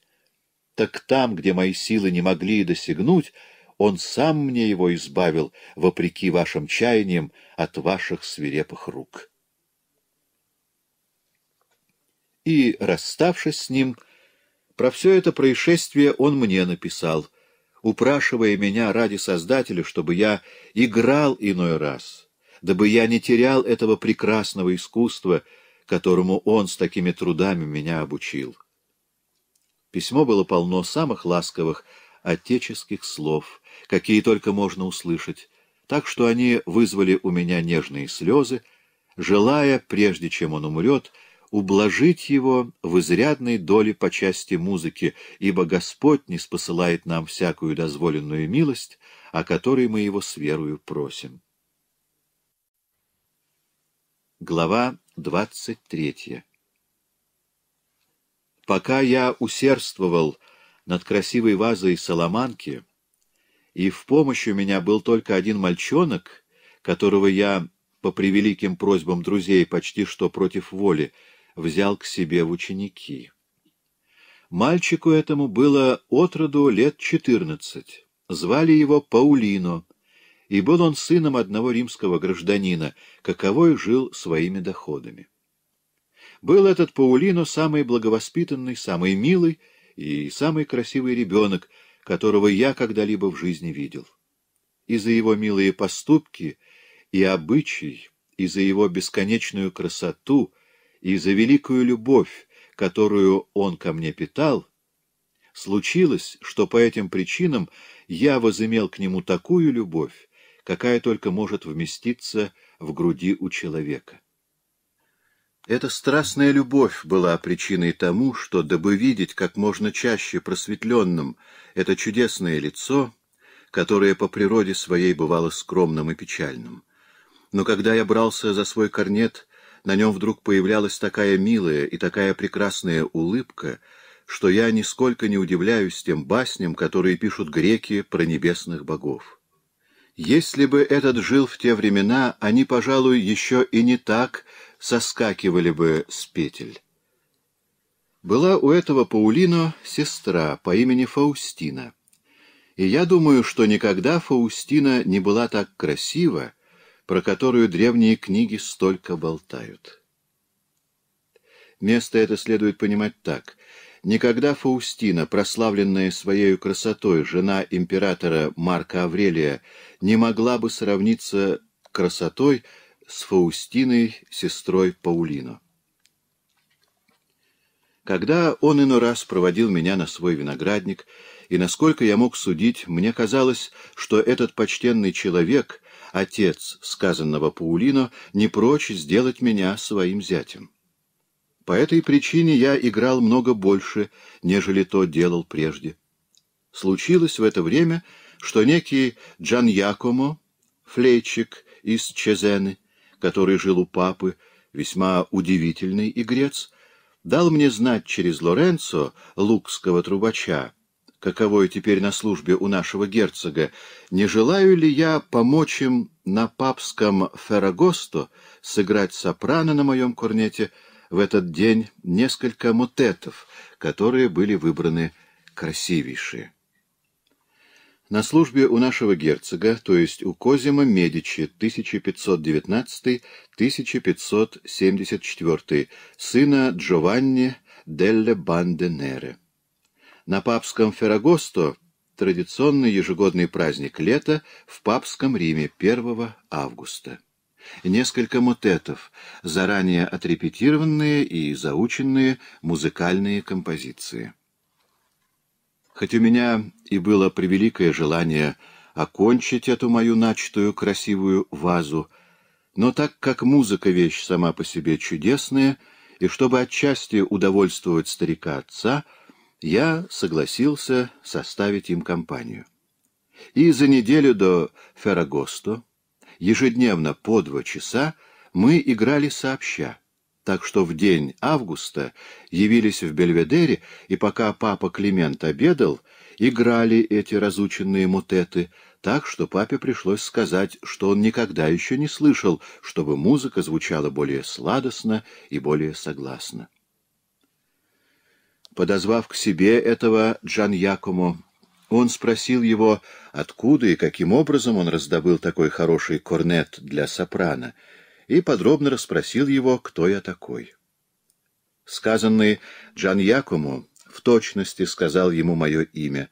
так там, где мои силы не могли и досягнуть, он сам мне его избавил, вопреки вашим чаяниям, от ваших свирепых рук. И, расставшись с ним, про все это происшествие он мне написал, упрашивая меня ради Создателя, чтобы я играл иной раз, дабы я не терял этого прекрасного искусства, которому он с такими трудами меня обучил. Письмо было полно самых ласковых отеческих слов, какие только можно услышать, так что они вызвали у меня нежные слезы, желая, прежде чем он умрет, ублажить его в изрядной доле по части музыки, ибо Господь не спосылает нам всякую дозволенную милость, о которой мы его с верою просим. Глава двадцать третья Пока я усердствовал, — над красивой вазой Соломанки, и в помощь у меня был только один мальчонок, которого я, по превеликим просьбам друзей, почти что против воли, взял к себе в ученики. Мальчику этому было от роду лет четырнадцать. Звали его Паулино, и был он сыном одного римского гражданина, каковой жил своими доходами. Был этот Паулино самый благовоспитанный, самый милый, и самый красивый ребенок, которого я когда-либо в жизни видел. И за его милые поступки и обычай, и за его бесконечную красоту, и за великую любовь, которую он ко мне питал, случилось, что по этим причинам я возымел к нему такую любовь, какая только может вместиться в груди у человека. Эта страстная любовь была причиной тому, что, дабы видеть как можно чаще просветленным это чудесное лицо, которое по природе своей бывало скромным и печальным. Но когда я брался за свой корнет, на нем вдруг появлялась такая милая и такая прекрасная улыбка, что я нисколько не удивляюсь тем басням, которые пишут греки про небесных богов. Если бы этот жил в те времена, они, пожалуй, еще и не так соскакивали бы с петель. Была у этого Паулино сестра по имени Фаустина. И я думаю, что никогда Фаустина не была так красива, про которую древние книги столько болтают. Место это следует понимать так. Никогда Фаустина, прославленная своей красотой, жена императора Марка Аврелия, не могла бы сравниться красотой с Фаустиной, сестрой Паулино. Когда он иной раз проводил меня на свой виноградник, и, насколько я мог судить, мне казалось, что этот почтенный человек, отец сказанного Паулино, не прочь сделать меня своим зятем. По этой причине я играл много больше, нежели то делал прежде. Случилось в это время, что некий Джан Якомо, флейчик из Чезены, который жил у папы, весьма удивительный игрец, дал мне знать через Лоренцо, лукского трубача, каковой теперь на службе у нашего герцога, не желаю ли я помочь им на папском Феррагосто сыграть сопрано на моем корнете — в этот день несколько мутетов, которые были выбраны красивейшие. На службе у нашего герцога, то есть у Козима Медичи, 1519-1574, сына Джованни Делле Банденере. На папском Феррагосто традиционный ежегодный праздник лета в папском Риме 1 августа несколько мотетов, заранее отрепетированные и заученные музыкальные композиции. Хоть у меня и было превеликое желание окончить эту мою начатую красивую вазу, но так как музыка — вещь сама по себе чудесная, и чтобы отчасти удовольствовать старика-отца, я согласился составить им компанию. И за неделю до Феррагосто ежедневно по два часа мы играли сообща. Так что в день августа явились в Бельведере, и пока папа Климент обедал, играли эти разученные мутеты, так что папе пришлось сказать, что он никогда еще не слышал, чтобы музыка звучала более сладостно и более согласно. Подозвав к себе этого Джан Якому, он спросил его, откуда и каким образом он раздобыл такой хороший корнет для сопрано, и подробно расспросил его, кто я такой. Сказанный Джан Якому в точности сказал ему мое имя.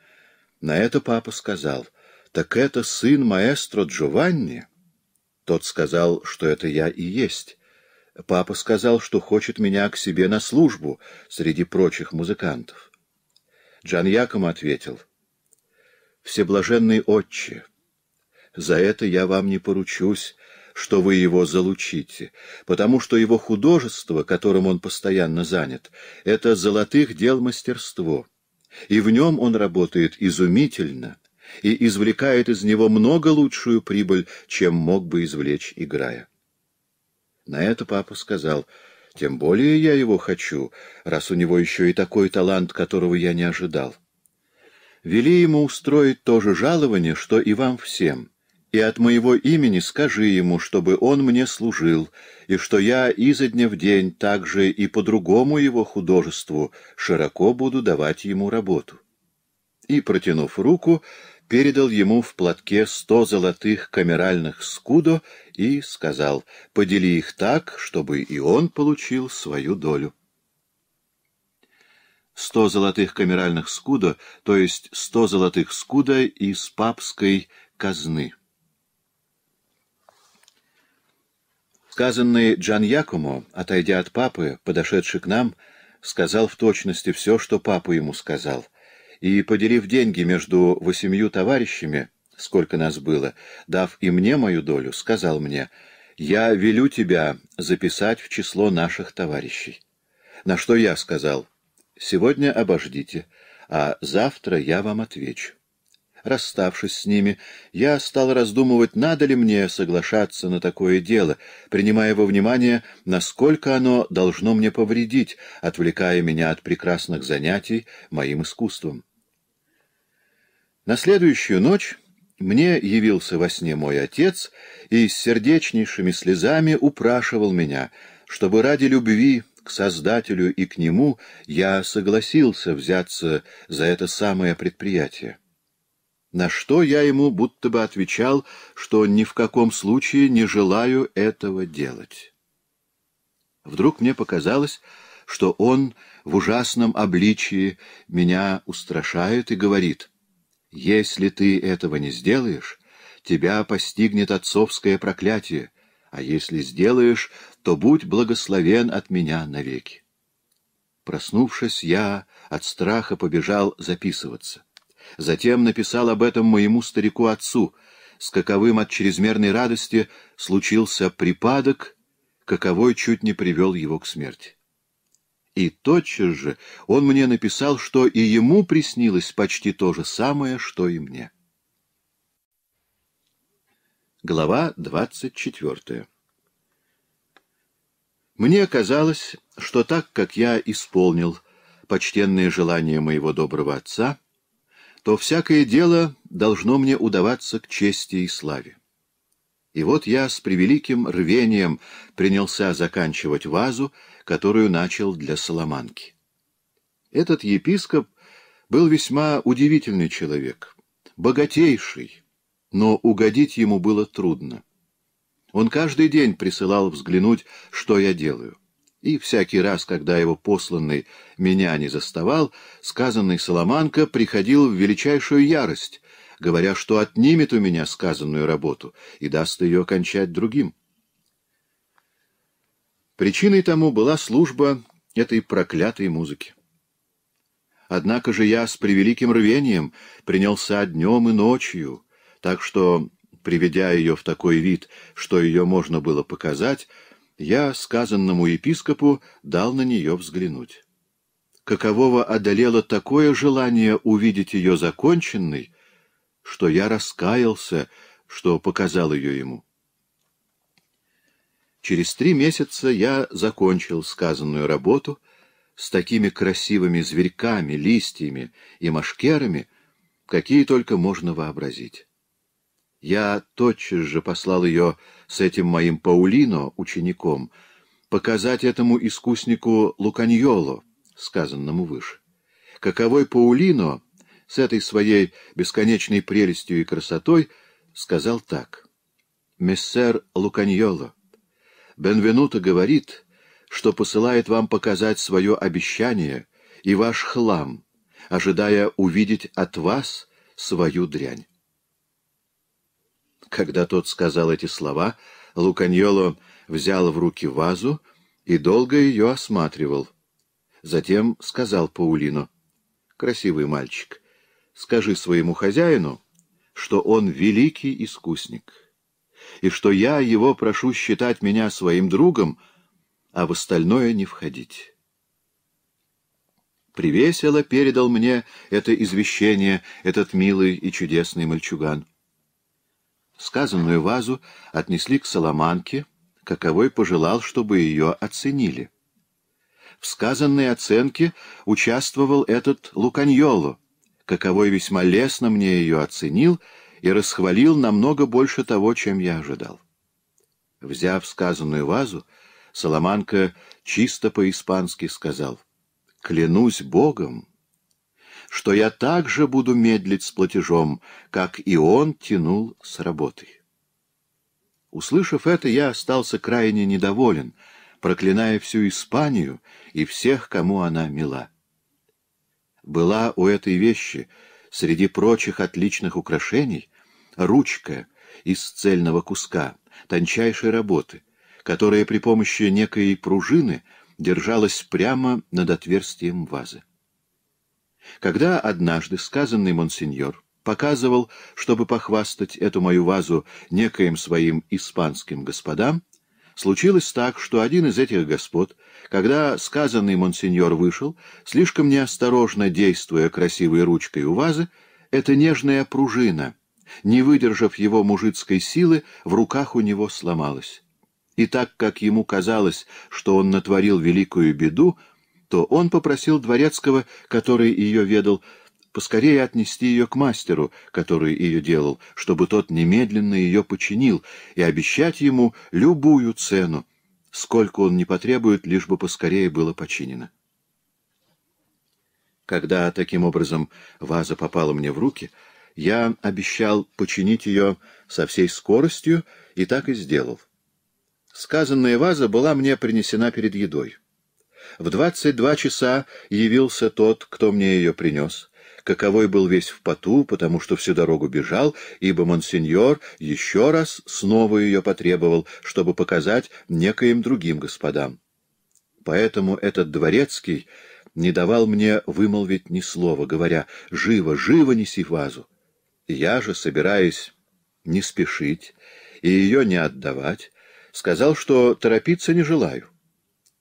На это папа сказал, «Так это сын маэстро Джованни?» Тот сказал, что это я и есть. Папа сказал, что хочет меня к себе на службу среди прочих музыкантов. Джан Яком ответил — Всеблаженный отче, за это я вам не поручусь, что вы его залучите, потому что его художество, которым он постоянно занят, — это золотых дел мастерство, и в нем он работает изумительно и извлекает из него много лучшую прибыль, чем мог бы извлечь, играя. На это папа сказал, «Тем более я его хочу, раз у него еще и такой талант, которого я не ожидал» вели ему устроить то же жалование, что и вам всем, и от моего имени скажи ему, чтобы он мне служил, и что я изо дня в день также и по другому его художеству широко буду давать ему работу». И, протянув руку, передал ему в платке сто золотых камеральных скудо и сказал, «Подели их так, чтобы и он получил свою долю» сто золотых камеральных скудо, то есть сто золотых скудо из папской казны. Сказанный Джан Якому, отойдя от папы, подошедший к нам, сказал в точности все, что папа ему сказал, и, поделив деньги между восемью товарищами, сколько нас было, дав и мне мою долю, сказал мне, «Я велю тебя записать в число наших товарищей». На что я сказал, — Сегодня обождите, а завтра я вам отвечу. Расставшись с ними, я стал раздумывать, надо ли мне соглашаться на такое дело, принимая во внимание, насколько оно должно мне повредить, отвлекая меня от прекрасных занятий моим искусством. На следующую ночь мне явился во сне мой отец и с сердечнейшими слезами упрашивал меня, чтобы ради любви, к Создателю и к Нему, я согласился взяться за это самое предприятие. На что я ему будто бы отвечал, что ни в каком случае не желаю этого делать. Вдруг мне показалось, что он в ужасном обличии меня устрашает и говорит, «Если ты этого не сделаешь, тебя постигнет отцовское проклятие, а если сделаешь, то будь благословен от меня навеки. Проснувшись, я от страха побежал записываться. Затем написал об этом моему старику-отцу. С каковым от чрезмерной радости случился припадок, каковой чуть не привел его к смерти. И тотчас же он мне написал, что и ему приснилось почти то же самое, что и мне. Глава 24. Мне казалось, что так как я исполнил почтенные желания моего доброго отца, то всякое дело должно мне удаваться к чести и славе. И вот я с превеликим рвением принялся заканчивать вазу, которую начал для Соломанки. Этот епископ был весьма удивительный человек, богатейший, но угодить ему было трудно. Он каждый день присылал взглянуть, что я делаю. И всякий раз, когда его посланный меня не заставал, сказанный соломанка приходил в величайшую ярость, говоря, что отнимет у меня сказанную работу и даст ее кончать другим. Причиной тому была служба этой проклятой музыки. Однако же я с превеликим рвением принялся днем и ночью, так что, приведя ее в такой вид, что ее можно было показать, я сказанному епископу дал на нее взглянуть. Какового одолело такое желание увидеть ее законченной, что я раскаялся, что показал ее ему. Через три месяца я закончил сказанную работу с такими красивыми зверьками, листьями и машкерами, какие только можно вообразить. Я тотчас же послал ее с этим моим Паулино, учеником, показать этому искуснику Луканьоло, сказанному выше. Каковой Паулино с этой своей бесконечной прелестью и красотой сказал так. «Мессер Луканьоло, Бенвенуто говорит, что посылает вам показать свое обещание и ваш хлам, ожидая увидеть от вас свою дрянь. Когда тот сказал эти слова, Луканьоло взял в руки вазу и долго ее осматривал. Затем сказал Паулину, «Красивый мальчик, скажи своему хозяину, что он великий искусник, и что я его прошу считать меня своим другом, а в остальное не входить». Привесело передал мне это извещение этот милый и чудесный мальчуган. Сказанную вазу отнесли к Соломанке, каковой пожелал, чтобы ее оценили. В сказанной оценке участвовал этот Луканьоло, каковой весьма лестно мне ее оценил и расхвалил намного больше того, чем я ожидал. Взяв сказанную вазу, Соломанка чисто по-испански сказал «Клянусь Богом, что я также буду медлить с платежом, как и он тянул с работой. Услышав это, я остался крайне недоволен, проклиная всю Испанию и всех, кому она мила. Была у этой вещи, среди прочих отличных украшений, ручка из цельного куска, тончайшей работы, которая при помощи некой пружины держалась прямо над отверстием вазы. Когда однажды сказанный монсеньор показывал, чтобы похвастать эту мою вазу некоим своим испанским господам, случилось так, что один из этих господ, когда сказанный монсеньор вышел, слишком неосторожно действуя красивой ручкой у вазы, эта нежная пружина, не выдержав его мужицкой силы, в руках у него сломалась. И так как ему казалось, что он натворил великую беду, то он попросил дворецкого, который ее ведал, поскорее отнести ее к мастеру, который ее делал, чтобы тот немедленно ее починил, и обещать ему любую цену, сколько он не потребует, лишь бы поскорее было починено. Когда таким образом ваза попала мне в руки, я обещал починить ее со всей скоростью и так и сделал. Сказанная ваза была мне принесена перед едой. В двадцать два часа явился тот, кто мне ее принес, каковой был весь в поту, потому что всю дорогу бежал, ибо монсеньор еще раз снова ее потребовал, чтобы показать некоим другим господам. Поэтому этот дворецкий не давал мне вымолвить ни слова, говоря «Живо, живо неси вазу!» Я же, собираясь не спешить и ее не отдавать, сказал, что торопиться не желаю.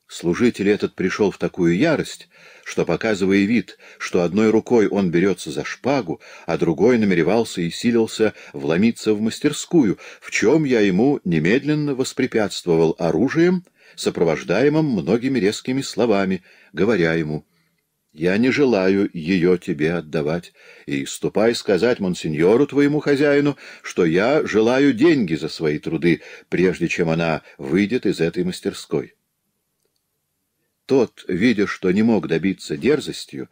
Служитель этот пришел в такую ярость, что, показывая вид, что одной рукой он берется за шпагу, а другой намеревался и силился вломиться в мастерскую, в чем я ему немедленно воспрепятствовал оружием, сопровождаемым многими резкими словами, говоря ему «Я не желаю ее тебе отдавать, и ступай сказать монсеньору твоему хозяину, что я желаю деньги за свои труды, прежде чем она выйдет из этой мастерской». Тот, видя, что не мог добиться дерзостью,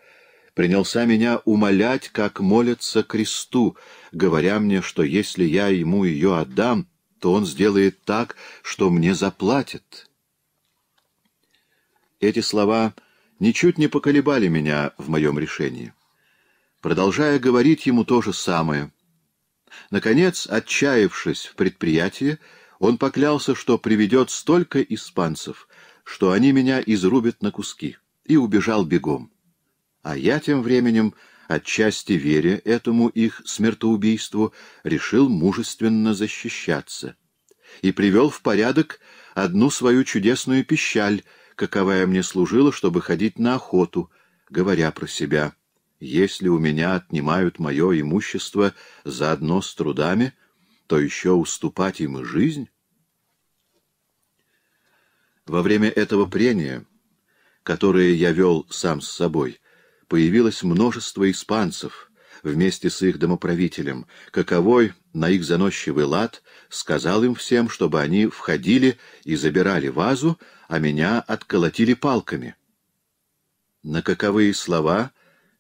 принялся меня умолять, как молится кресту, говоря мне, что если я ему ее отдам, то он сделает так, что мне заплатит. Эти слова ничуть не поколебали меня в моем решении. Продолжая говорить ему то же самое. Наконец, отчаявшись в предприятии, он поклялся, что приведет столько испанцев, что они меня изрубят на куски, и убежал бегом. А я тем временем, отчасти веря этому их смертоубийству, решил мужественно защищаться и привел в порядок одну свою чудесную пищаль, каковая мне служила, чтобы ходить на охоту, говоря про себя. Если у меня отнимают мое имущество заодно с трудами, то еще уступать им и жизнь? Во время этого прения, которое я вел сам с собой, появилось множество испанцев вместе с их домоправителем, каковой на их заносчивый лад сказал им всем, чтобы они входили и забирали вазу, а меня отколотили палками. На каковые слова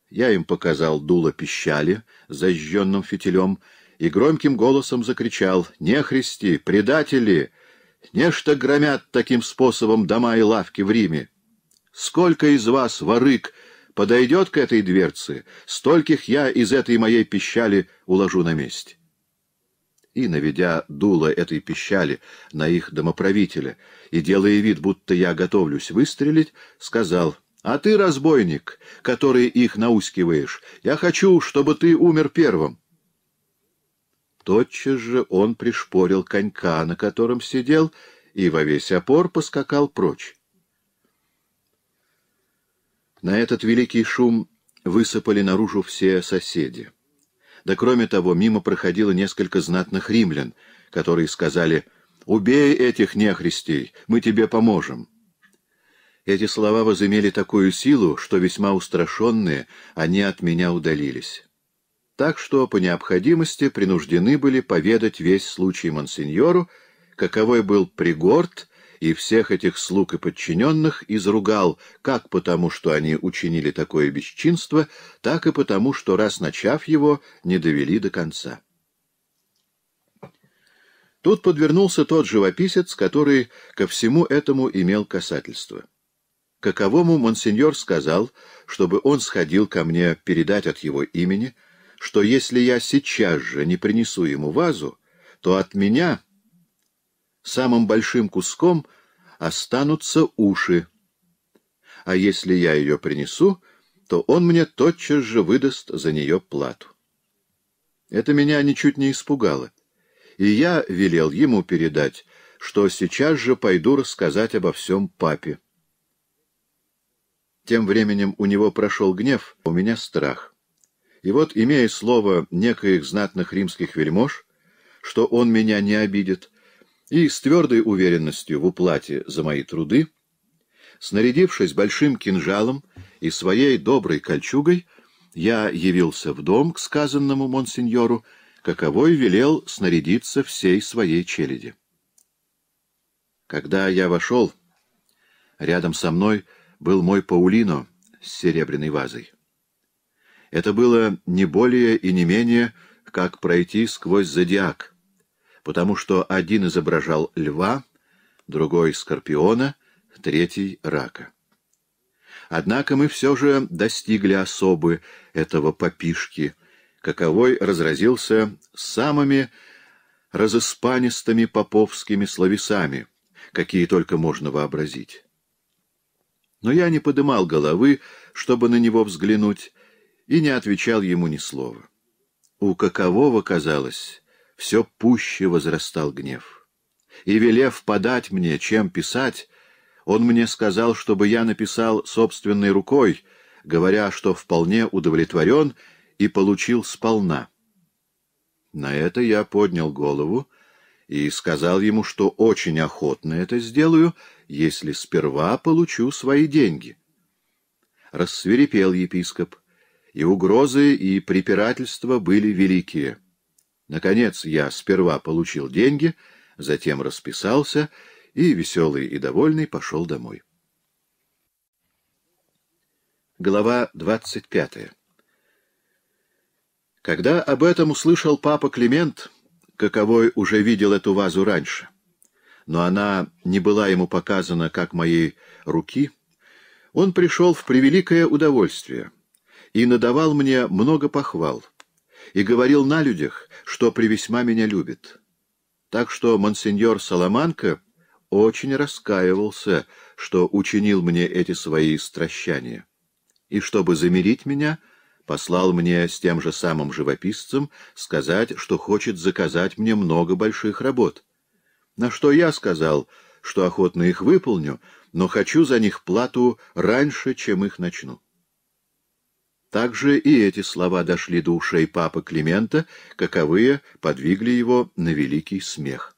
я им показал дуло пищали зажженным фитилем и громким голосом закричал «Не христи, предатели!» Нечто громят таким способом дома и лавки в Риме. Сколько из вас, ворык, подойдет к этой дверце, стольких я из этой моей пищали уложу на месте. И, наведя дуло этой пищали на их домоправителя и делая вид, будто я готовлюсь выстрелить, сказал, «А ты, разбойник, который их наускиваешь, я хочу, чтобы ты умер первым». Тотчас же он пришпорил конька, на котором сидел, и во весь опор поскакал прочь. На этот великий шум высыпали наружу все соседи. Да кроме того, мимо проходило несколько знатных римлян, которые сказали «Убей этих нехристей, мы тебе поможем». Эти слова возымели такую силу, что весьма устрашенные они от меня удалились так что по необходимости принуждены были поведать весь случай монсеньору, каковой был Пригорд, и всех этих слуг и подчиненных изругал как потому, что они учинили такое бесчинство, так и потому, что, раз начав его, не довели до конца. Тут подвернулся тот живописец, который ко всему этому имел касательство. Каковому монсеньор сказал, чтобы он сходил ко мне передать от его имени — что если я сейчас же не принесу ему вазу, то от меня самым большим куском останутся уши, а если я ее принесу, то он мне тотчас же выдаст за нее плату. Это меня ничуть не испугало, и я велел ему передать, что сейчас же пойду рассказать обо всем папе. Тем временем у него прошел гнев, у меня страх. И вот, имея слово некоих знатных римских вельмож, что он меня не обидит, и с твердой уверенностью в уплате за мои труды, снарядившись большим кинжалом и своей доброй кольчугой, я явился в дом к сказанному монсеньору, каковой велел снарядиться всей своей челяди. Когда я вошел, рядом со мной был мой Паулино с серебряной вазой. Это было не более и не менее, как пройти сквозь зодиак, потому что один изображал льва, другой — скорпиона, третий — рака. Однако мы все же достигли особы этого попишки, каковой разразился самыми разыспанистыми поповскими словесами, какие только можно вообразить. Но я не подымал головы, чтобы на него взглянуть, и не отвечал ему ни слова. У какового, казалось, все пуще возрастал гнев. И, велев подать мне, чем писать, он мне сказал, чтобы я написал собственной рукой, говоря, что вполне удовлетворен и получил сполна. На это я поднял голову и сказал ему, что очень охотно это сделаю, если сперва получу свои деньги. Рассверепел епископ и угрозы, и препирательства были великие. Наконец я сперва получил деньги, затем расписался и, веселый и довольный, пошел домой. Глава 25 Когда об этом услышал папа Климент, каковой уже видел эту вазу раньше, но она не была ему показана как моей руки, он пришел в превеликое удовольствие — и надавал мне много похвал, и говорил на людях, что привесьма меня любит. Так что монсеньор Соломанко очень раскаивался, что учинил мне эти свои стращания, и, чтобы замерить меня, послал мне с тем же самым живописцем сказать, что хочет заказать мне много больших работ. На что я сказал, что охотно их выполню, но хочу за них плату раньше, чем их начну. Также и эти слова дошли до ушей папы Климента, каковые подвигли его на великий смех.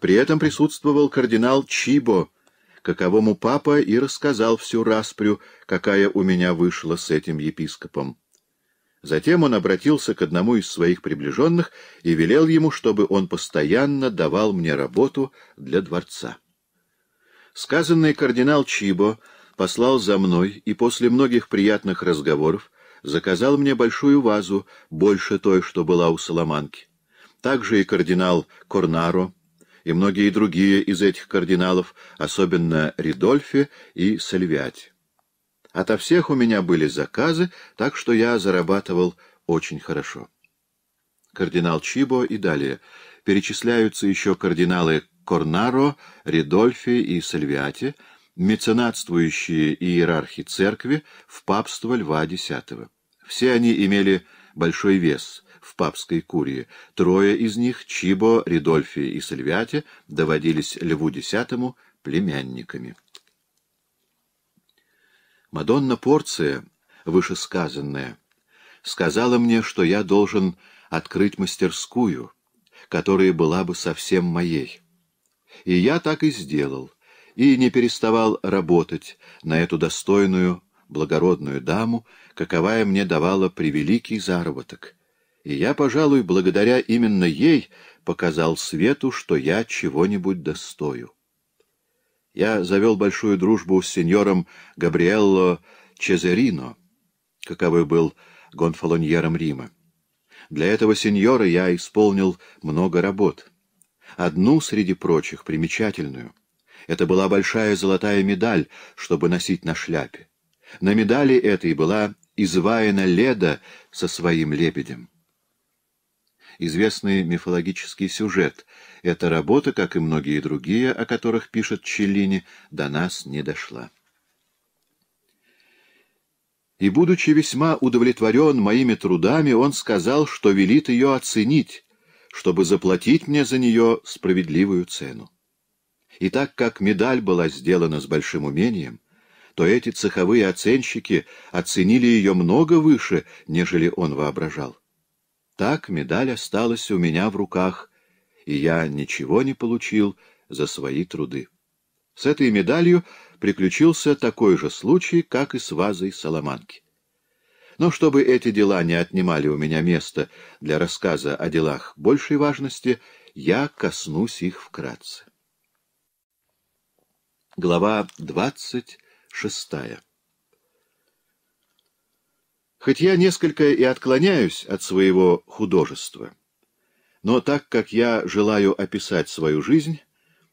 При этом присутствовал кардинал Чибо, каковому папа и рассказал всю распрю, какая у меня вышла с этим епископом. Затем он обратился к одному из своих приближенных и велел ему, чтобы он постоянно давал мне работу для дворца. Сказанный кардинал Чибо — послал за мной и после многих приятных разговоров заказал мне большую вазу, больше той, что была у Соломанки. Также и кардинал Корнаро, и многие другие из этих кардиналов, особенно Ридольфи и Сальвиати. Ото всех у меня были заказы, так что я зарабатывал очень хорошо. Кардинал Чибо и далее. Перечисляются еще кардиналы Корнаро, Ридольфи и Сальвиати — меценатствующие иерархи церкви в папство Льва X. Все они имели большой вес в папской курии. Трое из них, Чибо, Ридольфи и Сальвиате, доводились Льву X племянниками. Мадонна Порция, вышесказанная, сказала мне, что я должен открыть мастерскую, которая была бы совсем моей. И я так и сделал — и не переставал работать на эту достойную, благородную даму, каковая мне давала превеликий заработок. И я, пожалуй, благодаря именно ей показал свету, что я чего-нибудь достою. Я завел большую дружбу с сеньором Габриэлло Чезерино, каковой был гонфолоньером Рима. Для этого сеньора я исполнил много работ. Одну среди прочих, примечательную — это была большая золотая медаль, чтобы носить на шляпе. На медали этой была изваяна леда со своим лебедем. Известный мифологический сюжет. Эта работа, как и многие другие, о которых пишет Челлини, до нас не дошла. И, будучи весьма удовлетворен моими трудами, он сказал, что велит ее оценить, чтобы заплатить мне за нее справедливую цену. И так как медаль была сделана с большим умением, то эти цеховые оценщики оценили ее много выше, нежели он воображал. Так медаль осталась у меня в руках, и я ничего не получил за свои труды. С этой медалью приключился такой же случай, как и с вазой Соломанки. Но чтобы эти дела не отнимали у меня места для рассказа о делах большей важности, я коснусь их вкратце. Глава 26. Хоть я несколько и отклоняюсь от своего художества, но так как я желаю описать свою жизнь,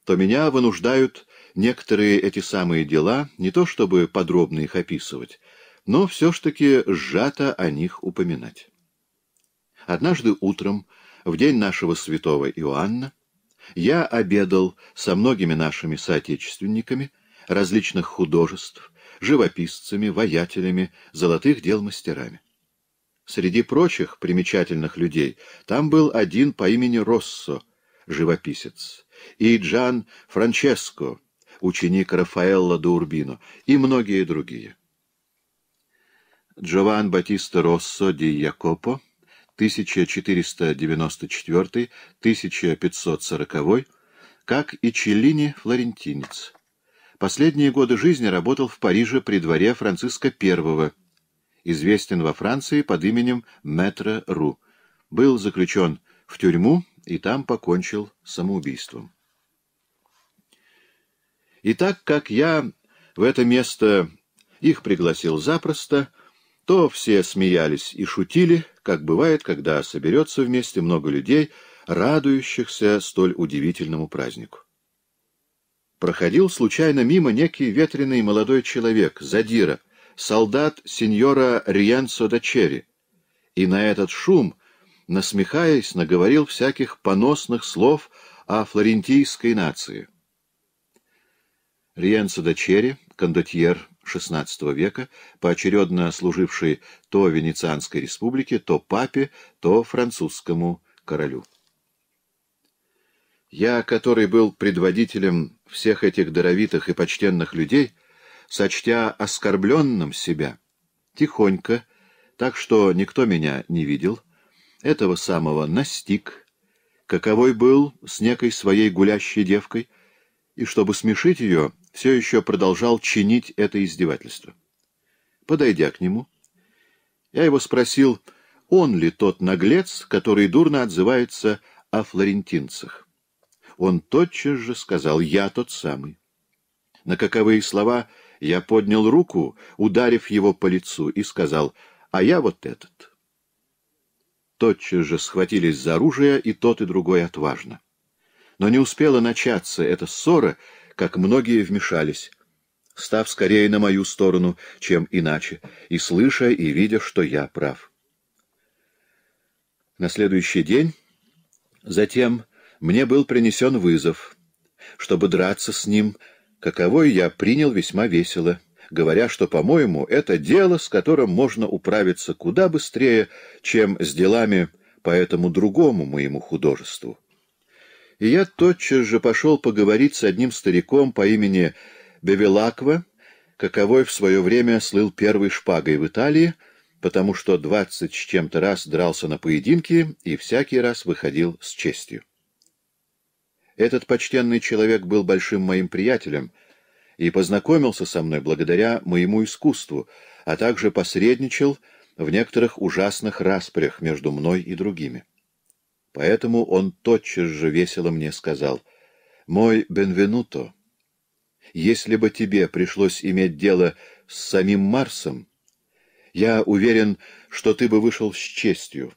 то меня вынуждают некоторые эти самые дела, не то чтобы подробно их описывать, но все ж таки сжато о них упоминать. Однажды утром, в день нашего святого Иоанна, я обедал со многими нашими соотечественниками различных художеств, живописцами, воятелями, золотых дел мастерами. Среди прочих примечательных людей там был один по имени Россо, живописец, и Джан Франческо, ученик Рафаэлла Урбино, и многие другие. Джован Батиста Россо ди Якопо 1494-1540, как и Челлини флорентинец. Последние годы жизни работал в Париже при дворе Франциска I, известен во Франции под именем Метро Ру. Был заключен в тюрьму и там покончил самоубийством. И так как я в это место их пригласил запросто, то все смеялись и шутили, как бывает, когда соберется вместе много людей, радующихся столь удивительному празднику. Проходил случайно мимо некий ветреный молодой человек, задира, солдат сеньора Риенцо Дачери, и на этот шум, насмехаясь, наговорил всяких поносных слов о флорентийской нации. Риенцо Дачери, кондотьер XVI века, поочередно служивший то Венецианской республике, то папе, то французскому королю. Я, который был предводителем всех этих даровитых и почтенных людей, сочтя оскорбленным себя, тихонько, так что никто меня не видел, этого самого настиг, каковой был с некой своей гулящей девкой, и чтобы смешить ее, все еще продолжал чинить это издевательство. Подойдя к нему, я его спросил, он ли тот наглец, который дурно отзывается о флорентинцах. Он тотчас же сказал «Я тот самый». На каковые слова я поднял руку, ударив его по лицу, и сказал «А я вот этот». Тотчас же схватились за оружие и тот, и другой отважно. Но не успела начаться эта ссора, как многие вмешались, став скорее на мою сторону, чем иначе, и слыша и видя, что я прав. На следующий день затем мне был принесен вызов, чтобы драться с ним, каковой я принял весьма весело, говоря, что, по-моему, это дело, с которым можно управиться куда быстрее, чем с делами по этому другому моему художеству и я тотчас же пошел поговорить с одним стариком по имени Бевелаква, каковой в свое время слыл первой шпагой в Италии, потому что двадцать с чем-то раз дрался на поединке и всякий раз выходил с честью. Этот почтенный человек был большим моим приятелем и познакомился со мной благодаря моему искусству, а также посредничал в некоторых ужасных распрях между мной и другими. Поэтому он тотчас же весело мне сказал, «Мой Бенвенуто, если бы тебе пришлось иметь дело с самим Марсом, я уверен, что ты бы вышел с честью,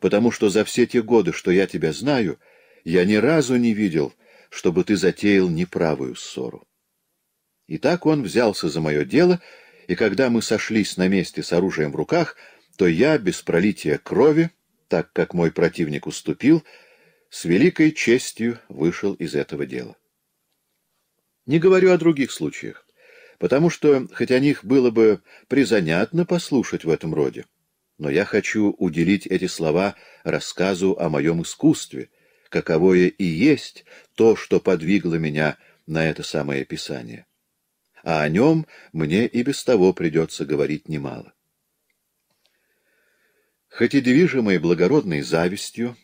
потому что за все те годы, что я тебя знаю, я ни разу не видел, чтобы ты затеял неправую ссору». И так он взялся за мое дело, и когда мы сошлись на месте с оружием в руках, то я, без пролития крови, так как мой противник уступил, с великой честью вышел из этого дела. Не говорю о других случаях, потому что, хотя о них было бы призанятно послушать в этом роде, но я хочу уделить эти слова рассказу о моем искусстве, каковое и есть то, что подвигло меня на это самое писание. А о нем мне и без того придется говорить немало. Хоть и движимый благородной завистью,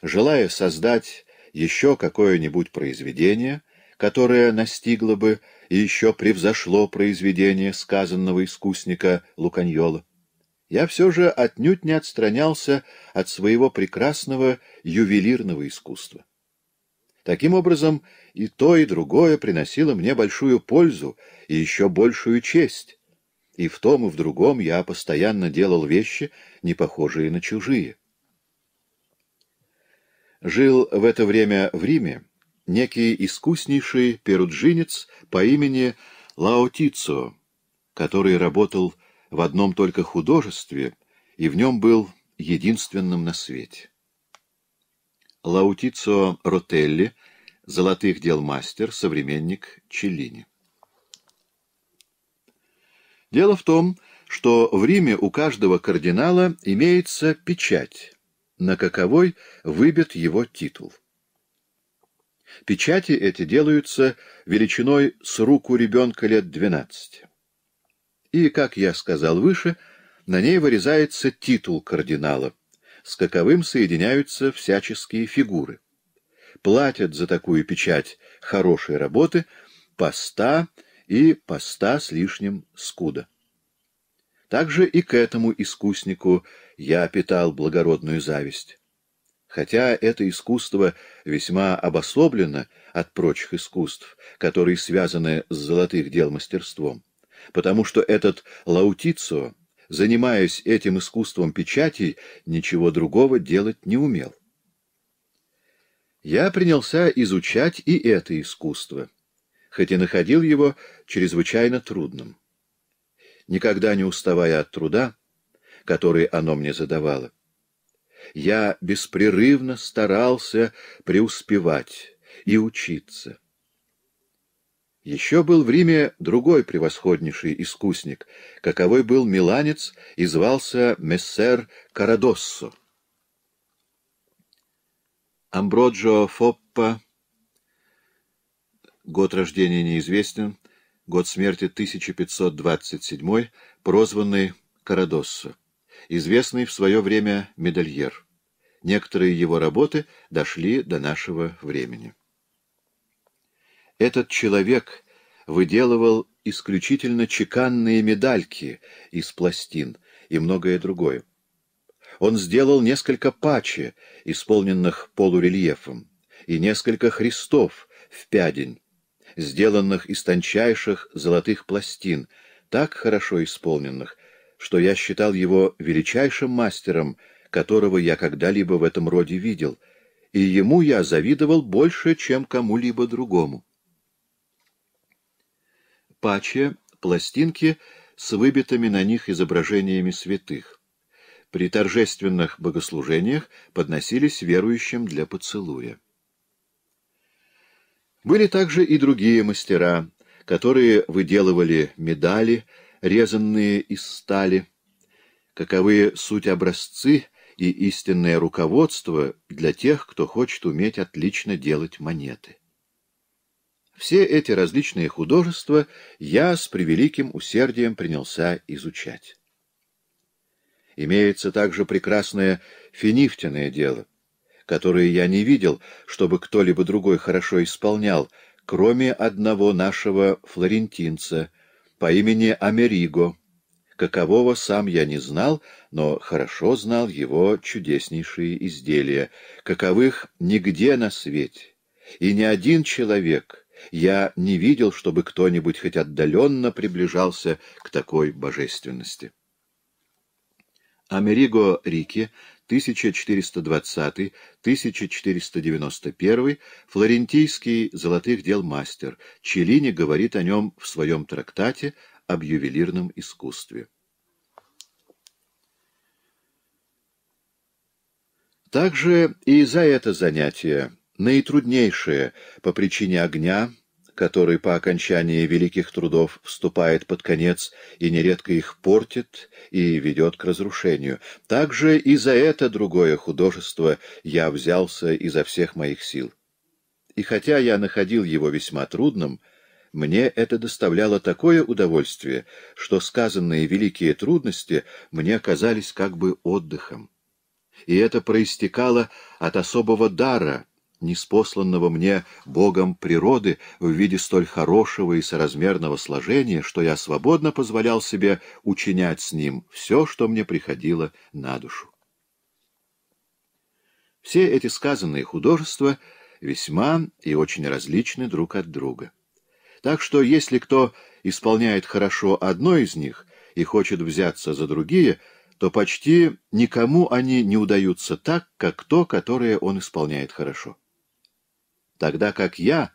желая создать еще какое-нибудь произведение, которое настигло бы и еще превзошло произведение сказанного искусника Луканьола, я все же отнюдь не отстранялся от своего прекрасного ювелирного искусства. Таким образом, и то, и другое приносило мне большую пользу и еще большую честь, и в том, и в другом я постоянно делал вещи, не похожие на чужие. Жил в это время в Риме некий искуснейший перуджинец по имени Лаотицио, который работал в одном только художестве и в нем был единственным на свете. Лаутицо Ротелли, золотых дел мастер, современник Челлини. Дело в том, что в Риме у каждого кардинала имеется печать, на каковой выбит его титул. Печати эти делаются величиной с руку ребенка лет 12. И, как я сказал выше, на ней вырезается титул кардинала, с каковым соединяются всяческие фигуры. Платят за такую печать хорошей работы по 100 и по ста с лишним скуда. Также и к этому искуснику я питал благородную зависть. Хотя это искусство весьма обособлено от прочих искусств, которые связаны с золотых дел мастерством, потому что этот Лаутицо, занимаясь этим искусством печатей, ничего другого делать не умел. Я принялся изучать и это искусство — хоть и находил его чрезвычайно трудным. Никогда не уставая от труда, который оно мне задавало, я беспрерывно старался преуспевать и учиться. Еще был в Риме другой превосходнейший искусник, каковой был миланец и звался Мессер Карадоссо. Амброджо Фоппа Год рождения неизвестен, год смерти 1527, прозванный Карадоссо, известный в свое время медальер. Некоторые его работы дошли до нашего времени. Этот человек выделывал исключительно чеканные медальки из пластин и многое другое. Он сделал несколько паче, исполненных полурельефом, и несколько христов в пядень, сделанных из тончайших золотых пластин, так хорошо исполненных, что я считал его величайшим мастером, которого я когда-либо в этом роде видел, и ему я завидовал больше, чем кому-либо другому. Паче — пластинки с выбитыми на них изображениями святых при торжественных богослужениях подносились верующим для поцелуя. Были также и другие мастера, которые выделывали медали, резанные из стали. Каковы суть образцы и истинное руководство для тех, кто хочет уметь отлично делать монеты. Все эти различные художества я с превеликим усердием принялся изучать. Имеется также прекрасное финифтяное дело — которые я не видел, чтобы кто-либо другой хорошо исполнял, кроме одного нашего флорентинца по имени Америго, какового сам я не знал, но хорошо знал его чудеснейшие изделия, каковых нигде на свете. И ни один человек я не видел, чтобы кто-нибудь хоть отдаленно приближался к такой божественности. Америго Рики 1420-1491, флорентийский золотых дел мастер. Челлини говорит о нем в своем трактате об ювелирном искусстве. Также и за это занятие, наитруднейшее по причине огня, который по окончании великих трудов вступает под конец и нередко их портит и ведет к разрушению. Также и за это другое художество я взялся изо всех моих сил. И хотя я находил его весьма трудным, мне это доставляло такое удовольствие, что сказанные великие трудности мне казались как бы отдыхом. И это проистекало от особого дара — неспосланного мне Богом природы в виде столь хорошего и соразмерного сложения, что я свободно позволял себе учинять с ним все, что мне приходило на душу. Все эти сказанные художества весьма и очень различны друг от друга. Так что если кто исполняет хорошо одно из них и хочет взяться за другие, то почти никому они не удаются так, как то, которое он исполняет хорошо тогда как я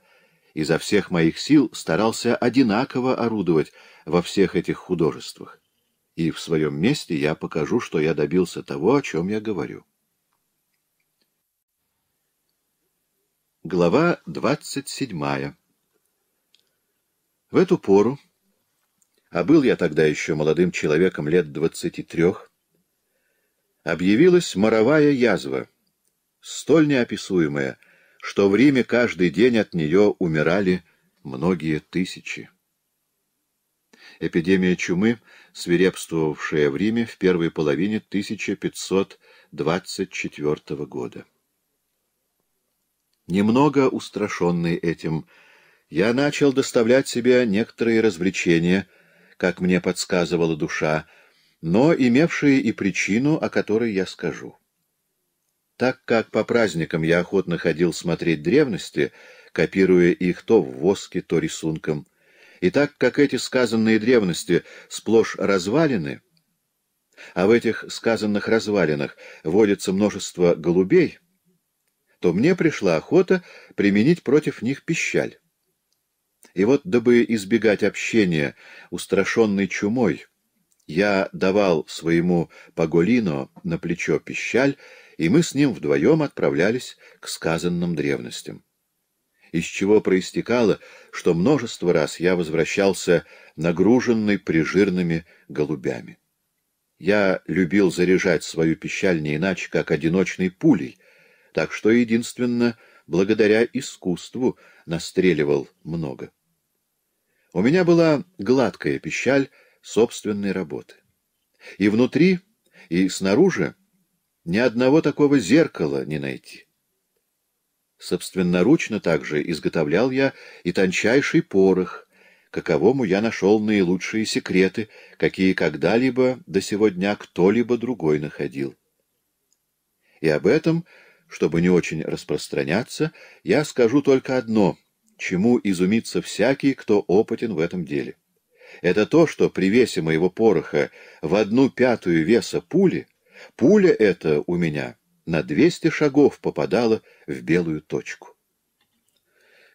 изо всех моих сил старался одинаково орудовать во всех этих художествах. И в своем месте я покажу, что я добился того, о чем я говорю. Глава двадцать седьмая В эту пору, а был я тогда еще молодым человеком лет двадцати трех, объявилась моровая язва, столь неописуемая — что в Риме каждый день от нее умирали многие тысячи. Эпидемия чумы, свирепствовавшая в Риме в первой половине 1524 года. Немного устрашенный этим, я начал доставлять себе некоторые развлечения, как мне подсказывала душа, но имевшие и причину, о которой я скажу. Так как по праздникам я охотно ходил смотреть древности, копируя их то в воске, то рисунком, и так как эти сказанные древности сплошь развалины, а в этих сказанных развалинах водится множество голубей, то мне пришла охота применить против них пищаль. И вот, дабы избегать общения, устрашенной чумой, я давал своему Паголино на плечо пищаль и мы с ним вдвоем отправлялись к сказанным древностям. Из чего проистекало, что множество раз я возвращался нагруженный прижирными голубями. Я любил заряжать свою пищаль не иначе, как одиночной пулей, так что единственно благодаря искусству настреливал много. У меня была гладкая пищаль собственной работы. И внутри, и снаружи ни одного такого зеркала не найти. Собственноручно также изготовлял я и тончайший порох, каковому я нашел наилучшие секреты, какие когда-либо до сего дня кто-либо другой находил. И об этом, чтобы не очень распространяться, я скажу только одно, чему изумится всякий, кто опытен в этом деле. Это то, что при весе моего пороха в одну пятую веса пули — Пуля эта у меня на 200 шагов попадала в белую точку.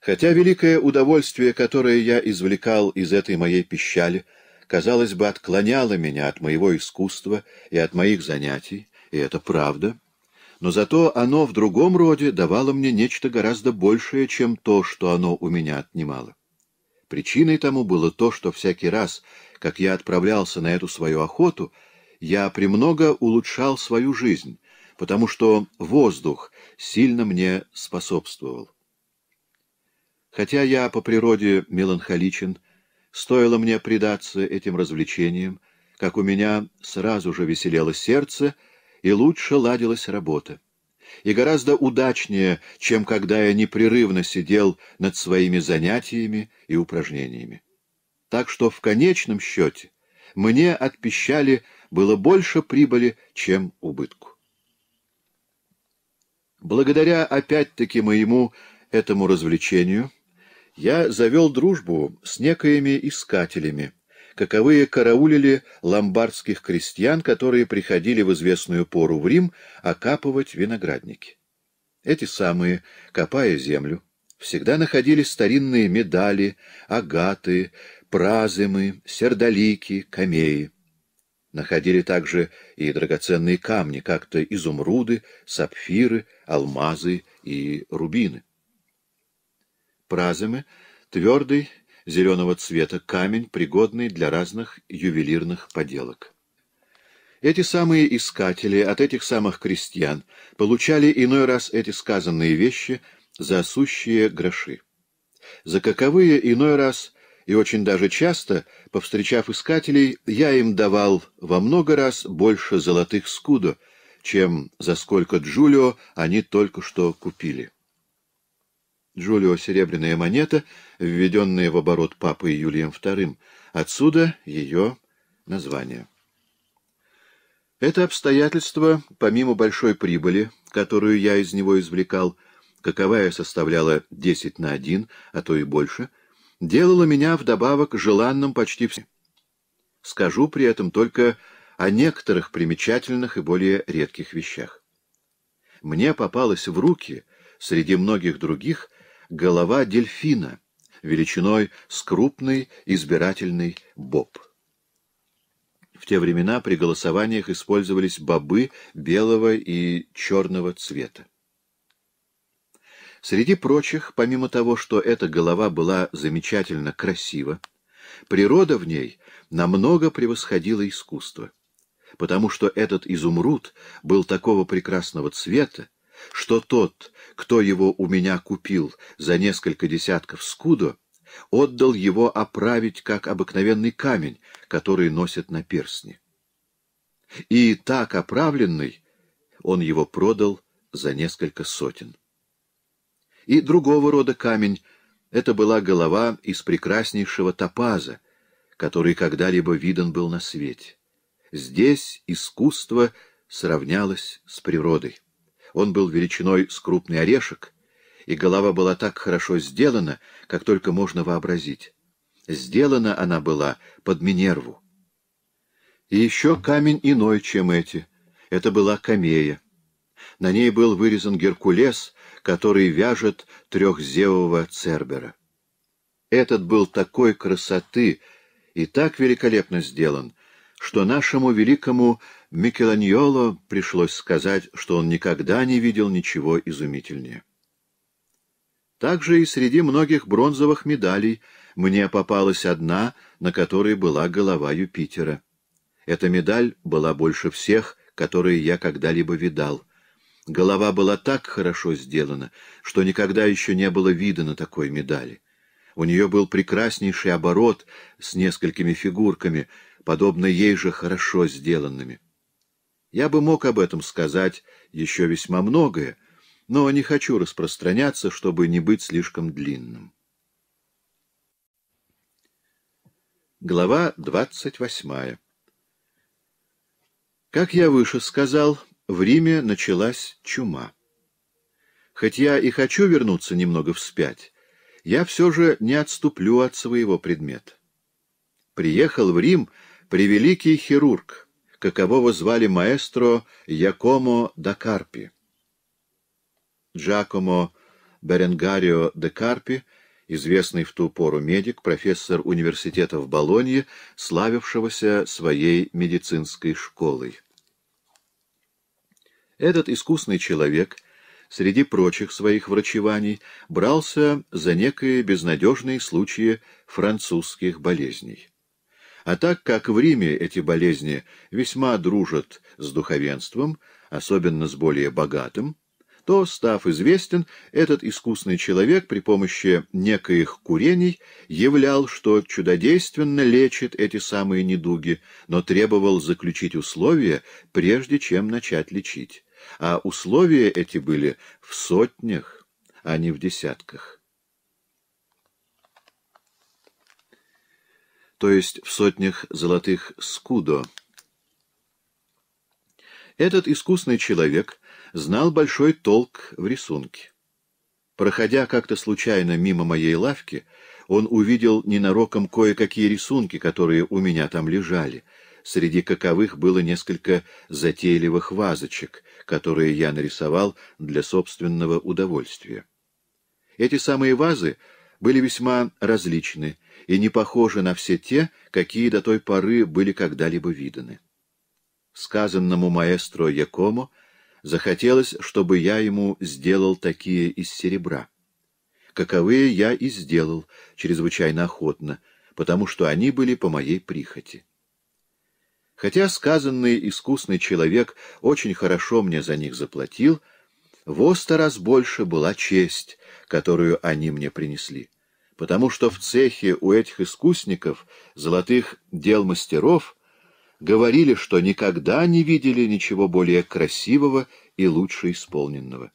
Хотя великое удовольствие, которое я извлекал из этой моей пищали, казалось бы, отклоняло меня от моего искусства и от моих занятий, и это правда, но зато оно в другом роде давало мне нечто гораздо большее, чем то, что оно у меня отнимало. Причиной тому было то, что всякий раз, как я отправлялся на эту свою охоту, я премного улучшал свою жизнь, потому что воздух сильно мне способствовал. Хотя я по природе меланхоличен, стоило мне предаться этим развлечениям, как у меня сразу же веселело сердце и лучше ладилась работа. И гораздо удачнее, чем когда я непрерывно сидел над своими занятиями и упражнениями. Так что в конечном счете мне отпищали было больше прибыли, чем убытку. Благодаря опять-таки моему этому развлечению я завел дружбу с некоими искателями, каковые караулили ломбардских крестьян, которые приходили в известную пору в Рим окапывать виноградники. Эти самые, копая землю, всегда находили старинные медали, агаты, празымы, сердолики, камеи. Находили также и драгоценные камни, как-то изумруды, сапфиры, алмазы и рубины. Праземы — твердый зеленого цвета камень, пригодный для разных ювелирных поделок. Эти самые искатели от этих самых крестьян получали иной раз эти сказанные вещи за сущие гроши. За каковые иной раз и очень даже часто, повстречав искателей, я им давал во много раз больше золотых скудо, чем за сколько Джулио они только что купили. Джулио — серебряная монета, введенная в оборот папой Юлием II. Отсюда ее название. Это обстоятельство, помимо большой прибыли, которую я из него извлекал, каковая составляла 10 на 1, а то и больше — делала меня вдобавок желанным почти все. Скажу при этом только о некоторых примечательных и более редких вещах. Мне попалась в руки, среди многих других, голова дельфина, величиной с крупный избирательный боб. В те времена при голосованиях использовались бобы белого и черного цвета. Среди прочих, помимо того, что эта голова была замечательно красива, природа в ней намного превосходила искусство, потому что этот изумруд был такого прекрасного цвета, что тот, кто его у меня купил за несколько десятков скудо, отдал его оправить, как обыкновенный камень, который носят на перстне. И так оправленный он его продал за несколько сотен и другого рода камень. Это была голова из прекраснейшего топаза, который когда-либо видан был на свете. Здесь искусство сравнялось с природой. Он был величиной с крупный орешек, и голова была так хорошо сделана, как только можно вообразить. Сделана она была под Минерву. И еще камень иной, чем эти. Это была камея. На ней был вырезан Геркулес который вяжет трехзевого цербера. Этот был такой красоты и так великолепно сделан, что нашему великому Микеланьоло пришлось сказать, что он никогда не видел ничего изумительнее. Также и среди многих бронзовых медалей мне попалась одна, на которой была голова Юпитера. Эта медаль была больше всех, которые я когда-либо видал. Голова была так хорошо сделана, что никогда еще не было видано такой медали. У нее был прекраснейший оборот с несколькими фигурками, подобно ей же хорошо сделанными. Я бы мог об этом сказать еще весьма многое, но не хочу распространяться, чтобы не быть слишком длинным. Глава двадцать восьмая Как я выше сказал в Риме началась чума. Хоть я и хочу вернуться немного вспять, я все же не отступлю от своего предмета. Приехал в Рим превеликий хирург, какового звали маэстро Якомо да Карпи. Джакомо Беренгарио де Карпи, известный в ту пору медик, профессор университета в Болонье, славившегося своей медицинской школой. Этот искусный человек, среди прочих своих врачеваний, брался за некие безнадежные случаи французских болезней. А так как в Риме эти болезни весьма дружат с духовенством, особенно с более богатым, то, став известен, этот искусный человек при помощи некоих курений являл, что чудодейственно лечит эти самые недуги, но требовал заключить условия, прежде чем начать лечить а условия эти были в сотнях, а не в десятках. То есть в сотнях золотых скудо. Этот искусный человек знал большой толк в рисунке. Проходя как-то случайно мимо моей лавки, он увидел ненароком кое-какие рисунки, которые у меня там лежали — среди каковых было несколько затейливых вазочек, которые я нарисовал для собственного удовольствия. Эти самые вазы были весьма различны и не похожи на все те, какие до той поры были когда-либо виданы. Сказанному маэстро Якому захотелось, чтобы я ему сделал такие из серебра. Каковые я и сделал чрезвычайно охотно, потому что они были по моей прихоти. Хотя сказанный искусный человек очень хорошо мне за них заплатил, во сто раз больше была честь, которую они мне принесли. Потому что в цехе у этих искусников, золотых дел мастеров, говорили, что никогда не видели ничего более красивого и лучше исполненного.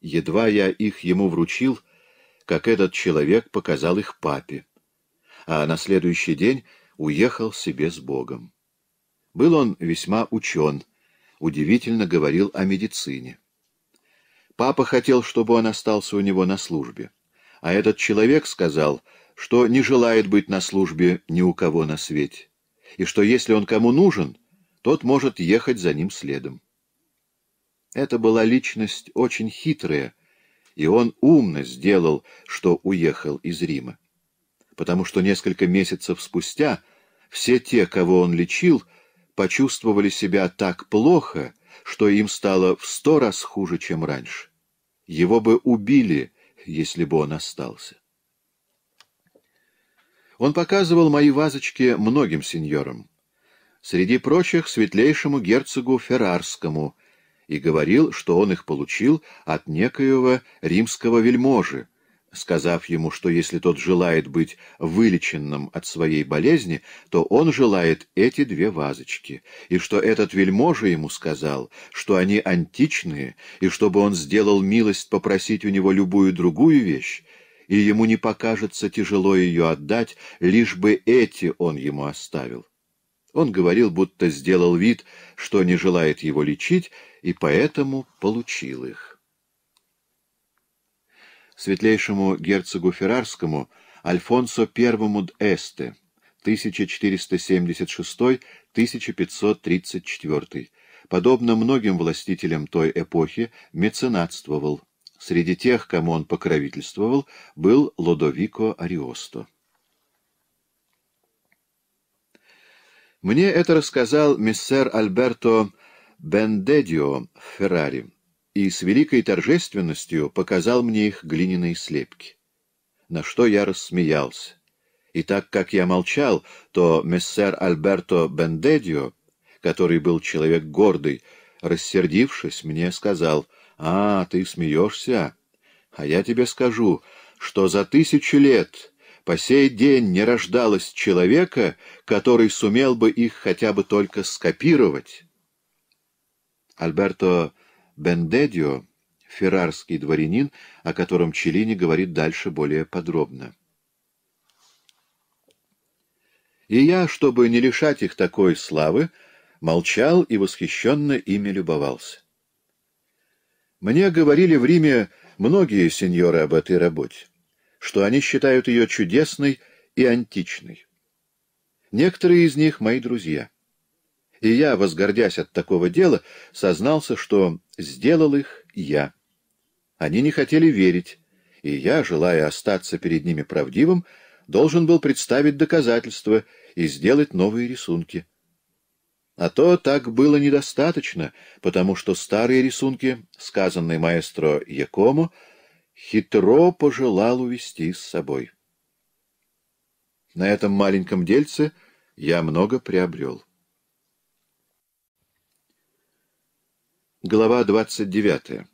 Едва я их ему вручил, как этот человек показал их папе. А на следующий день уехал себе с Богом. Был он весьма учен, удивительно говорил о медицине. Папа хотел, чтобы он остался у него на службе, а этот человек сказал, что не желает быть на службе ни у кого на свете, и что если он кому нужен, тот может ехать за ним следом. Это была личность очень хитрая, и он умно сделал, что уехал из Рима потому что несколько месяцев спустя все те, кого он лечил, почувствовали себя так плохо, что им стало в сто раз хуже, чем раньше. Его бы убили, если бы он остался. Он показывал мои вазочки многим сеньорам, среди прочих светлейшему герцогу Феррарскому, и говорил, что он их получил от некоего римского вельможи, сказав ему, что если тот желает быть вылеченным от своей болезни, то он желает эти две вазочки, и что этот вельможа ему сказал, что они античные, и чтобы он сделал милость попросить у него любую другую вещь, и ему не покажется тяжело ее отдать, лишь бы эти он ему оставил. Он говорил, будто сделал вид, что не желает его лечить, и поэтому получил их светлейшему герцогу Феррарскому Альфонсо I д'Эсте 1476-1534, подобно многим властителям той эпохи, меценатствовал. Среди тех, кому он покровительствовал, был Лодовико Ариосто. Мне это рассказал миссер Альберто Бендедио в Феррари и с великой торжественностью показал мне их глиняные слепки. На что я рассмеялся. И так как я молчал, то мессер Альберто Бендедио, который был человек гордый, рассердившись, мне сказал, «А, ты смеешься? А я тебе скажу, что за тысячи лет по сей день не рождалось человека, который сумел бы их хотя бы только скопировать». Альберто Бендедио, феррарский дворянин, о котором Челлини говорит дальше более подробно. И я, чтобы не лишать их такой славы, молчал и восхищенно ими любовался. Мне говорили в Риме многие сеньоры об этой работе, что они считают ее чудесной и античной. Некоторые из них — мои друзья. И я, возгордясь от такого дела, сознался, что сделал их я. Они не хотели верить, и я, желая остаться перед ними правдивым, должен был представить доказательства и сделать новые рисунки. А то так было недостаточно, потому что старые рисунки, сказанные маэстро Якому, хитро пожелал увести с собой. На этом маленьком дельце я много приобрел. Глава 29.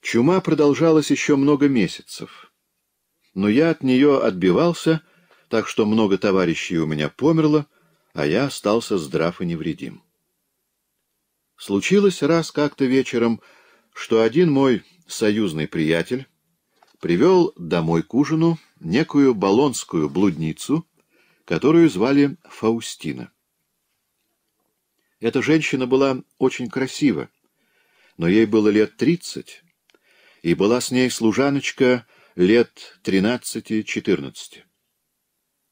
Чума продолжалась еще много месяцев, но я от нее отбивался, так что много товарищей у меня померло, а я остался здрав и невредим. Случилось раз как-то вечером, что один мой союзный приятель привел домой к ужину некую болонскую блудницу, которую звали Фаустина. Эта женщина была очень красива, но ей было лет тридцать, и была с ней служаночка лет тринадцати-четырнадцати.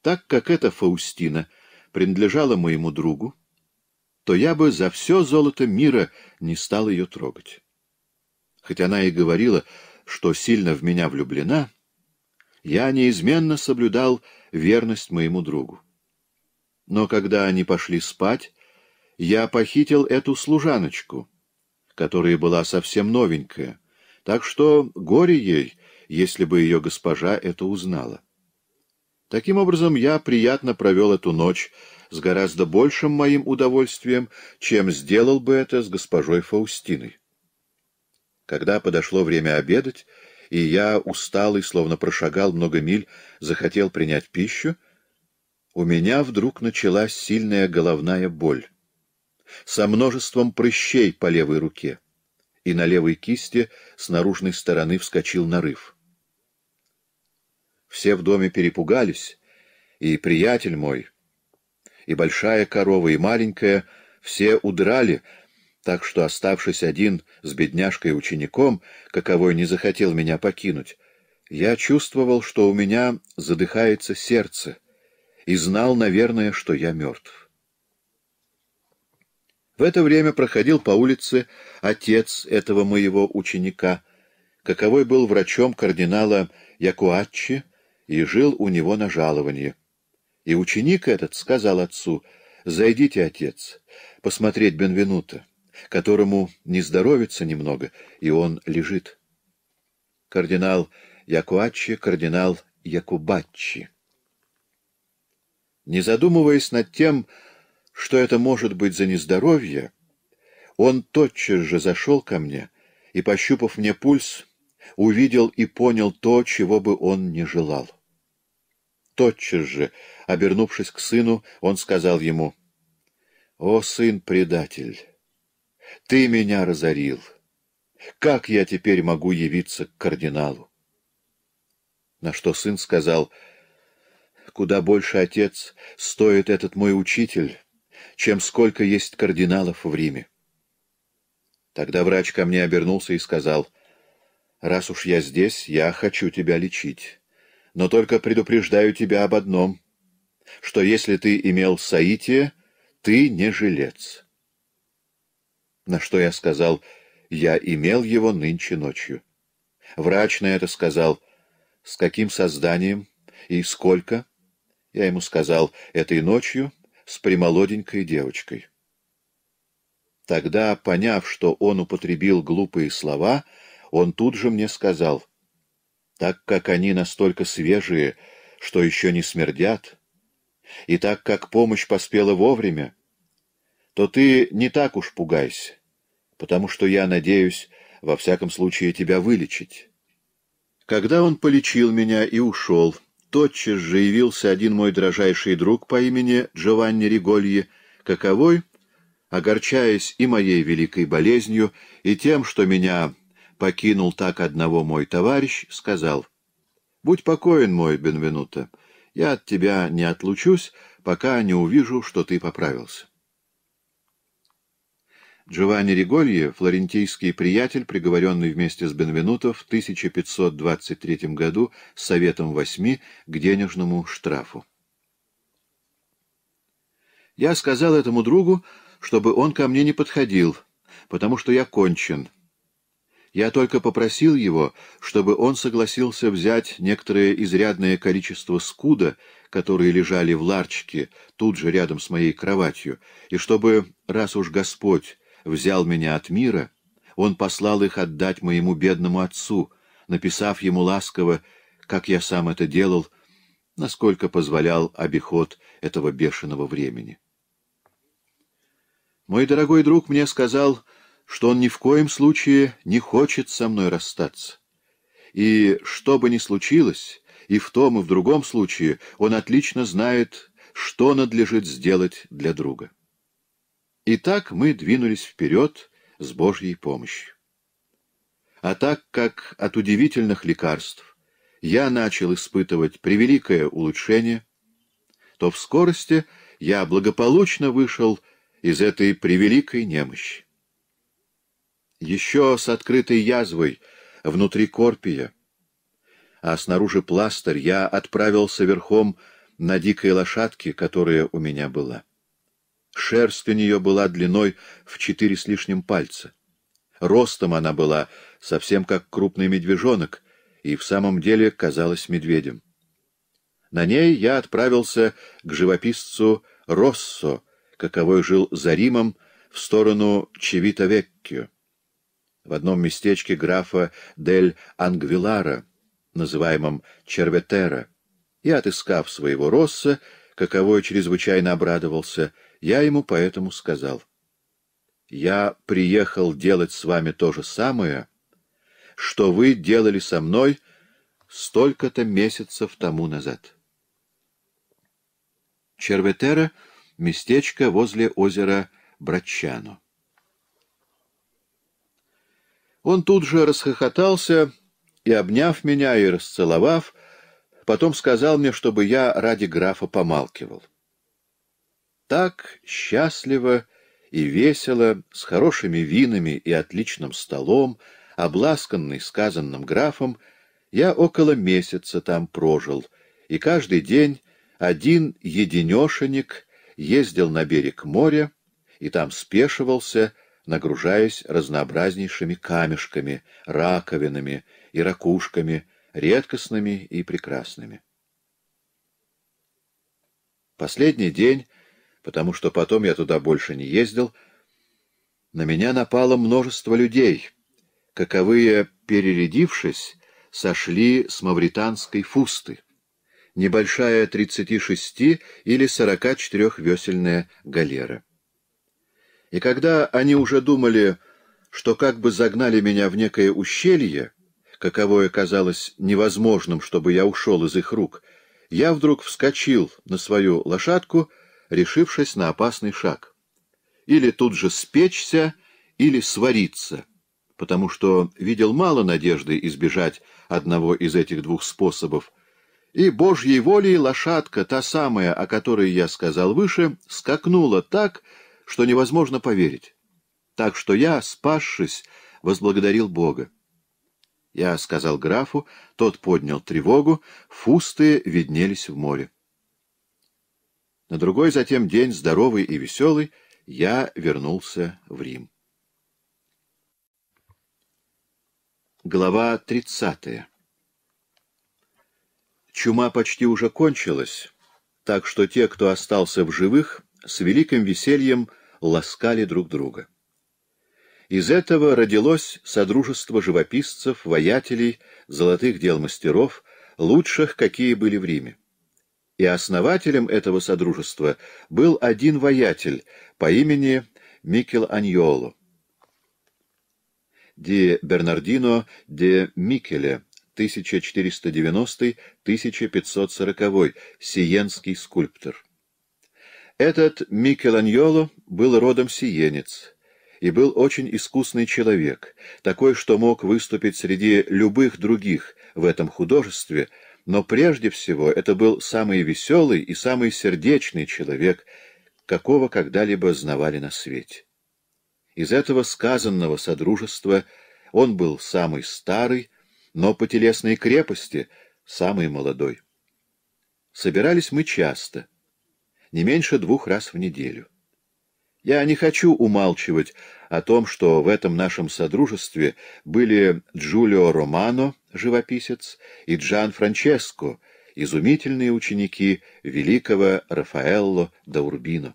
Так как эта Фаустина принадлежала моему другу, то я бы за все золото мира не стал ее трогать. Хоть она и говорила, что сильно в меня влюблена, я неизменно соблюдал верность моему другу. Но когда они пошли спать, я похитил эту служаночку, которая была совсем новенькая, так что горе ей, если бы ее госпожа это узнала. Таким образом, я приятно провел эту ночь с гораздо большим моим удовольствием, чем сделал бы это с госпожой Фаустиной. Когда подошло время обедать, и я, усталый, словно прошагал много миль, захотел принять пищу, у меня вдруг началась сильная головная боль со множеством прыщей по левой руке, и на левой кисти с наружной стороны вскочил нарыв. Все в доме перепугались, и приятель мой, и большая корова, и маленькая, все удрали, так что, оставшись один с бедняжкой-учеником, каковой не захотел меня покинуть, я чувствовал, что у меня задыхается сердце, и знал, наверное, что я мертв. В это время проходил по улице отец этого моего ученика, каковой был врачом кардинала Якуатчи и жил у него на жаловании. И ученик этот сказал отцу, «Зайдите, отец, посмотреть Бенвенута, которому не здоровится немного, и он лежит». Кардинал Якуатчи, кардинал Якубаччи. Не задумываясь над тем, что это может быть за нездоровье, он тотчас же зашел ко мне и, пощупав мне пульс, увидел и понял то, чего бы он не желал. Тотчас же, обернувшись к сыну, он сказал ему, «О, сын-предатель, ты меня разорил! Как я теперь могу явиться к кардиналу?» На что сын сказал, «Куда больше, отец, стоит этот мой учитель, чем сколько есть кардиналов в Риме. Тогда врач ко мне обернулся и сказал, «Раз уж я здесь, я хочу тебя лечить, но только предупреждаю тебя об одном, что если ты имел соитие, ты не жилец». На что я сказал, «Я имел его нынче ночью». Врач на это сказал, «С каким созданием и сколько?» Я ему сказал, «Этой ночью» с прямолоденькой девочкой. Тогда, поняв, что он употребил глупые слова, он тут же мне сказал, так как они настолько свежие, что еще не смердят, и так как помощь поспела вовремя, то ты не так уж пугайся, потому что я надеюсь, во всяком случае, тебя вылечить. Когда он полечил меня и ушел, тотчас же явился один мой дрожайший друг по имени Джованни Ригольи, каковой, огорчаясь и моей великой болезнью, и тем, что меня покинул так одного мой товарищ, сказал, «Будь покоен, мой Бенвенуто, я от тебя не отлучусь, пока не увижу, что ты поправился». Джованни Ригольи, флорентийский приятель, приговоренный вместе с Бенвенуто в 1523 году с Советом Восьми к денежному штрафу. Я сказал этому другу, чтобы он ко мне не подходил, потому что я кончен. Я только попросил его, чтобы он согласился взять некоторое изрядное количество скуда, которые лежали в ларчике тут же рядом с моей кроватью, и чтобы, раз уж Господь взял меня от мира, он послал их отдать моему бедному отцу, написав ему ласково, как я сам это делал, насколько позволял обиход этого бешеного времени. Мой дорогой друг мне сказал, что он ни в коем случае не хочет со мной расстаться. И что бы ни случилось, и в том, и в другом случае, он отлично знает, что надлежит сделать для друга. И так мы двинулись вперед с Божьей помощью. А так как от удивительных лекарств я начал испытывать превеликое улучшение, то в скорости я благополучно вышел из этой превеликой немощи. Еще с открытой язвой внутри корпия, а снаружи пластырь, я отправился верхом на дикой лошадке, которая у меня была. Шерсть у нее была длиной в четыре с лишним пальца. Ростом она была совсем как крупный медвежонок, и в самом деле казалась медведем. На ней я отправился к живописцу Россо, каковой жил за Римом, в сторону Чевитовеккио, в одном местечке графа Дель Ангвилара, называемом Черветера, и, отыскав своего Росса, каковой чрезвычайно обрадовался, — я ему поэтому сказал. «Я приехал делать с вами то же самое, что вы делали со мной столько-то месяцев тому назад». Черветера — местечко возле озера Брачано. Он тут же расхохотался и, обняв меня и расцеловав, потом сказал мне, чтобы я ради графа помалкивал. — так счастливо и весело, с хорошими винами и отличным столом, обласканный сказанным графом, я около месяца там прожил, и каждый день один единешенек ездил на берег моря и там спешивался, нагружаясь разнообразнейшими камешками, раковинами и ракушками, редкостными и прекрасными. Последний день потому что потом я туда больше не ездил, на меня напало множество людей, каковые, перередившись, сошли с мавританской фусты, небольшая 36 или 44-весельная галера. И когда они уже думали, что как бы загнали меня в некое ущелье, каковое казалось невозможным, чтобы я ушел из их рук, я вдруг вскочил на свою лошадку — решившись на опасный шаг. Или тут же спечься, или свариться, потому что видел мало надежды избежать одного из этих двух способов, и Божьей волей лошадка, та самая, о которой я сказал выше, скакнула так, что невозможно поверить. Так что я, спасшись, возблагодарил Бога. Я сказал графу, тот поднял тревогу, фусты виднелись в море. На другой затем день, здоровый и веселый, я вернулся в Рим. Глава 30. Чума почти уже кончилась, так что те, кто остался в живых, с великим весельем ласкали друг друга. Из этого родилось содружество живописцев, воятелей, золотых дел мастеров, лучших, какие были в Риме и основателем этого содружества был один воятель по имени Микел Аньоло. Ди Бернардино де Микеле, 1490-1540, сиенский скульптор. Этот Микеланьоло был родом сиенец и был очень искусный человек, такой, что мог выступить среди любых других в этом художестве, но прежде всего это был самый веселый и самый сердечный человек, какого когда-либо знавали на свете. Из этого сказанного содружества он был самый старый, но по телесной крепости самый молодой. Собирались мы часто, не меньше двух раз в неделю. Я не хочу умалчивать о том, что в этом нашем содружестве были Джулио Романо, живописец, и Джан Франческо, изумительные ученики великого Рафаэлло да Урбино.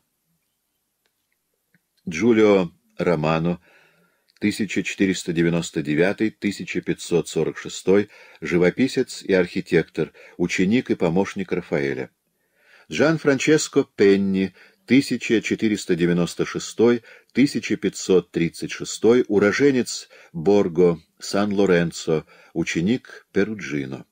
Джулио Романо, 1499-1546, живописец и архитектор, ученик и помощник Рафаэля. Джан Франческо Пенни, 1496-1536, уроженец Борго, Сан-Лоренцо, ученик Перуджино.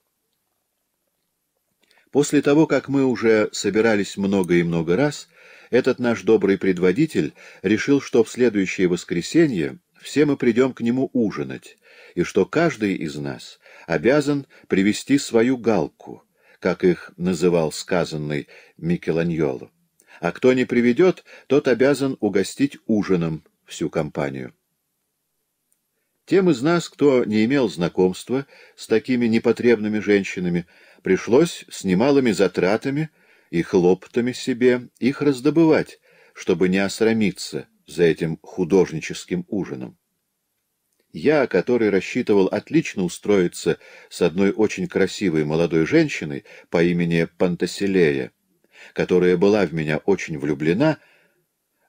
После того, как мы уже собирались много и много раз, этот наш добрый предводитель решил, что в следующее воскресенье все мы придем к нему ужинать, и что каждый из нас обязан привести свою галку, как их называл сказанный Микеланьоло а кто не приведет, тот обязан угостить ужином всю компанию. Тем из нас, кто не имел знакомства с такими непотребными женщинами, пришлось с немалыми затратами и хлопотами себе их раздобывать, чтобы не осрамиться за этим художническим ужином. Я, который рассчитывал отлично устроиться с одной очень красивой молодой женщиной по имени Пантаселея, которая была в меня очень влюблена,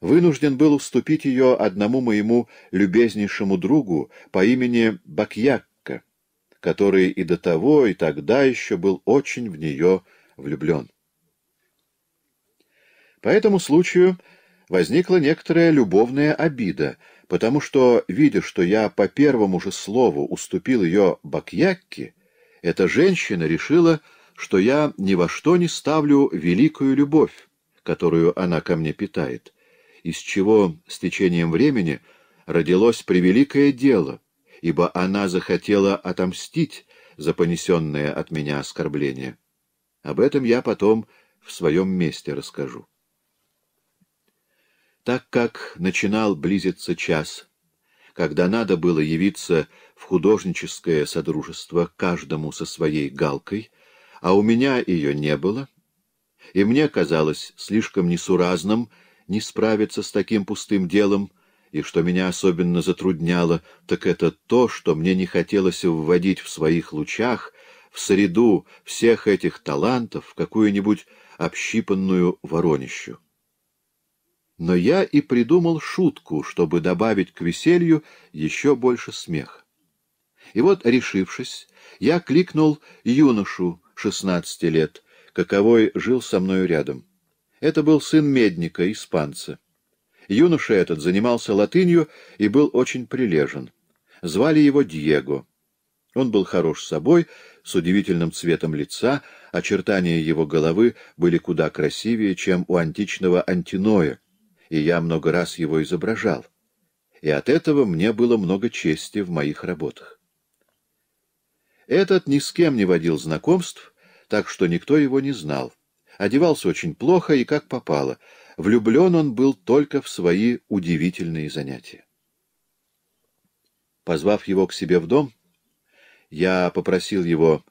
вынужден был уступить ее одному моему любезнейшему другу по имени Бакьякка, который и до того, и тогда еще был очень в нее влюблен. По этому случаю возникла некоторая любовная обида, потому что, видя, что я по первому же слову уступил ее Бакьякке, эта женщина решила, что я ни во что не ставлю великую любовь, которую она ко мне питает, из чего с течением времени родилось превеликое дело, ибо она захотела отомстить за понесенное от меня оскорбление. Об этом я потом в своем месте расскажу. Так как начинал близиться час, когда надо было явиться в художническое содружество каждому со своей галкой, а у меня ее не было, и мне казалось слишком несуразным не справиться с таким пустым делом, и что меня особенно затрудняло, так это то, что мне не хотелось вводить в своих лучах, в среду всех этих талантов, какую-нибудь общипанную воронищу. Но я и придумал шутку, чтобы добавить к веселью еще больше смеха. И вот, решившись, я кликнул юношу, 16 лет, каковой жил со мною рядом. Это был сын Медника, испанца. Юноша этот занимался латынью и был очень прилежен. Звали его Диего. Он был хорош собой, с удивительным цветом лица, очертания его головы были куда красивее, чем у античного антиноя, и я много раз его изображал. И от этого мне было много чести в моих работах. Этот ни с кем не водил знакомств, так что никто его не знал. Одевался очень плохо и как попало. Влюблен он был только в свои удивительные занятия. Позвав его к себе в дом, я попросил его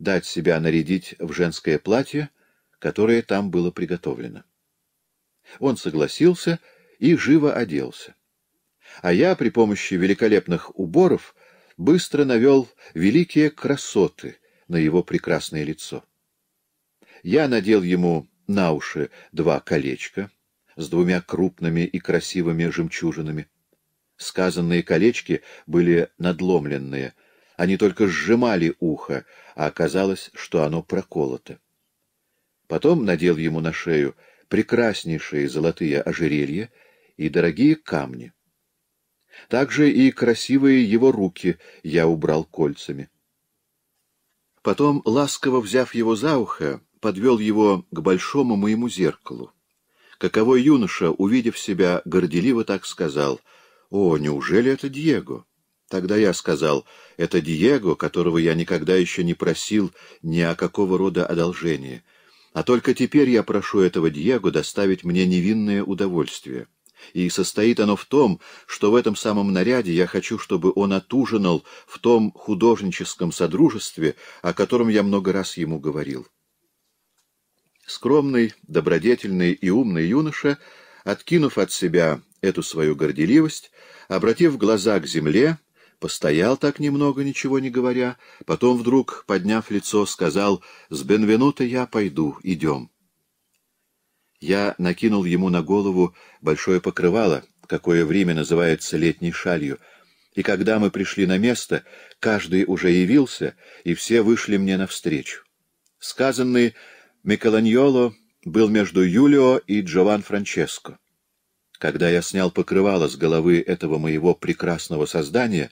дать себя нарядить в женское платье, которое там было приготовлено. Он согласился и живо оделся. А я при помощи великолепных уборов быстро навел великие красоты на его прекрасное лицо. Я надел ему на уши два колечка с двумя крупными и красивыми жемчужинами. Сказанные колечки были надломленные, они только сжимали ухо, а оказалось, что оно проколото. Потом надел ему на шею прекраснейшие золотые ожерелья и дорогие камни. Также и красивые его руки я убрал кольцами. Потом, ласково взяв его за ухо, подвел его к большому моему зеркалу. Каковой юноша, увидев себя, горделиво так сказал, «О, неужели это Диего?» Тогда я сказал, «Это Диего, которого я никогда еще не просил ни о какого рода одолжения. А только теперь я прошу этого Диего доставить мне невинное удовольствие». И состоит оно в том, что в этом самом наряде я хочу, чтобы он отужинал в том художническом содружестве, о котором я много раз ему говорил. Скромный, добродетельный и умный юноша, откинув от себя эту свою горделивость, обратив глаза к земле, постоял так немного, ничего не говоря, потом вдруг, подняв лицо, сказал «С Бенвенута я пойду, идем» я накинул ему на голову большое покрывало, какое в Риме называется летней шалью, и когда мы пришли на место, каждый уже явился, и все вышли мне навстречу. Сказанный Микеланьоло был между Юлио и Джован Франческо. Когда я снял покрывало с головы этого моего прекрасного создания,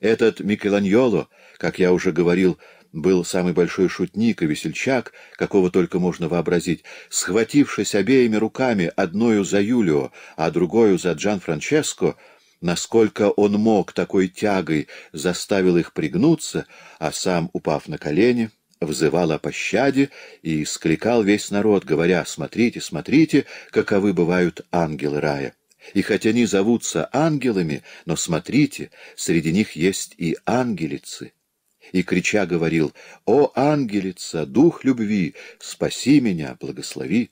этот Микеланьоло, как я уже говорил, был самый большой шутник и весельчак, какого только можно вообразить, схватившись обеими руками, одною за Юлио, а другою за Джан Франческо, насколько он мог такой тягой заставил их пригнуться, а сам, упав на колени, взывал о пощаде и скликал весь народ, говоря «Смотрите, смотрите, каковы бывают ангелы рая». И хоть они зовутся ангелами, но смотрите, среди них есть и ангелицы и, крича, говорил «О, ангелица, дух любви, спаси меня, благослови!»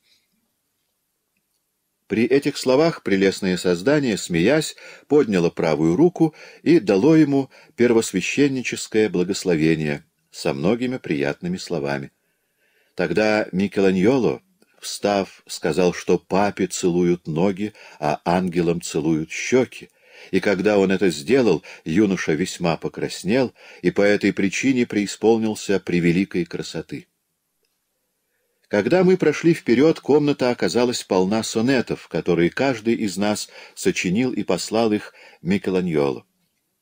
При этих словах прелестное создание, смеясь, подняло правую руку и дало ему первосвященническое благословение со многими приятными словами. Тогда Микеланьоло, встав, сказал, что папе целуют ноги, а ангелам целуют щеки, и когда он это сделал, юноша весьма покраснел и по этой причине преисполнился превеликой красоты. Когда мы прошли вперед, комната оказалась полна сонетов, которые каждый из нас сочинил и послал их Микеланьоло.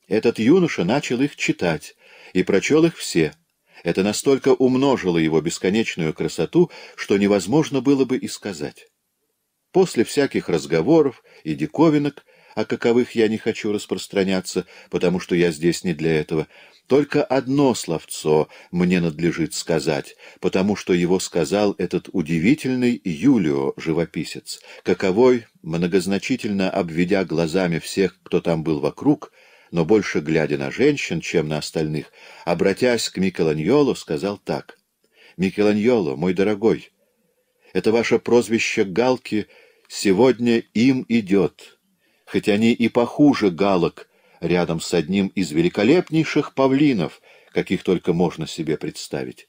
Этот юноша начал их читать и прочел их все. Это настолько умножило его бесконечную красоту, что невозможно было бы и сказать. После всяких разговоров и диковинок о каковых я не хочу распространяться, потому что я здесь не для этого. Только одно словцо мне надлежит сказать, потому что его сказал этот удивительный Юлио, живописец, каковой, многозначительно обведя глазами всех, кто там был вокруг, но больше глядя на женщин, чем на остальных, обратясь к Микеланьоло, сказал так. «Микеланьоло, мой дорогой, это ваше прозвище Галки сегодня им идет» хоть они и похуже галок, рядом с одним из великолепнейших павлинов, каких только можно себе представить.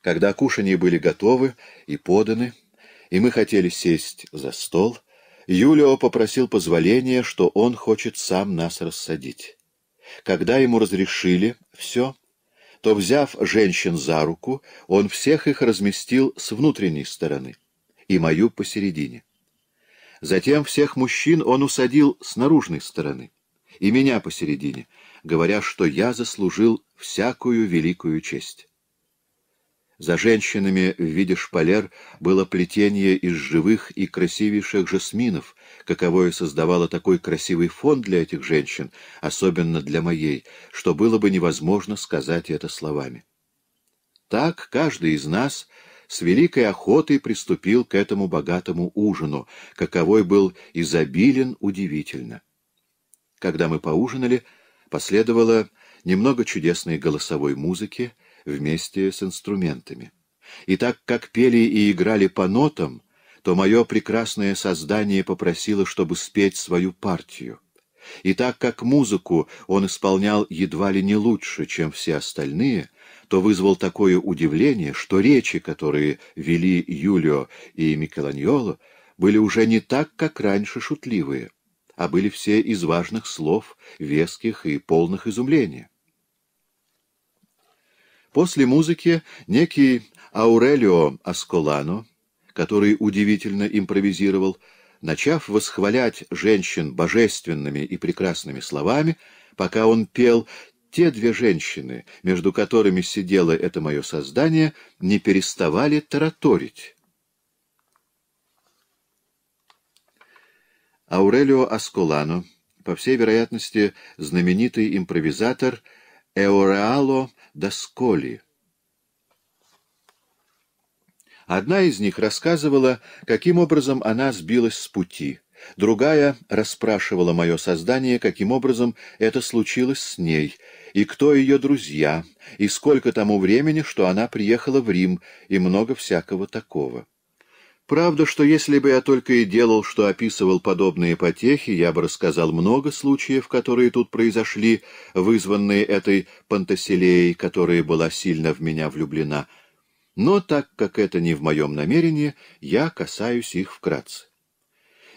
Когда кушанье были готовы и поданы, и мы хотели сесть за стол, Юлио попросил позволения, что он хочет сам нас рассадить. Когда ему разрешили все, то, взяв женщин за руку, он всех их разместил с внутренней стороны и мою посередине. Затем всех мужчин он усадил с наружной стороны, и меня посередине, говоря, что я заслужил всякую великую честь. За женщинами в виде шпалер было плетение из живых и красивейших жасминов, каковое создавало такой красивый фон для этих женщин, особенно для моей, что было бы невозможно сказать это словами. Так каждый из нас — с великой охотой приступил к этому богатому ужину, каковой был изобилен удивительно. Когда мы поужинали, последовало немного чудесной голосовой музыки вместе с инструментами. И так как пели и играли по нотам, то мое прекрасное создание попросило, чтобы спеть свою партию. И так как музыку он исполнял едва ли не лучше, чем все остальные, то вызвал такое удивление, что речи, которые вели Юлио и Микеланьоло, были уже не так, как раньше, шутливые, а были все из важных слов, веских и полных изумления. После музыки некий Аурелио Асколано, который удивительно импровизировал, начав восхвалять женщин божественными и прекрасными словами, пока он пел те две женщины, между которыми сидело это мое создание, не переставали тараторить. Аурелио Асколано, по всей вероятности, знаменитый импровизатор Эореало Досколи. Одна из них рассказывала, каким образом она сбилась с пути — Другая расспрашивала мое создание, каким образом это случилось с ней, и кто ее друзья, и сколько тому времени, что она приехала в Рим, и много всякого такого. Правда, что если бы я только и делал, что описывал подобные потехи, я бы рассказал много случаев, которые тут произошли, вызванные этой Пантоселеей, которая была сильно в меня влюблена. Но так как это не в моем намерении, я касаюсь их вкратце.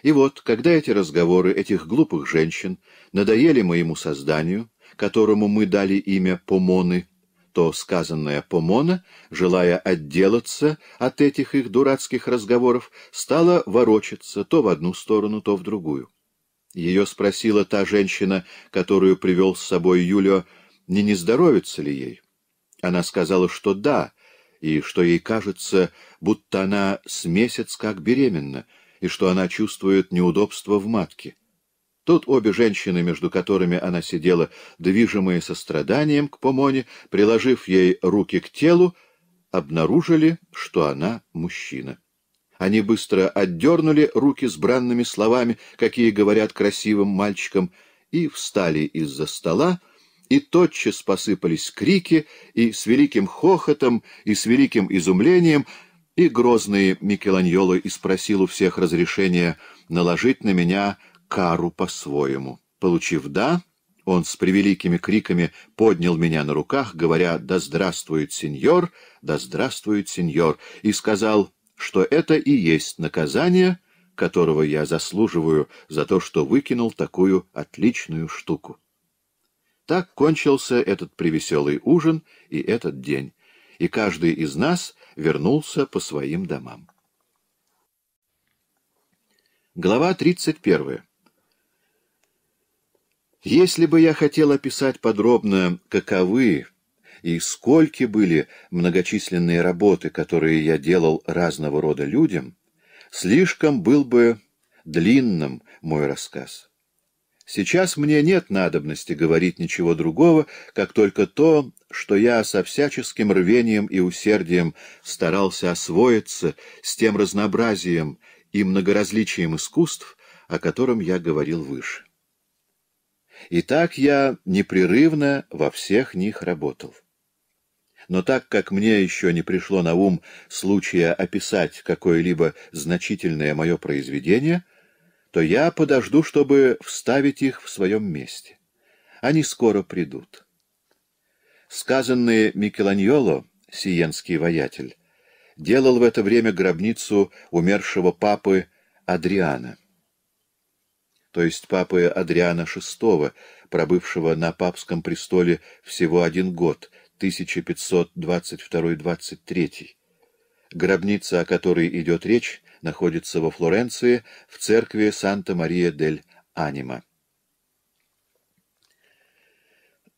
И вот, когда эти разговоры этих глупых женщин надоели моему созданию, которому мы дали имя Помоны, то сказанная Помона, желая отделаться от этих их дурацких разговоров, стала ворочаться то в одну сторону, то в другую. Ее спросила та женщина, которую привел с собой Юлио, не не здоровится ли ей. Она сказала, что да, и что ей кажется, будто она с месяц как беременна — и что она чувствует неудобство в матке. Тут обе женщины, между которыми она сидела, движимые состраданием к Помоне, приложив ей руки к телу, обнаружили, что она мужчина. Они быстро отдернули руки с бранными словами, какие говорят красивым мальчикам, и встали из-за стола, и тотчас посыпались крики, и с великим хохотом, и с великим изумлением — и грозный Микеланьоло и спросил у всех разрешения наложить на меня кару по-своему. Получив «да», он с превеликими криками поднял меня на руках, говоря «Да здравствует сеньор! Да здравствует сеньор!» и сказал, что это и есть наказание, которого я заслуживаю за то, что выкинул такую отличную штуку. Так кончился этот превеселый ужин и этот день, и каждый из нас вернулся по своим домам. Глава 31. Если бы я хотел описать подробно, каковы и скольки были многочисленные работы, которые я делал разного рода людям, слишком был бы длинным мой рассказ. Сейчас мне нет надобности говорить ничего другого, как только то, что я со всяческим рвением и усердием старался освоиться с тем разнообразием и многоразличием искусств, о котором я говорил выше. И так я непрерывно во всех них работал. Но так как мне еще не пришло на ум случая описать какое-либо значительное мое произведение — то я подожду, чтобы вставить их в своем месте. Они скоро придут. Сказанное Микеланьоло, сиенский воятель, делал в это время гробницу умершего папы Адриана, то есть папы Адриана VI, пробывшего на папском престоле всего один год, 1522-23. Гробница, о которой идет речь, находится во Флоренции в церкви Санта-Мария-дель-Анима.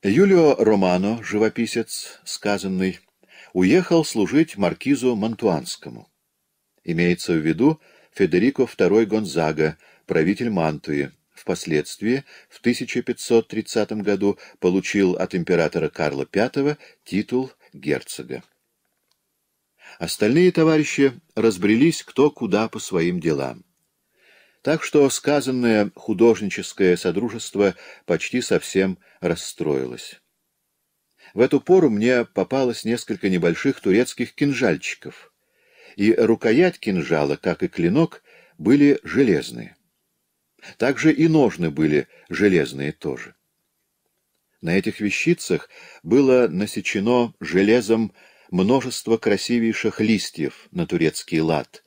Юлио Романо, живописец, сказанный, уехал служить маркизу Мантуанскому. Имеется в виду Федерико II Гонзага, правитель Мантуи. Впоследствии, в 1530 году, получил от императора Карла V титул герцога. Остальные товарищи разбрелись кто куда по своим делам. Так что сказанное художническое содружество почти совсем расстроилось. В эту пору мне попалось несколько небольших турецких кинжальчиков, и рукоять кинжала, как и клинок, были железные. Также и ножны были железные тоже. На этих вещицах было насечено железом множество красивейших листьев на турецкий лад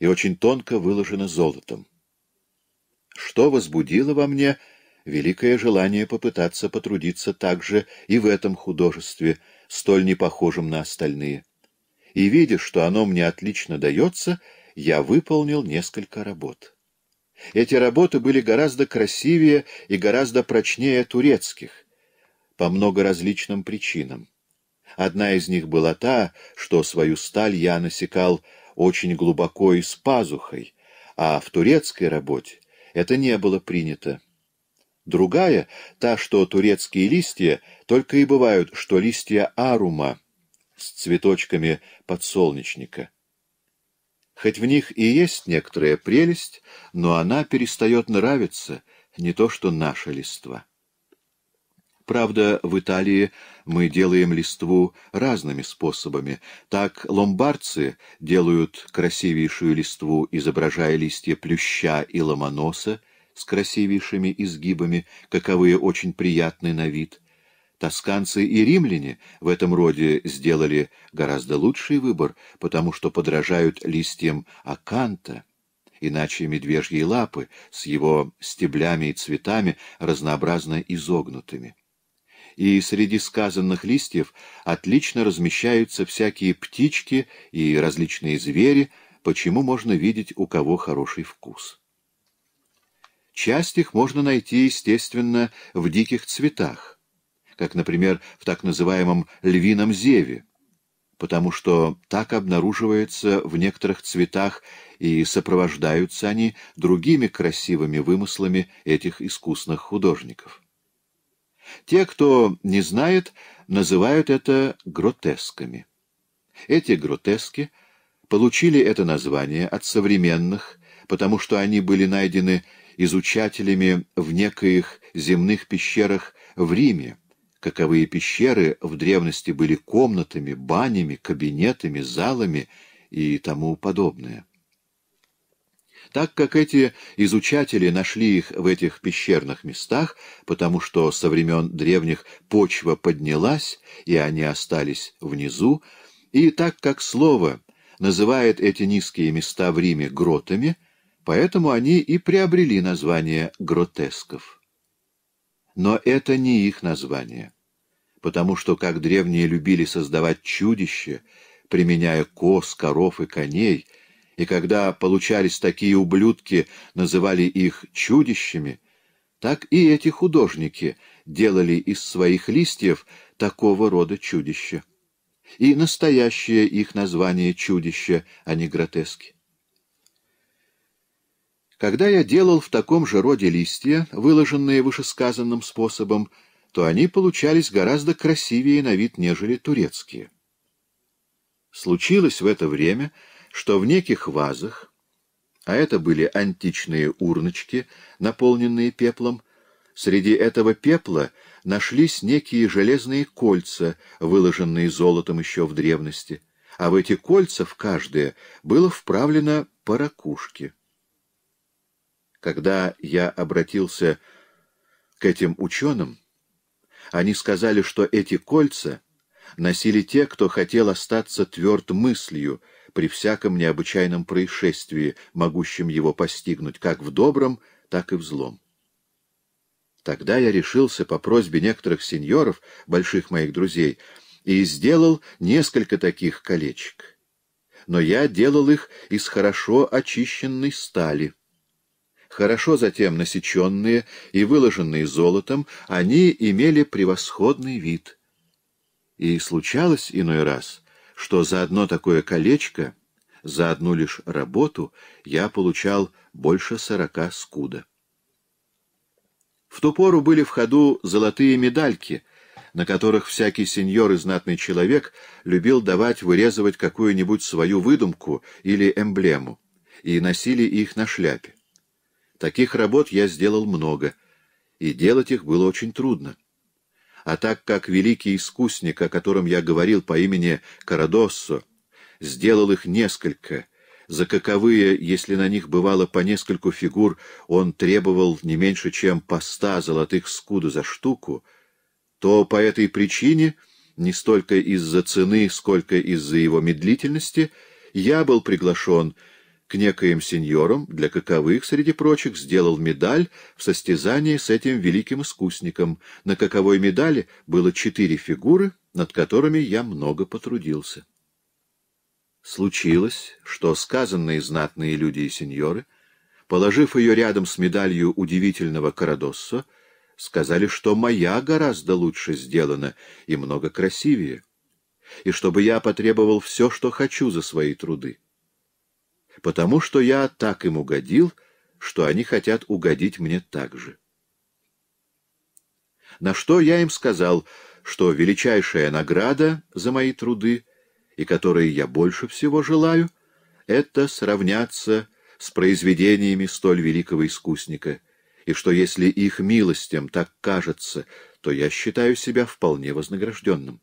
и очень тонко выложено золотом. Что возбудило во мне великое желание попытаться потрудиться также и в этом художестве, столь непохожем на остальные. И видя, что оно мне отлично дается, я выполнил несколько работ. Эти работы были гораздо красивее и гораздо прочнее турецких, по много различным причинам. Одна из них была та, что свою сталь я насекал очень глубоко и с пазухой, а в турецкой работе это не было принято. Другая, та, что турецкие листья, только и бывают, что листья арума с цветочками подсолнечника. Хоть в них и есть некоторая прелесть, но она перестает нравиться, не то что наша листва. Правда, в Италии мы делаем листву разными способами. Так ломбардцы делают красивейшую листву, изображая листья плюща и ломоноса с красивейшими изгибами, каковые очень приятны на вид. Тосканцы и римляне в этом роде сделали гораздо лучший выбор, потому что подражают листьям аканта, иначе медвежьи лапы с его стеблями и цветами разнообразно изогнутыми и среди сказанных листьев отлично размещаются всякие птички и различные звери, почему можно видеть, у кого хороший вкус. Часть их можно найти, естественно, в диких цветах, как, например, в так называемом львином зеве, потому что так обнаруживается в некоторых цветах и сопровождаются они другими красивыми вымыслами этих искусных художников. Те, кто не знает, называют это гротесками. Эти гротески получили это название от современных, потому что они были найдены изучателями в некоих земных пещерах в Риме, каковые пещеры в древности были комнатами, банями, кабинетами, залами и тому подобное так как эти изучатели нашли их в этих пещерных местах, потому что со времен древних почва поднялась, и они остались внизу, и так как слово называет эти низкие места в Риме гротами, поэтому они и приобрели название гротесков. Но это не их название, потому что, как древние любили создавать чудища, применяя коз, коров и коней, и когда получались такие ублюдки, называли их чудищами, так и эти художники делали из своих листьев такого рода чудища. И настоящее их название чудище, а не гротески. Когда я делал в таком же роде листья, выложенные вышесказанным способом, то они получались гораздо красивее на вид, нежели турецкие. Случилось в это время, что в неких вазах, а это были античные урночки, наполненные пеплом, среди этого пепла нашлись некие железные кольца, выложенные золотом еще в древности, а в эти кольца в каждое было вправлено по ракушке. Когда я обратился к этим ученым, они сказали, что эти кольца носили те, кто хотел остаться тверд мыслью — при всяком необычайном происшествии, могущем его постигнуть как в добром, так и в злом. Тогда я решился по просьбе некоторых сеньоров, больших моих друзей, и сделал несколько таких колечек. Но я делал их из хорошо очищенной стали. Хорошо затем насеченные и выложенные золотом, они имели превосходный вид. И случалось иной раз — что за одно такое колечко, за одну лишь работу, я получал больше сорока скуда. В ту пору были в ходу золотые медальки, на которых всякий сеньор и знатный человек любил давать вырезывать какую-нибудь свою выдумку или эмблему, и носили их на шляпе. Таких работ я сделал много, и делать их было очень трудно. А так как великий искусник, о котором я говорил по имени Карадоссо, сделал их несколько, за каковые, если на них бывало по нескольку фигур, он требовал не меньше, чем по ста золотых скуду за штуку, то по этой причине, не столько из-за цены, сколько из-за его медлительности, я был приглашен к некоим сеньорам, для каковых, среди прочих, сделал медаль в состязании с этим великим искусником, на каковой медали было четыре фигуры, над которыми я много потрудился. Случилось, что сказанные знатные люди и сеньоры, положив ее рядом с медалью удивительного Карадоссо, сказали, что моя гораздо лучше сделана и много красивее, и чтобы я потребовал все, что хочу за свои труды потому что я так им угодил, что они хотят угодить мне так же. На что я им сказал, что величайшая награда за мои труды, и которой я больше всего желаю, это сравняться с произведениями столь великого искусника, и что если их милостям так кажется, то я считаю себя вполне вознагражденным.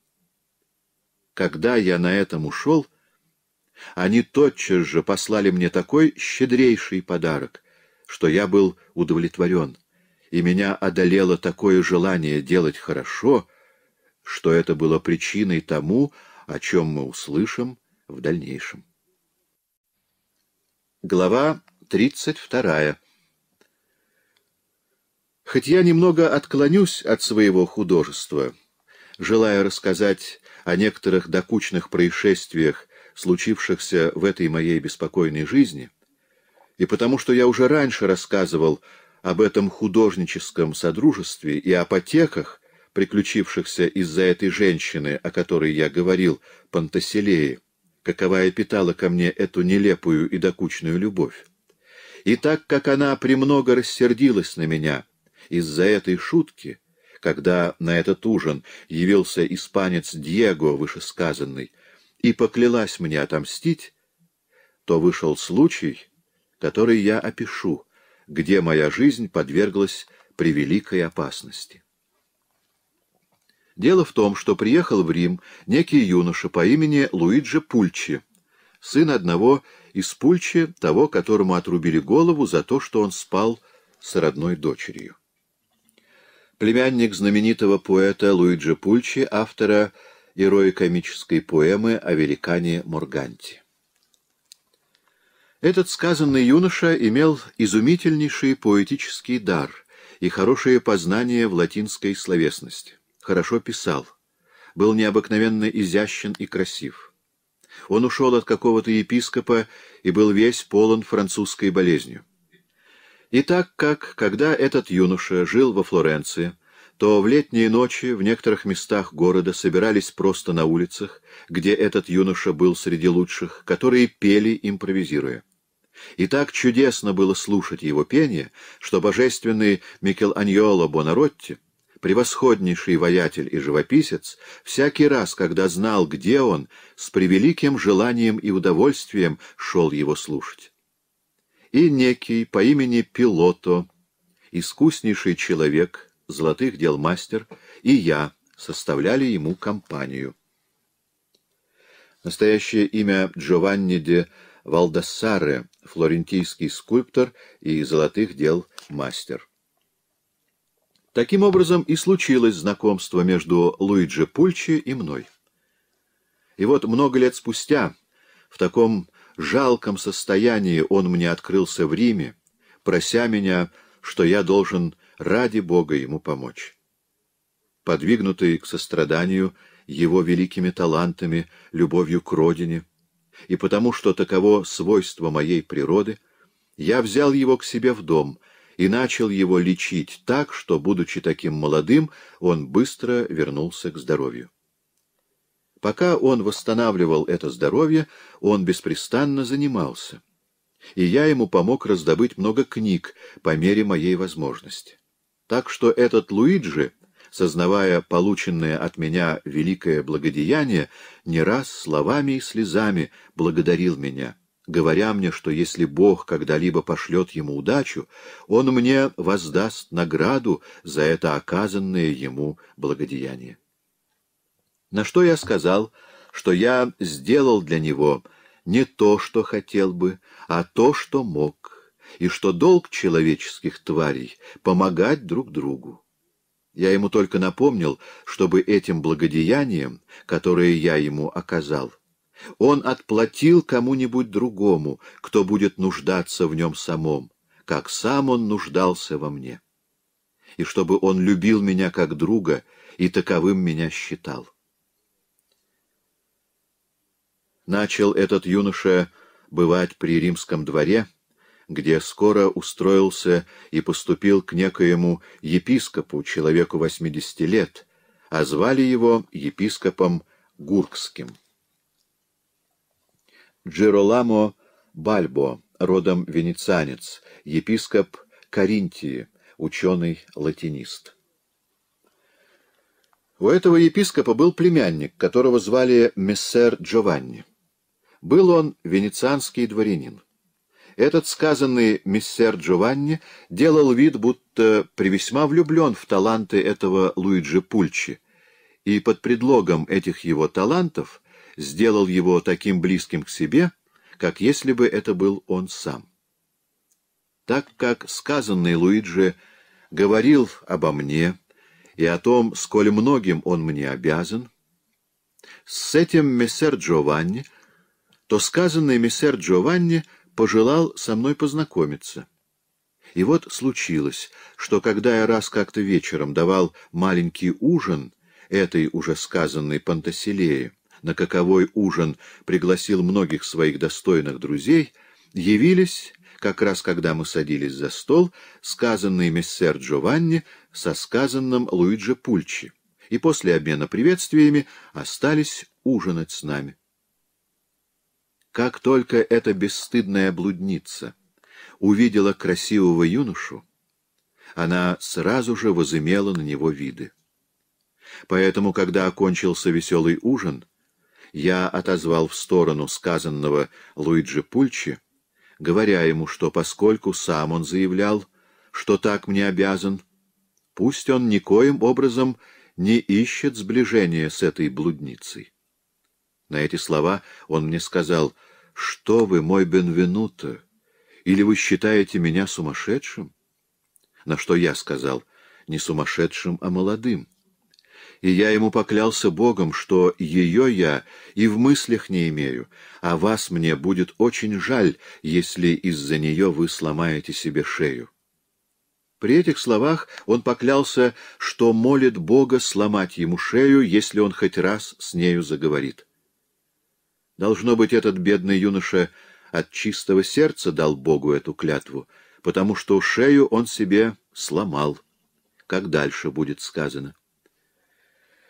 Когда я на этом ушел, они тотчас же послали мне такой щедрейший подарок, что я был удовлетворен, и меня одолело такое желание делать хорошо, что это было причиной тому, о чем мы услышим в дальнейшем. Глава 32. Хоть я немного отклонюсь от своего художества, желая рассказать о некоторых докучных происшествиях, случившихся в этой моей беспокойной жизни, и потому что я уже раньше рассказывал об этом художническом содружестве и о потеках, приключившихся из-за этой женщины, о которой я говорил, Пантоселеи, каковая питала ко мне эту нелепую и докучную любовь. И так как она премного рассердилась на меня из-за этой шутки, когда на этот ужин явился испанец Диего, вышесказанный, и поклялась мне отомстить, то вышел случай, который я опишу, где моя жизнь подверглась превеликой опасности. Дело в том, что приехал в Рим некий юноша по имени Луиджи Пульчи, сын одного из Пульчи, того, которому отрубили голову за то, что он спал с родной дочерью. Племянник знаменитого поэта Луиджи Пульчи, автора «Пульчи», комической поэмы о великане Морганте. Этот сказанный юноша имел изумительнейший поэтический дар и хорошее познание в латинской словесности. Хорошо писал, был необыкновенно изящен и красив. Он ушел от какого-то епископа и был весь полон французской болезнью. И так как, когда этот юноша жил во Флоренции, то в летние ночи в некоторых местах города собирались просто на улицах, где этот юноша был среди лучших, которые пели, импровизируя. И так чудесно было слушать его пение, что божественный Микеланьоло Бонаротти, превосходнейший воятель и живописец, всякий раз, когда знал, где он, с превеликим желанием и удовольствием шел его слушать. И некий по имени Пилото, искуснейший человек — золотых дел мастер, и я составляли ему компанию. Настоящее имя Джованни де Валдассаре, флорентийский скульптор и золотых дел мастер. Таким образом и случилось знакомство между Луиджи Пульчи и мной. И вот много лет спустя, в таком жалком состоянии, он мне открылся в Риме, прося меня, что я должен ради Бога ему помочь. Подвигнутый к состраданию его великими талантами, любовью к родине, и потому что таково свойство моей природы, я взял его к себе в дом и начал его лечить так, что, будучи таким молодым, он быстро вернулся к здоровью. Пока он восстанавливал это здоровье, он беспрестанно занимался, и я ему помог раздобыть много книг по мере моей возможности. Так что этот Луиджи, сознавая полученное от меня великое благодеяние, не раз словами и слезами благодарил меня, говоря мне, что если Бог когда-либо пошлет ему удачу, он мне воздаст награду за это оказанное ему благодеяние. На что я сказал, что я сделал для него не то, что хотел бы, а то, что мог и что долг человеческих тварей — помогать друг другу. Я ему только напомнил, чтобы этим благодеянием, которое я ему оказал, он отплатил кому-нибудь другому, кто будет нуждаться в нем самом, как сам он нуждался во мне. И чтобы он любил меня как друга и таковым меня считал. Начал этот юноша бывать при римском дворе — где скоро устроился и поступил к некоему епископу, человеку 80 лет, а звали его епископом Гуркским. Джероламо Бальбо, родом венецианец, епископ Каринтии, ученый-латинист. У этого епископа был племянник, которого звали мессер Джованни. Был он венецианский дворянин. Этот сказанный миссер Джованни делал вид, будто превесьма влюблен в таланты этого Луиджи Пульчи, и под предлогом этих его талантов сделал его таким близким к себе, как если бы это был он сам. Так как сказанный Луиджи говорил обо мне и о том, сколь многим он мне обязан, с этим мессер Джованни, то сказанный мессер Джованни — пожелал со мной познакомиться. И вот случилось, что когда я раз как-то вечером давал маленький ужин этой уже сказанной Пантоселее, на каковой ужин пригласил многих своих достойных друзей, явились, как раз когда мы садились за стол, сказанный мессер Джованни со сказанным Луиджи Пульчи, и после обмена приветствиями остались ужинать с нами. Как только эта бесстыдная блудница увидела красивого юношу, она сразу же возымела на него виды. Поэтому, когда окончился веселый ужин, я отозвал в сторону сказанного Луиджи Пульчи, говоря ему, что поскольку сам он заявлял, что так мне обязан, пусть он никоим образом не ищет сближения с этой блудницей. На эти слова он мне сказал, «Что вы, мой Бенвенуто, или вы считаете меня сумасшедшим?» На что я сказал, «Не сумасшедшим, а молодым». И я ему поклялся Богом, что ее я и в мыслях не имею, а вас мне будет очень жаль, если из-за нее вы сломаете себе шею. При этих словах он поклялся, что молит Бога сломать ему шею, если он хоть раз с нею заговорит. Должно быть, этот бедный юноша от чистого сердца дал Богу эту клятву, потому что шею он себе сломал, как дальше будет сказано.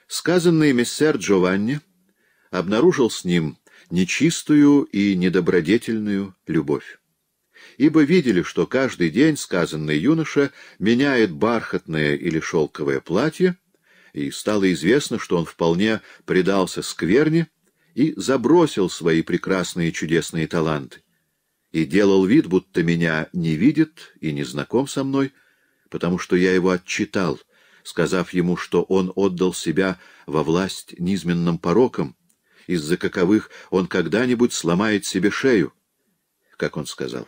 Сказанный мессер Джованни обнаружил с ним нечистую и недобродетельную любовь. Ибо видели, что каждый день сказанный юноша меняет бархатное или шелковое платье, и стало известно, что он вполне предался скверне, и забросил свои прекрасные чудесные таланты. И делал вид, будто меня не видит и не знаком со мной, потому что я его отчитал, сказав ему, что он отдал себя во власть низменным порокам, из-за каковых он когда-нибудь сломает себе шею, как он сказал.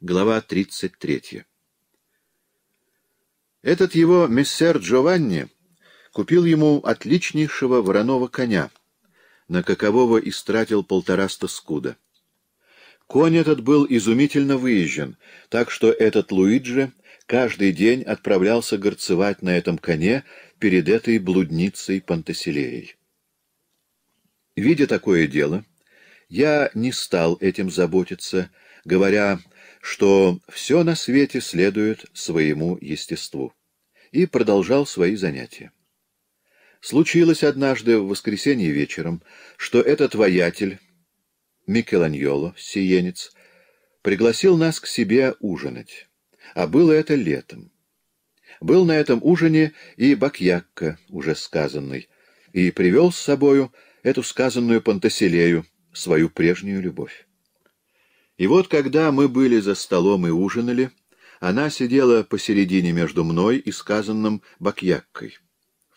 Глава 33 Этот его мессер Джованни купил ему отличнейшего вороного коня, на какового истратил полтораста скуда. Конь этот был изумительно выезжен, так что этот Луиджи каждый день отправлялся горцевать на этом коне перед этой блудницей Пантеселеей. Видя такое дело, я не стал этим заботиться, говоря, что все на свете следует своему естеству, и продолжал свои занятия. Случилось однажды в воскресенье вечером, что этот воятель, Микеланьоло, сиенец, пригласил нас к себе ужинать. А было это летом. Был на этом ужине и Бакьякка, уже сказанный, и привел с собою эту сказанную Пантоселею, свою прежнюю любовь. И вот когда мы были за столом и ужинали, она сидела посередине между мной и сказанным Бакьяккой.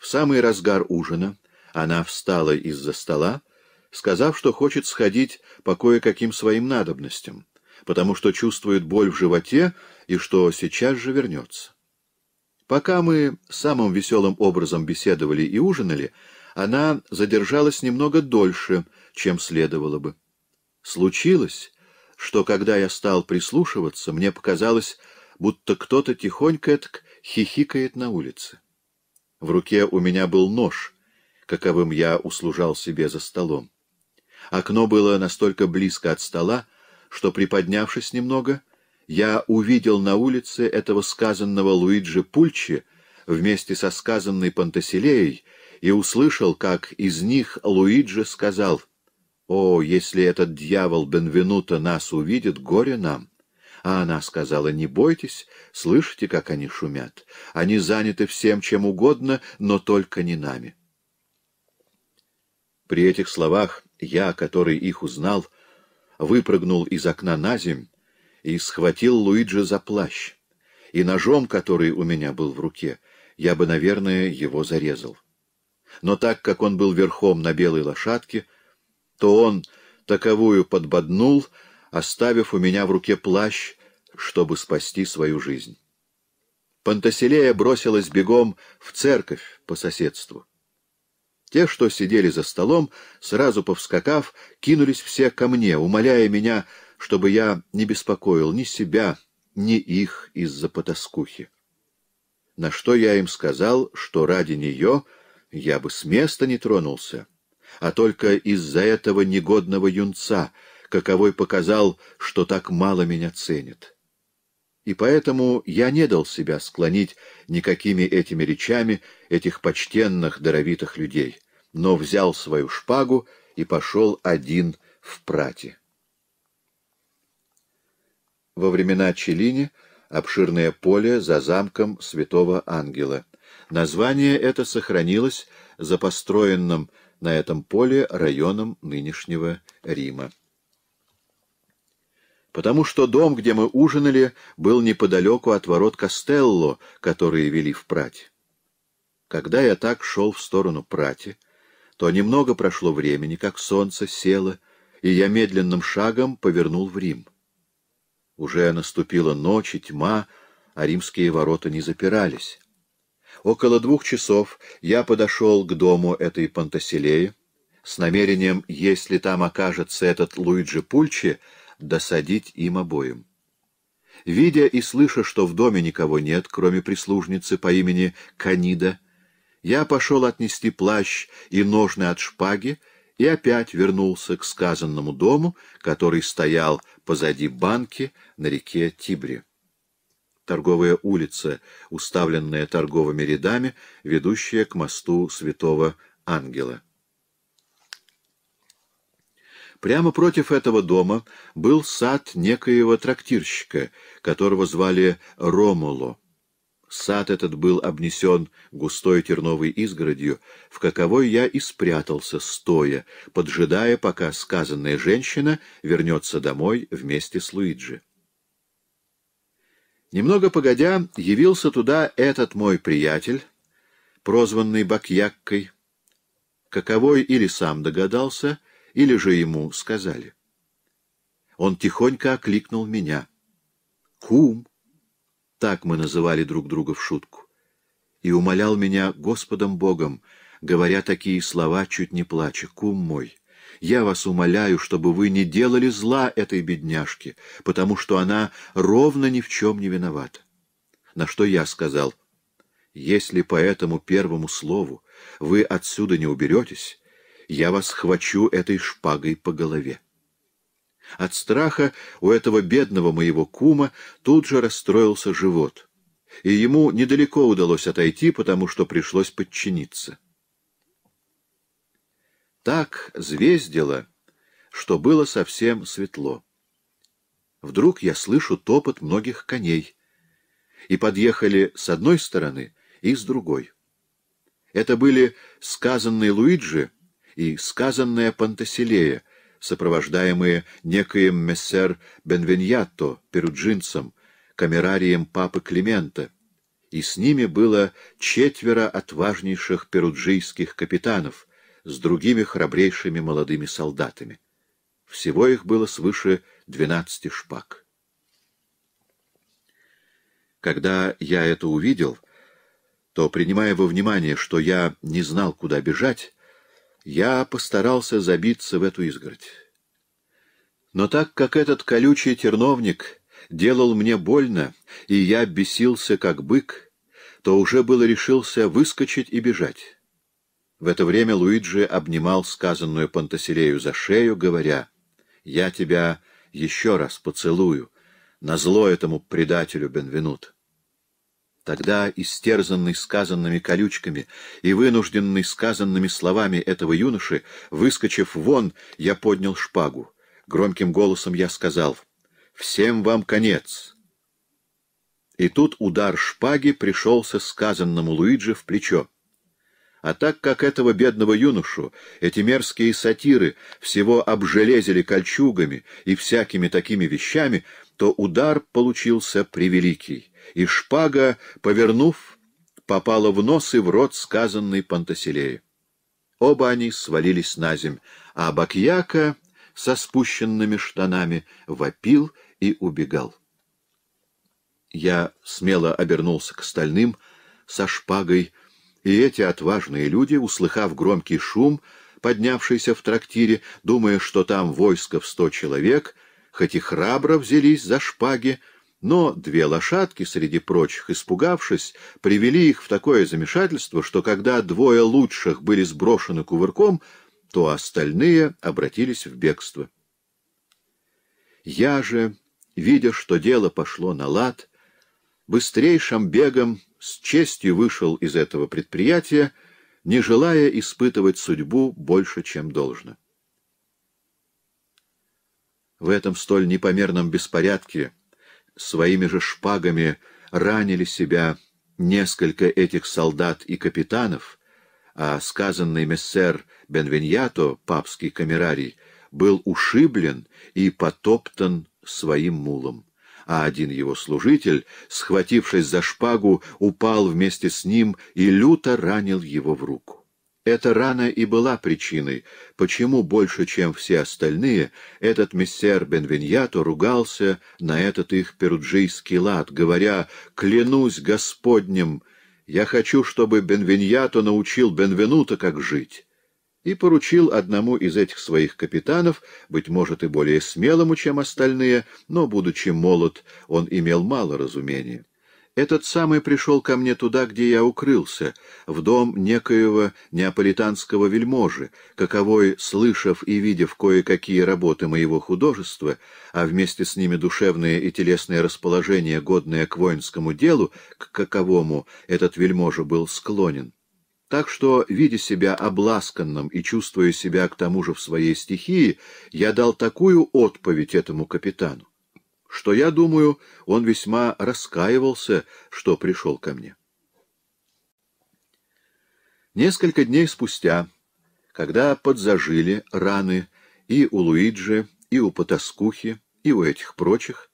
В самый разгар ужина она встала из-за стола, сказав, что хочет сходить по кое-каким своим надобностям, потому что чувствует боль в животе и что сейчас же вернется. Пока мы самым веселым образом беседовали и ужинали, она задержалась немного дольше, чем следовало бы. Случилось, что, когда я стал прислушиваться, мне показалось, будто кто-то тихонько хихикает на улице. В руке у меня был нож, каковым я услужал себе за столом. Окно было настолько близко от стола, что, приподнявшись немного, я увидел на улице этого сказанного Луиджи Пульчи вместе со сказанной Пантоселеей и услышал, как из них Луиджи сказал, «О, если этот дьявол Бенвенуто нас увидит, горе нам!» А она сказала, не бойтесь, слышите, как они шумят. Они заняты всем, чем угодно, но только не нами. При этих словах я, который их узнал, выпрыгнул из окна на земь и схватил Луиджи за плащ. И ножом, который у меня был в руке, я бы, наверное, его зарезал. Но так как он был верхом на белой лошадке, то он таковую подбоднул — оставив у меня в руке плащ, чтобы спасти свою жизнь. Пантаселея бросилась бегом в церковь по соседству. Те, что сидели за столом, сразу повскакав, кинулись все ко мне, умоляя меня, чтобы я не беспокоил ни себя, ни их из-за потаскухи. На что я им сказал, что ради нее я бы с места не тронулся, а только из-за этого негодного юнца — каковой показал, что так мало меня ценит. И поэтому я не дал себя склонить никакими этими речами этих почтенных, даровитых людей, но взял свою шпагу и пошел один в прате. Во времена Челини обширное поле за замком Святого Ангела. Название это сохранилось за построенным на этом поле районом нынешнего Рима потому что дом, где мы ужинали, был неподалеку от ворот Костелло, которые вели в прать. Когда я так шел в сторону прати, то немного прошло времени, как солнце село, и я медленным шагом повернул в Рим. Уже наступила ночь и тьма, а римские ворота не запирались. Около двух часов я подошел к дому этой Пантоселеи с намерением, если там окажется этот Луиджи Пульчи, досадить им обоим. Видя и слыша, что в доме никого нет, кроме прислужницы по имени Канида, я пошел отнести плащ и ножны от шпаги и опять вернулся к сказанному дому, который стоял позади банки на реке Тибре. Торговая улица, уставленная торговыми рядами, ведущая к мосту святого Ангела. Прямо против этого дома был сад некоего трактирщика, которого звали Ромоло. Сад этот был обнесен густой терновой изгородью, в каковой я и спрятался, стоя, поджидая, пока сказанная женщина вернется домой вместе с Луиджи. Немного погодя, явился туда этот мой приятель, прозванный Бакьяккой, каковой или сам догадался — или же ему сказали. Он тихонько окликнул меня. «Кум!» — так мы называли друг друга в шутку. И умолял меня Господом Богом, говоря такие слова, чуть не плача. «Кум мой!» Я вас умоляю, чтобы вы не делали зла этой бедняжке, потому что она ровно ни в чем не виновата. На что я сказал, если по этому первому слову вы отсюда не уберетесь, я вас хвачу этой шпагой по голове. От страха у этого бедного моего кума тут же расстроился живот, и ему недалеко удалось отойти, потому что пришлось подчиниться. Так звездило, что было совсем светло. Вдруг я слышу топот многих коней, и подъехали с одной стороны и с другой. Это были сказанные Луиджи и сказанное Пантоселея, сопровождаемые некоим мессер Бенвеньято, перуджинцем, камерарием папы Климента, и с ними было четверо отважнейших перуджийских капитанов с другими храбрейшими молодыми солдатами. Всего их было свыше двенадцати шпаг. Когда я это увидел, то, принимая во внимание, что я не знал, куда бежать, я постарался забиться в эту изгородь. Но так как этот колючий терновник делал мне больно, и я бесился как бык, то уже было решился выскочить и бежать. В это время Луиджи обнимал сказанную Пантоселею за шею, говоря, «Я тебя еще раз поцелую, назло этому предателю Бенвенут». Тогда, истерзанный сказанными колючками и вынужденный сказанными словами этого юноши, выскочив вон, я поднял шпагу. Громким голосом я сказал «Всем вам конец!» И тут удар шпаги пришелся сказанному Луиджи в плечо. А так как этого бедного юношу эти мерзкие сатиры всего обжелезили кольчугами и всякими такими вещами, то удар получился превеликий и шпага, повернув, попала в нос и в рот сказанной Пантоселея. Оба они свалились на земь, а Бакьяка со спущенными штанами вопил и убегал. Я смело обернулся к остальным со шпагой, и эти отважные люди, услыхав громкий шум, поднявшийся в трактире, думая, что там войско в сто человек, хоть и храбро взялись за шпаги, но две лошадки, среди прочих, испугавшись, привели их в такое замешательство, что когда двое лучших были сброшены кувырком, то остальные обратились в бегство. Я же, видя, что дело пошло на лад, быстрейшим бегом с честью вышел из этого предприятия, не желая испытывать судьбу больше, чем должно. В этом столь непомерном беспорядке — своими же шпагами ранили себя несколько этих солдат и капитанов, а сказанный мессер Бенвиньято, папский камерарий, был ушиблен и потоптан своим мулом. А один его служитель, схватившись за шпагу, упал вместе с ним и люто ранил его в руку. Эта рана и была причиной, почему больше, чем все остальные, этот мессер Бенвиньято ругался на этот их перуджийский лад, говоря «Клянусь Господним, я хочу, чтобы Бенвиньято научил Бенвенута, как жить» и поручил одному из этих своих капитанов, быть может и более смелому, чем остальные, но, будучи молод, он имел мало разумения. Этот самый пришел ко мне туда, где я укрылся, в дом некоего неаполитанского вельможи, каковой, слышав и видев кое-какие работы моего художества, а вместе с ними душевное и телесное расположение, годное к воинскому делу, к каковому этот вельможа был склонен. Так что, видя себя обласканным и чувствуя себя к тому же в своей стихии, я дал такую отповедь этому капитану, что, я думаю, он весьма раскаивался, что пришел ко мне. Несколько дней спустя, когда подзажили раны и у Луиджи, и у Потаскухи, и у этих прочих,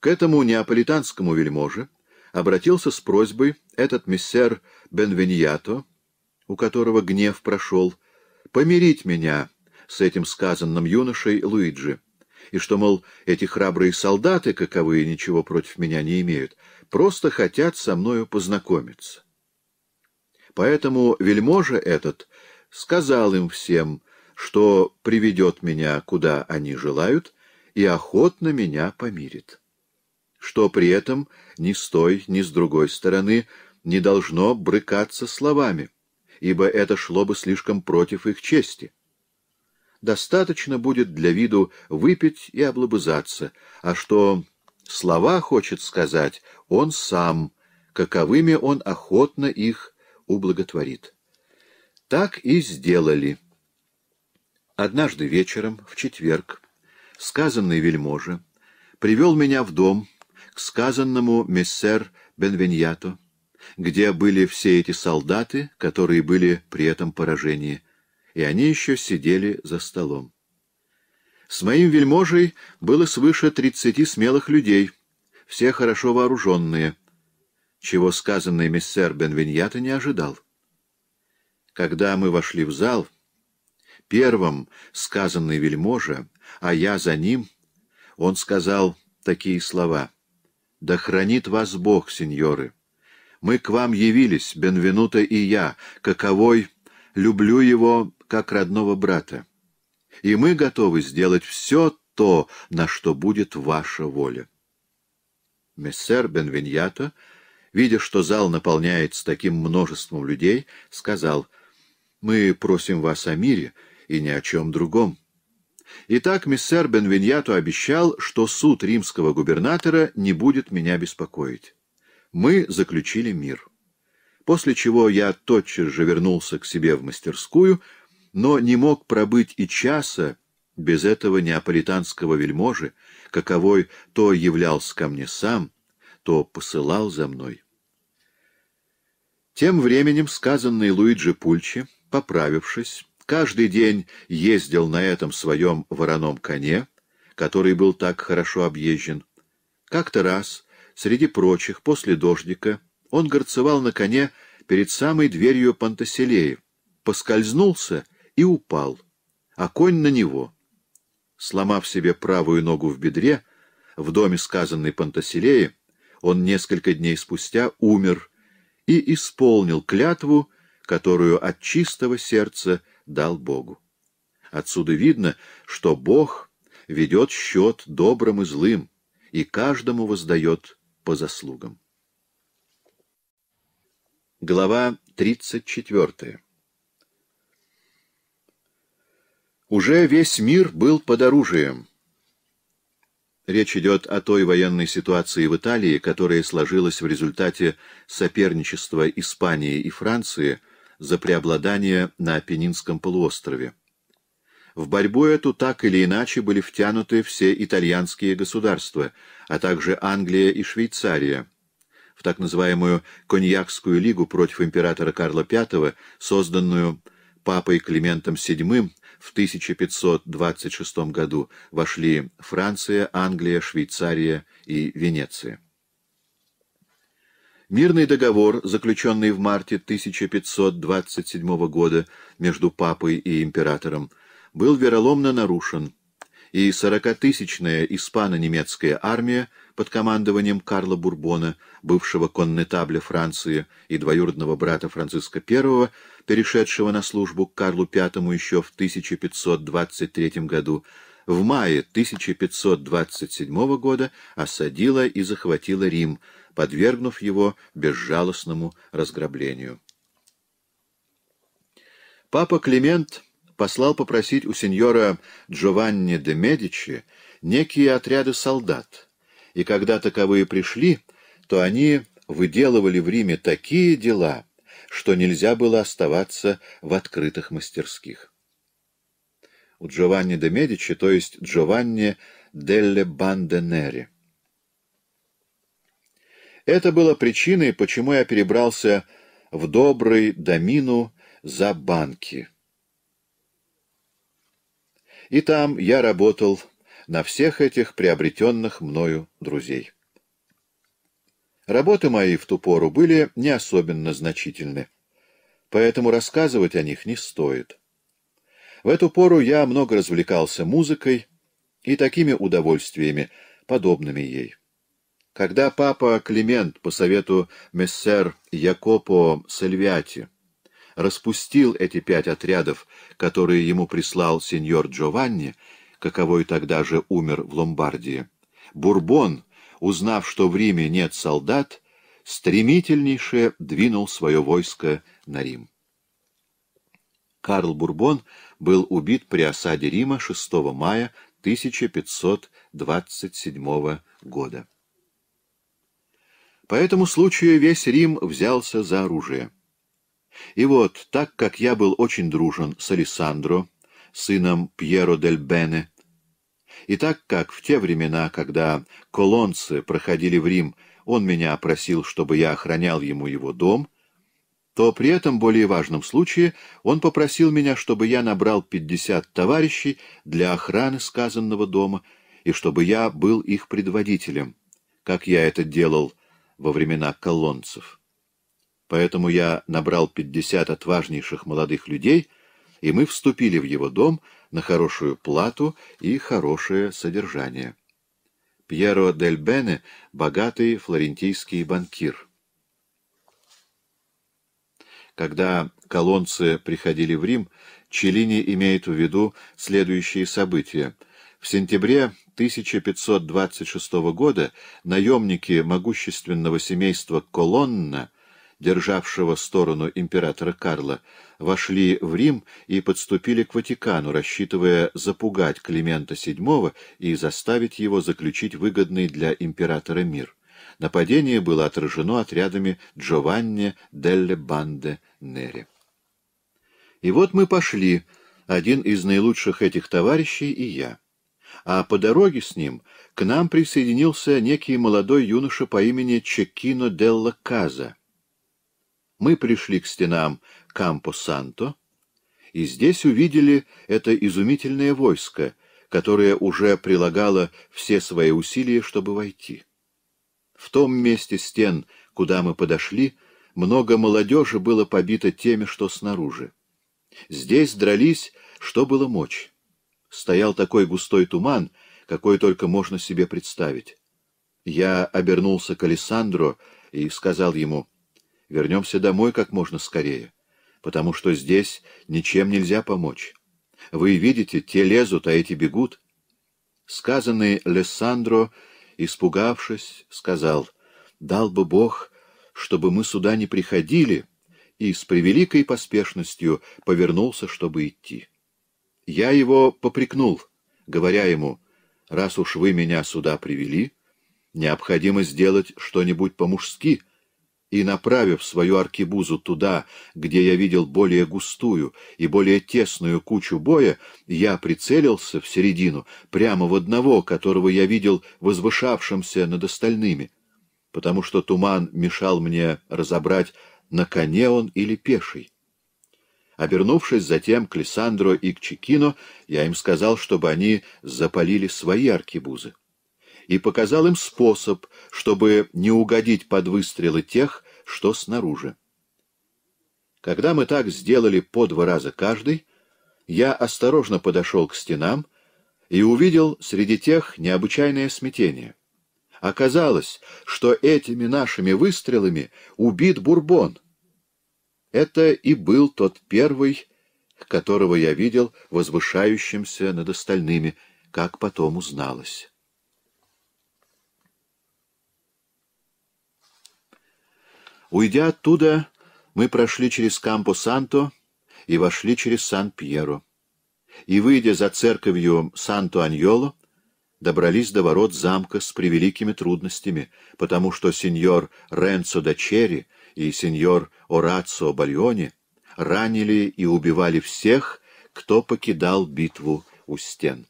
к этому неаполитанскому вельможе обратился с просьбой этот мессер Бенвеньято, у которого гнев прошел, помирить меня с этим сказанным юношей Луиджи и что, мол, эти храбрые солдаты, каковые ничего против меня не имеют, просто хотят со мною познакомиться. Поэтому вельможа этот сказал им всем, что приведет меня, куда они желают, и охотно меня помирит. Что при этом ни с той, ни с другой стороны не должно брыкаться словами, ибо это шло бы слишком против их чести достаточно будет для виду выпить и облобызаться, а что слова хочет сказать он сам, каковыми он охотно их ублаготворит. Так и сделали. Однажды вечером, в четверг, сказанный вельможа привел меня в дом к сказанному мессер Бенвеньято, где были все эти солдаты, которые были при этом поражении — и они еще сидели за столом. С моим вельможей было свыше тридцати смелых людей, все хорошо вооруженные, чего сказанный мистер Бенвиньята не ожидал. Когда мы вошли в зал, первым сказанный вельможа, а я за ним, он сказал такие слова. «Да хранит вас Бог, сеньоры! Мы к вам явились, Бенвенуто и я, каковой люблю его как родного брата. И мы готовы сделать все то, на что будет ваша воля. Мессер Бенвиньято, видя, что зал наполняется таким множеством людей, сказал, «Мы просим вас о мире и ни о чем другом». Итак, мессер Бенвиньято обещал, что суд римского губернатора не будет меня беспокоить. Мы заключили мир. После чего я тотчас же вернулся к себе в мастерскую — но не мог пробыть и часа без этого неаполитанского вельможи, каковой то являлся ко мне сам, то посылал за мной. Тем временем сказанный Луиджи Пульчи, поправившись, каждый день ездил на этом своем вороном коне, который был так хорошо объезжен. Как-то раз, среди прочих, после дождика, он горцевал на коне перед самой дверью Пантоселея, поскользнулся — и упал, а конь на него. Сломав себе правую ногу в бедре, в доме, сказанной Пантоселее, он несколько дней спустя умер и исполнил клятву, которую от чистого сердца дал Богу. Отсюда видно, что Бог ведет счет добрым и злым, и каждому воздает по заслугам. Глава тридцать четвертая. Уже весь мир был под оружием. Речь идет о той военной ситуации в Италии, которая сложилась в результате соперничества Испании и Франции за преобладание на Апеннинском полуострове. В борьбу эту так или иначе были втянуты все итальянские государства, а также Англия и Швейцария. В так называемую Коньякскую лигу против императора Карла V, созданную папой Климентом VII в 1526 году вошли Франция, Англия, Швейцария и Венеция. Мирный договор, заключенный в марте 1527 года между папой и императором, был вероломно нарушен – и сорокатысячная испано-немецкая армия под командованием Карла Бурбона, бывшего коннетабля Франции и двоюродного брата Франциска I, перешедшего на службу к Карлу V еще в 1523 году, в мае 1527 года осадила и захватила Рим, подвергнув его безжалостному разграблению. Папа Климент послал попросить у сеньора Джованни де Медичи некие отряды солдат, и когда таковые пришли, то они выделывали в Риме такие дела, что нельзя было оставаться в открытых мастерских. У Джованни де Медичи, то есть Джованни делле Банденери. Это было причиной, почему я перебрался в добрый домину за банки. И там я работал на всех этих приобретенных мною друзей. Работы мои в ту пору были не особенно значительны, поэтому рассказывать о них не стоит. В эту пору я много развлекался музыкой и такими удовольствиями, подобными ей. Когда папа Климент по совету мессер Якопо Сальвиати распустил эти пять отрядов, которые ему прислал сеньор Джованни, каковой тогда же умер в Ломбардии, Бурбон, узнав, что в Риме нет солдат, стремительнейше двинул свое войско на Рим. Карл Бурбон был убит при осаде Рима 6 мая 1527 года. По этому случаю весь Рим взялся за оружие. И вот, так как я был очень дружен с Алессандро, сыном Пьеро дель Бене, и так как в те времена, когда колонцы проходили в Рим, он меня просил, чтобы я охранял ему его дом, то при этом более важном случае он попросил меня, чтобы я набрал пятьдесят товарищей для охраны сказанного дома и чтобы я был их предводителем, как я это делал во времена колонцев. Поэтому я набрал пятьдесят отважнейших молодых людей, и мы вступили в его дом на хорошую плату и хорошее содержание. Пьеро дель Бене — богатый флорентийский банкир. Когда колонцы приходили в Рим, Челлини имеет в виду следующие события. В сентябре 1526 года наемники могущественного семейства Колонна — державшего сторону императора Карла, вошли в Рим и подступили к Ватикану, рассчитывая запугать Климента VII и заставить его заключить выгодный для императора мир. Нападение было отражено отрядами Джованни Делле Банде Нери. И вот мы пошли, один из наилучших этих товарищей и я. А по дороге с ним к нам присоединился некий молодой юноша по имени Чекино Делла Каза — мы пришли к стенам Кампо-Санто, и здесь увидели это изумительное войско, которое уже прилагало все свои усилия, чтобы войти. В том месте стен, куда мы подошли, много молодежи было побито теми, что снаружи. Здесь дрались, что было мочь. Стоял такой густой туман, какой только можно себе представить. Я обернулся к Алессандро и сказал ему — Вернемся домой как можно скорее, потому что здесь ничем нельзя помочь. Вы видите, те лезут, а эти бегут. Сказанный Лессандро, испугавшись, сказал, «Дал бы Бог, чтобы мы сюда не приходили», и с превеликой поспешностью повернулся, чтобы идти. Я его попрекнул, говоря ему, «Раз уж вы меня сюда привели, необходимо сделать что-нибудь по-мужски» и, направив свою аркебузу туда, где я видел более густую и более тесную кучу боя, я прицелился в середину, прямо в одного, которого я видел возвышавшимся над остальными, потому что туман мешал мне разобрать, на коне он или пеший. Обернувшись затем к Лиссандро и к Чекино, я им сказал, чтобы они запалили свои аркебузы и показал им способ, чтобы не угодить под выстрелы тех, что снаружи. Когда мы так сделали по два раза каждый, я осторожно подошел к стенам и увидел среди тех необычайное смятение. Оказалось, что этими нашими выстрелами убит Бурбон. Это и был тот первый, которого я видел возвышающимся над остальными, как потом узналось. Уйдя оттуда, мы прошли через Кампо-Санто и вошли через Сан-Пьеро. И, выйдя за церковью Санто-Аньоло, добрались до ворот замка с превеликими трудностями, потому что сеньор Ренцо да Черри и сеньор Орацио Бальони ранили и убивали всех, кто покидал битву у стен.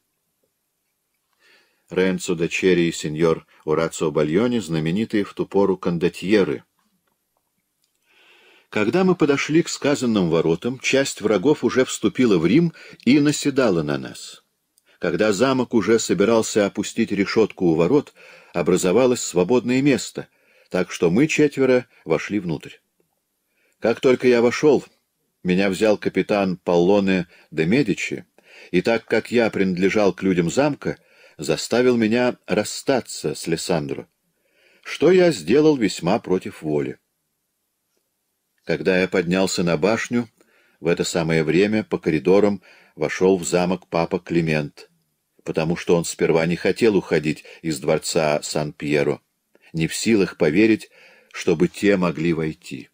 Ренцо да Черри и сеньор Орацио Бальони знаменитые в ту пору кондотьеры — когда мы подошли к сказанным воротам, часть врагов уже вступила в Рим и наседала на нас. Когда замок уже собирался опустить решетку у ворот, образовалось свободное место, так что мы четверо вошли внутрь. Как только я вошел, меня взял капитан Паллоне де Медичи, и так как я принадлежал к людям замка, заставил меня расстаться с Лиссандро, что я сделал весьма против воли. Когда я поднялся на башню, в это самое время по коридорам вошел в замок папа Климент, потому что он сперва не хотел уходить из дворца Сан-Пьеро, не в силах поверить, чтобы те могли войти.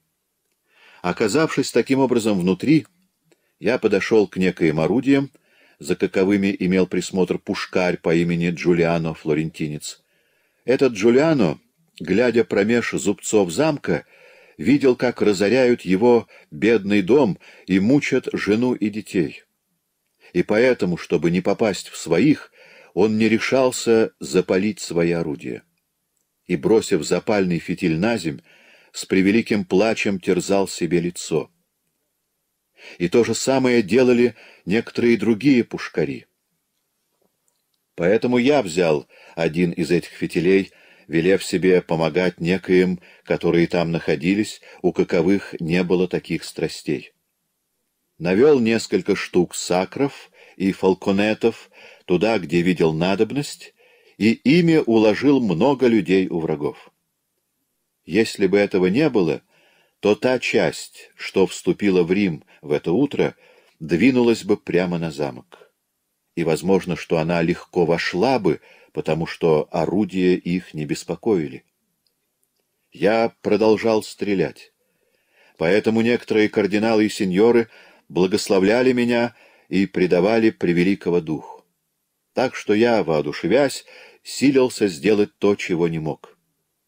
Оказавшись таким образом внутри, я подошел к некоим орудиям, за каковыми имел присмотр пушкарь по имени Джулиано Флорентинец. Этот Джулиано, глядя промеж зубцов замка, видел, как разоряют его бедный дом и мучат жену и детей. И поэтому, чтобы не попасть в своих, он не решался запалить свои орудия. И, бросив запальный фитиль на земь, с превеликим плачем терзал себе лицо. И то же самое делали некоторые другие пушкари. Поэтому я взял один из этих фитилей — велев себе помогать некоим, которые там находились, у каковых не было таких страстей. Навел несколько штук сакров и фалконетов туда, где видел надобность, и ими уложил много людей у врагов. Если бы этого не было, то та часть, что вступила в Рим в это утро, двинулась бы прямо на замок. И возможно, что она легко вошла бы, потому что орудия их не беспокоили. Я продолжал стрелять. Поэтому некоторые кардиналы и сеньоры благословляли меня и предавали превеликого духу. Так что я, воодушевясь, силился сделать то, чего не мог.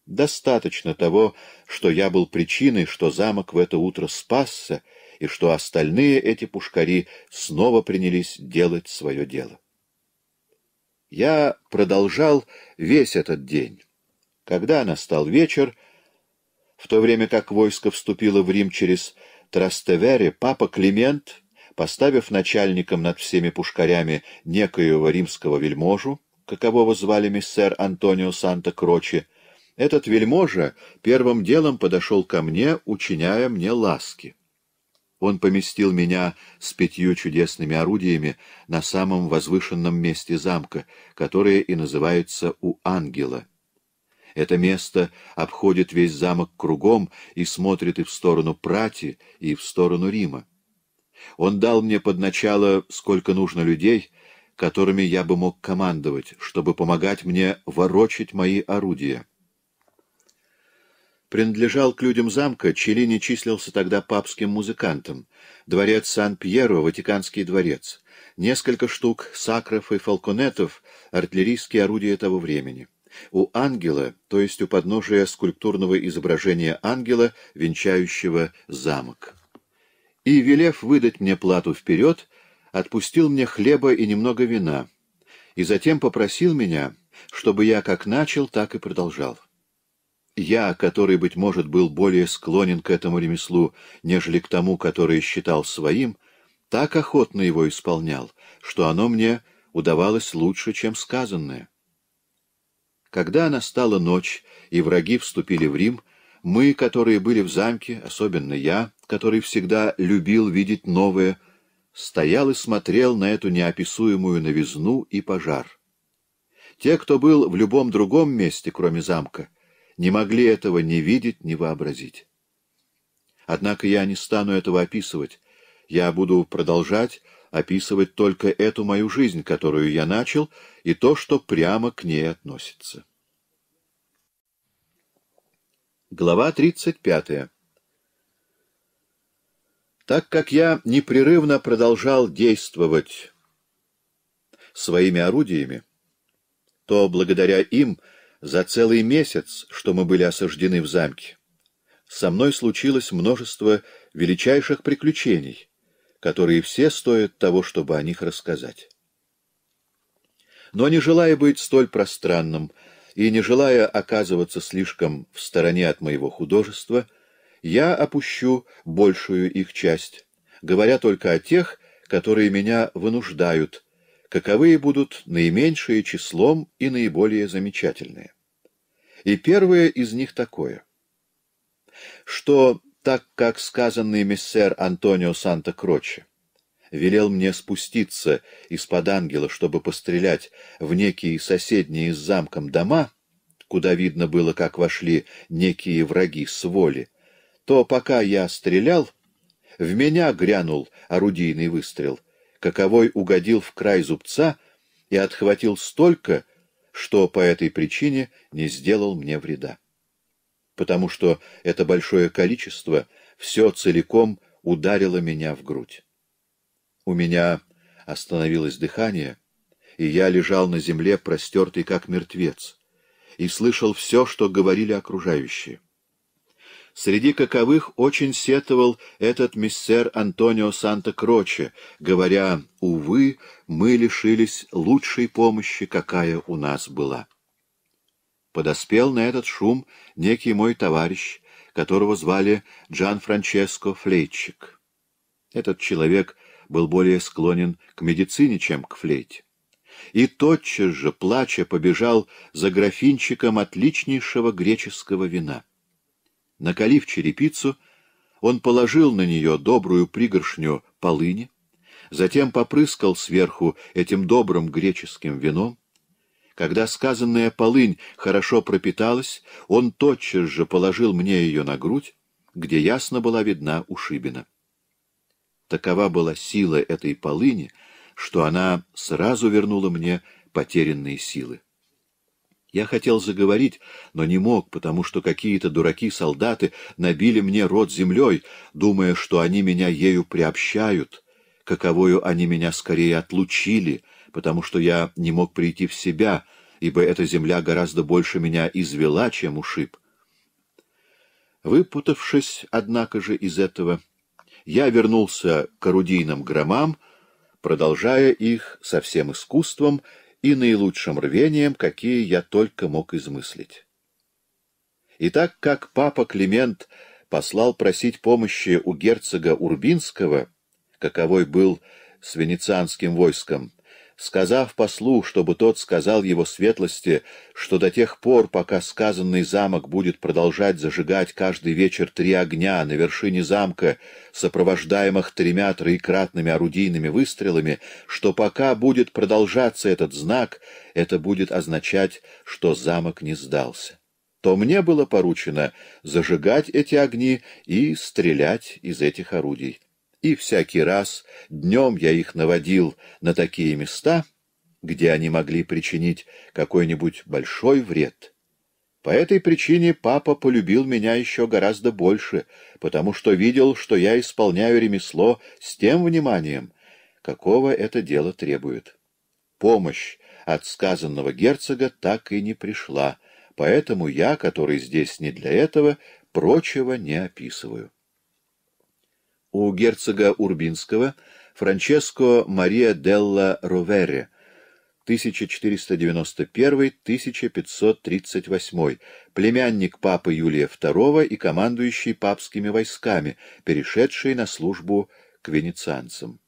Достаточно того, что я был причиной, что замок в это утро спасся, и что остальные эти пушкари снова принялись делать свое дело. Я продолжал весь этот день. Когда настал вечер, в то время как войско вступило в Рим через Трастевере, папа Климент, поставив начальником над всеми пушкарями некоего римского вельможу, какового звали миссер Антонио Санта-Крочи, этот вельможа первым делом подошел ко мне, учиняя мне ласки. Он поместил меня с пятью чудесными орудиями на самом возвышенном месте замка, которое и называется «У ангела». Это место обходит весь замок кругом и смотрит и в сторону Прати, и в сторону Рима. Он дал мне под начало сколько нужно людей, которыми я бы мог командовать, чтобы помогать мне ворочить мои орудия принадлежал к людям замка, Челини числился тогда папским музыкантом. Дворец Сан-Пьеро, Ватиканский дворец. Несколько штук сакров и фалконетов — артиллерийские орудия того времени. У ангела, то есть у подножия скульптурного изображения ангела, венчающего замок. И, велев выдать мне плату вперед, отпустил мне хлеба и немного вина, и затем попросил меня, чтобы я как начал, так и продолжал я, который, быть может, был более склонен к этому ремеслу, нежели к тому, который считал своим, так охотно его исполнял, что оно мне удавалось лучше, чем сказанное. Когда настала ночь, и враги вступили в Рим, мы, которые были в замке, особенно я, который всегда любил видеть новое, стоял и смотрел на эту неописуемую новизну и пожар. Те, кто был в любом другом месте, кроме замка, не могли этого ни видеть, ни вообразить. Однако я не стану этого описывать. Я буду продолжать описывать только эту мою жизнь, которую я начал, и то, что прямо к ней относится. Глава 35. Так как я непрерывно продолжал действовать своими орудиями, то благодаря им – за целый месяц, что мы были осаждены в замке, со мной случилось множество величайших приключений, которые все стоят того, чтобы о них рассказать. Но не желая быть столь пространным и не желая оказываться слишком в стороне от моего художества, я опущу большую их часть, говоря только о тех, которые меня вынуждают каковые будут наименьшие числом и наиболее замечательные. И первое из них такое, что так как сказанный мессер Антонио Санта-Кроче велел мне спуститься из-под ангела, чтобы пострелять в некие соседние с замком дома, куда видно было, как вошли некие враги с воли, то пока я стрелял, в меня грянул орудийный выстрел — каковой угодил в край зубца и отхватил столько, что по этой причине не сделал мне вреда. Потому что это большое количество все целиком ударило меня в грудь. У меня остановилось дыхание, и я лежал на земле, простертый как мертвец, и слышал все, что говорили окружающие среди каковых очень сетовал этот миссер Антонио Санта-Кроче, говоря, «Увы, мы лишились лучшей помощи, какая у нас была». Подоспел на этот шум некий мой товарищ, которого звали Джан Франческо Флейтчик. Этот человек был более склонен к медицине, чем к флейте и тотчас же, плача, побежал за графинчиком отличнейшего греческого вина. Накалив черепицу, он положил на нее добрую пригоршню полыни, затем попрыскал сверху этим добрым греческим вином. Когда сказанная полынь хорошо пропиталась, он тотчас же положил мне ее на грудь, где ясно была видна ушибина. Такова была сила этой полыни, что она сразу вернула мне потерянные силы. Я хотел заговорить, но не мог, потому что какие-то дураки-солдаты набили мне рот землей, думая, что они меня ею приобщают, каковою они меня скорее отлучили, потому что я не мог прийти в себя, ибо эта земля гораздо больше меня извела, чем ушиб. Выпутавшись, однако же, из этого, я вернулся к орудийным громам, продолжая их со всем искусством и наилучшим рвением, какие я только мог измыслить. И так как папа Климент послал просить помощи у герцога Урбинского, каковой был с венецианским войском, сказав послу, чтобы тот сказал его светлости, что до тех пор, пока сказанный замок будет продолжать зажигать каждый вечер три огня на вершине замка, сопровождаемых тремя троекратными орудийными выстрелами, что пока будет продолжаться этот знак, это будет означать, что замок не сдался то мне было поручено зажигать эти огни и стрелять из этих орудий. И всякий раз днем я их наводил на такие места, где они могли причинить какой-нибудь большой вред. По этой причине папа полюбил меня еще гораздо больше, потому что видел, что я исполняю ремесло с тем вниманием, какого это дело требует. Помощь от сказанного герцога так и не пришла, поэтому я, который здесь не для этого, прочего не описываю у герцога Урбинского Франческо Мария Делла Ровере 1491-1538, племянник папы Юлия II и командующий папскими войсками, перешедший на службу к венецианцам.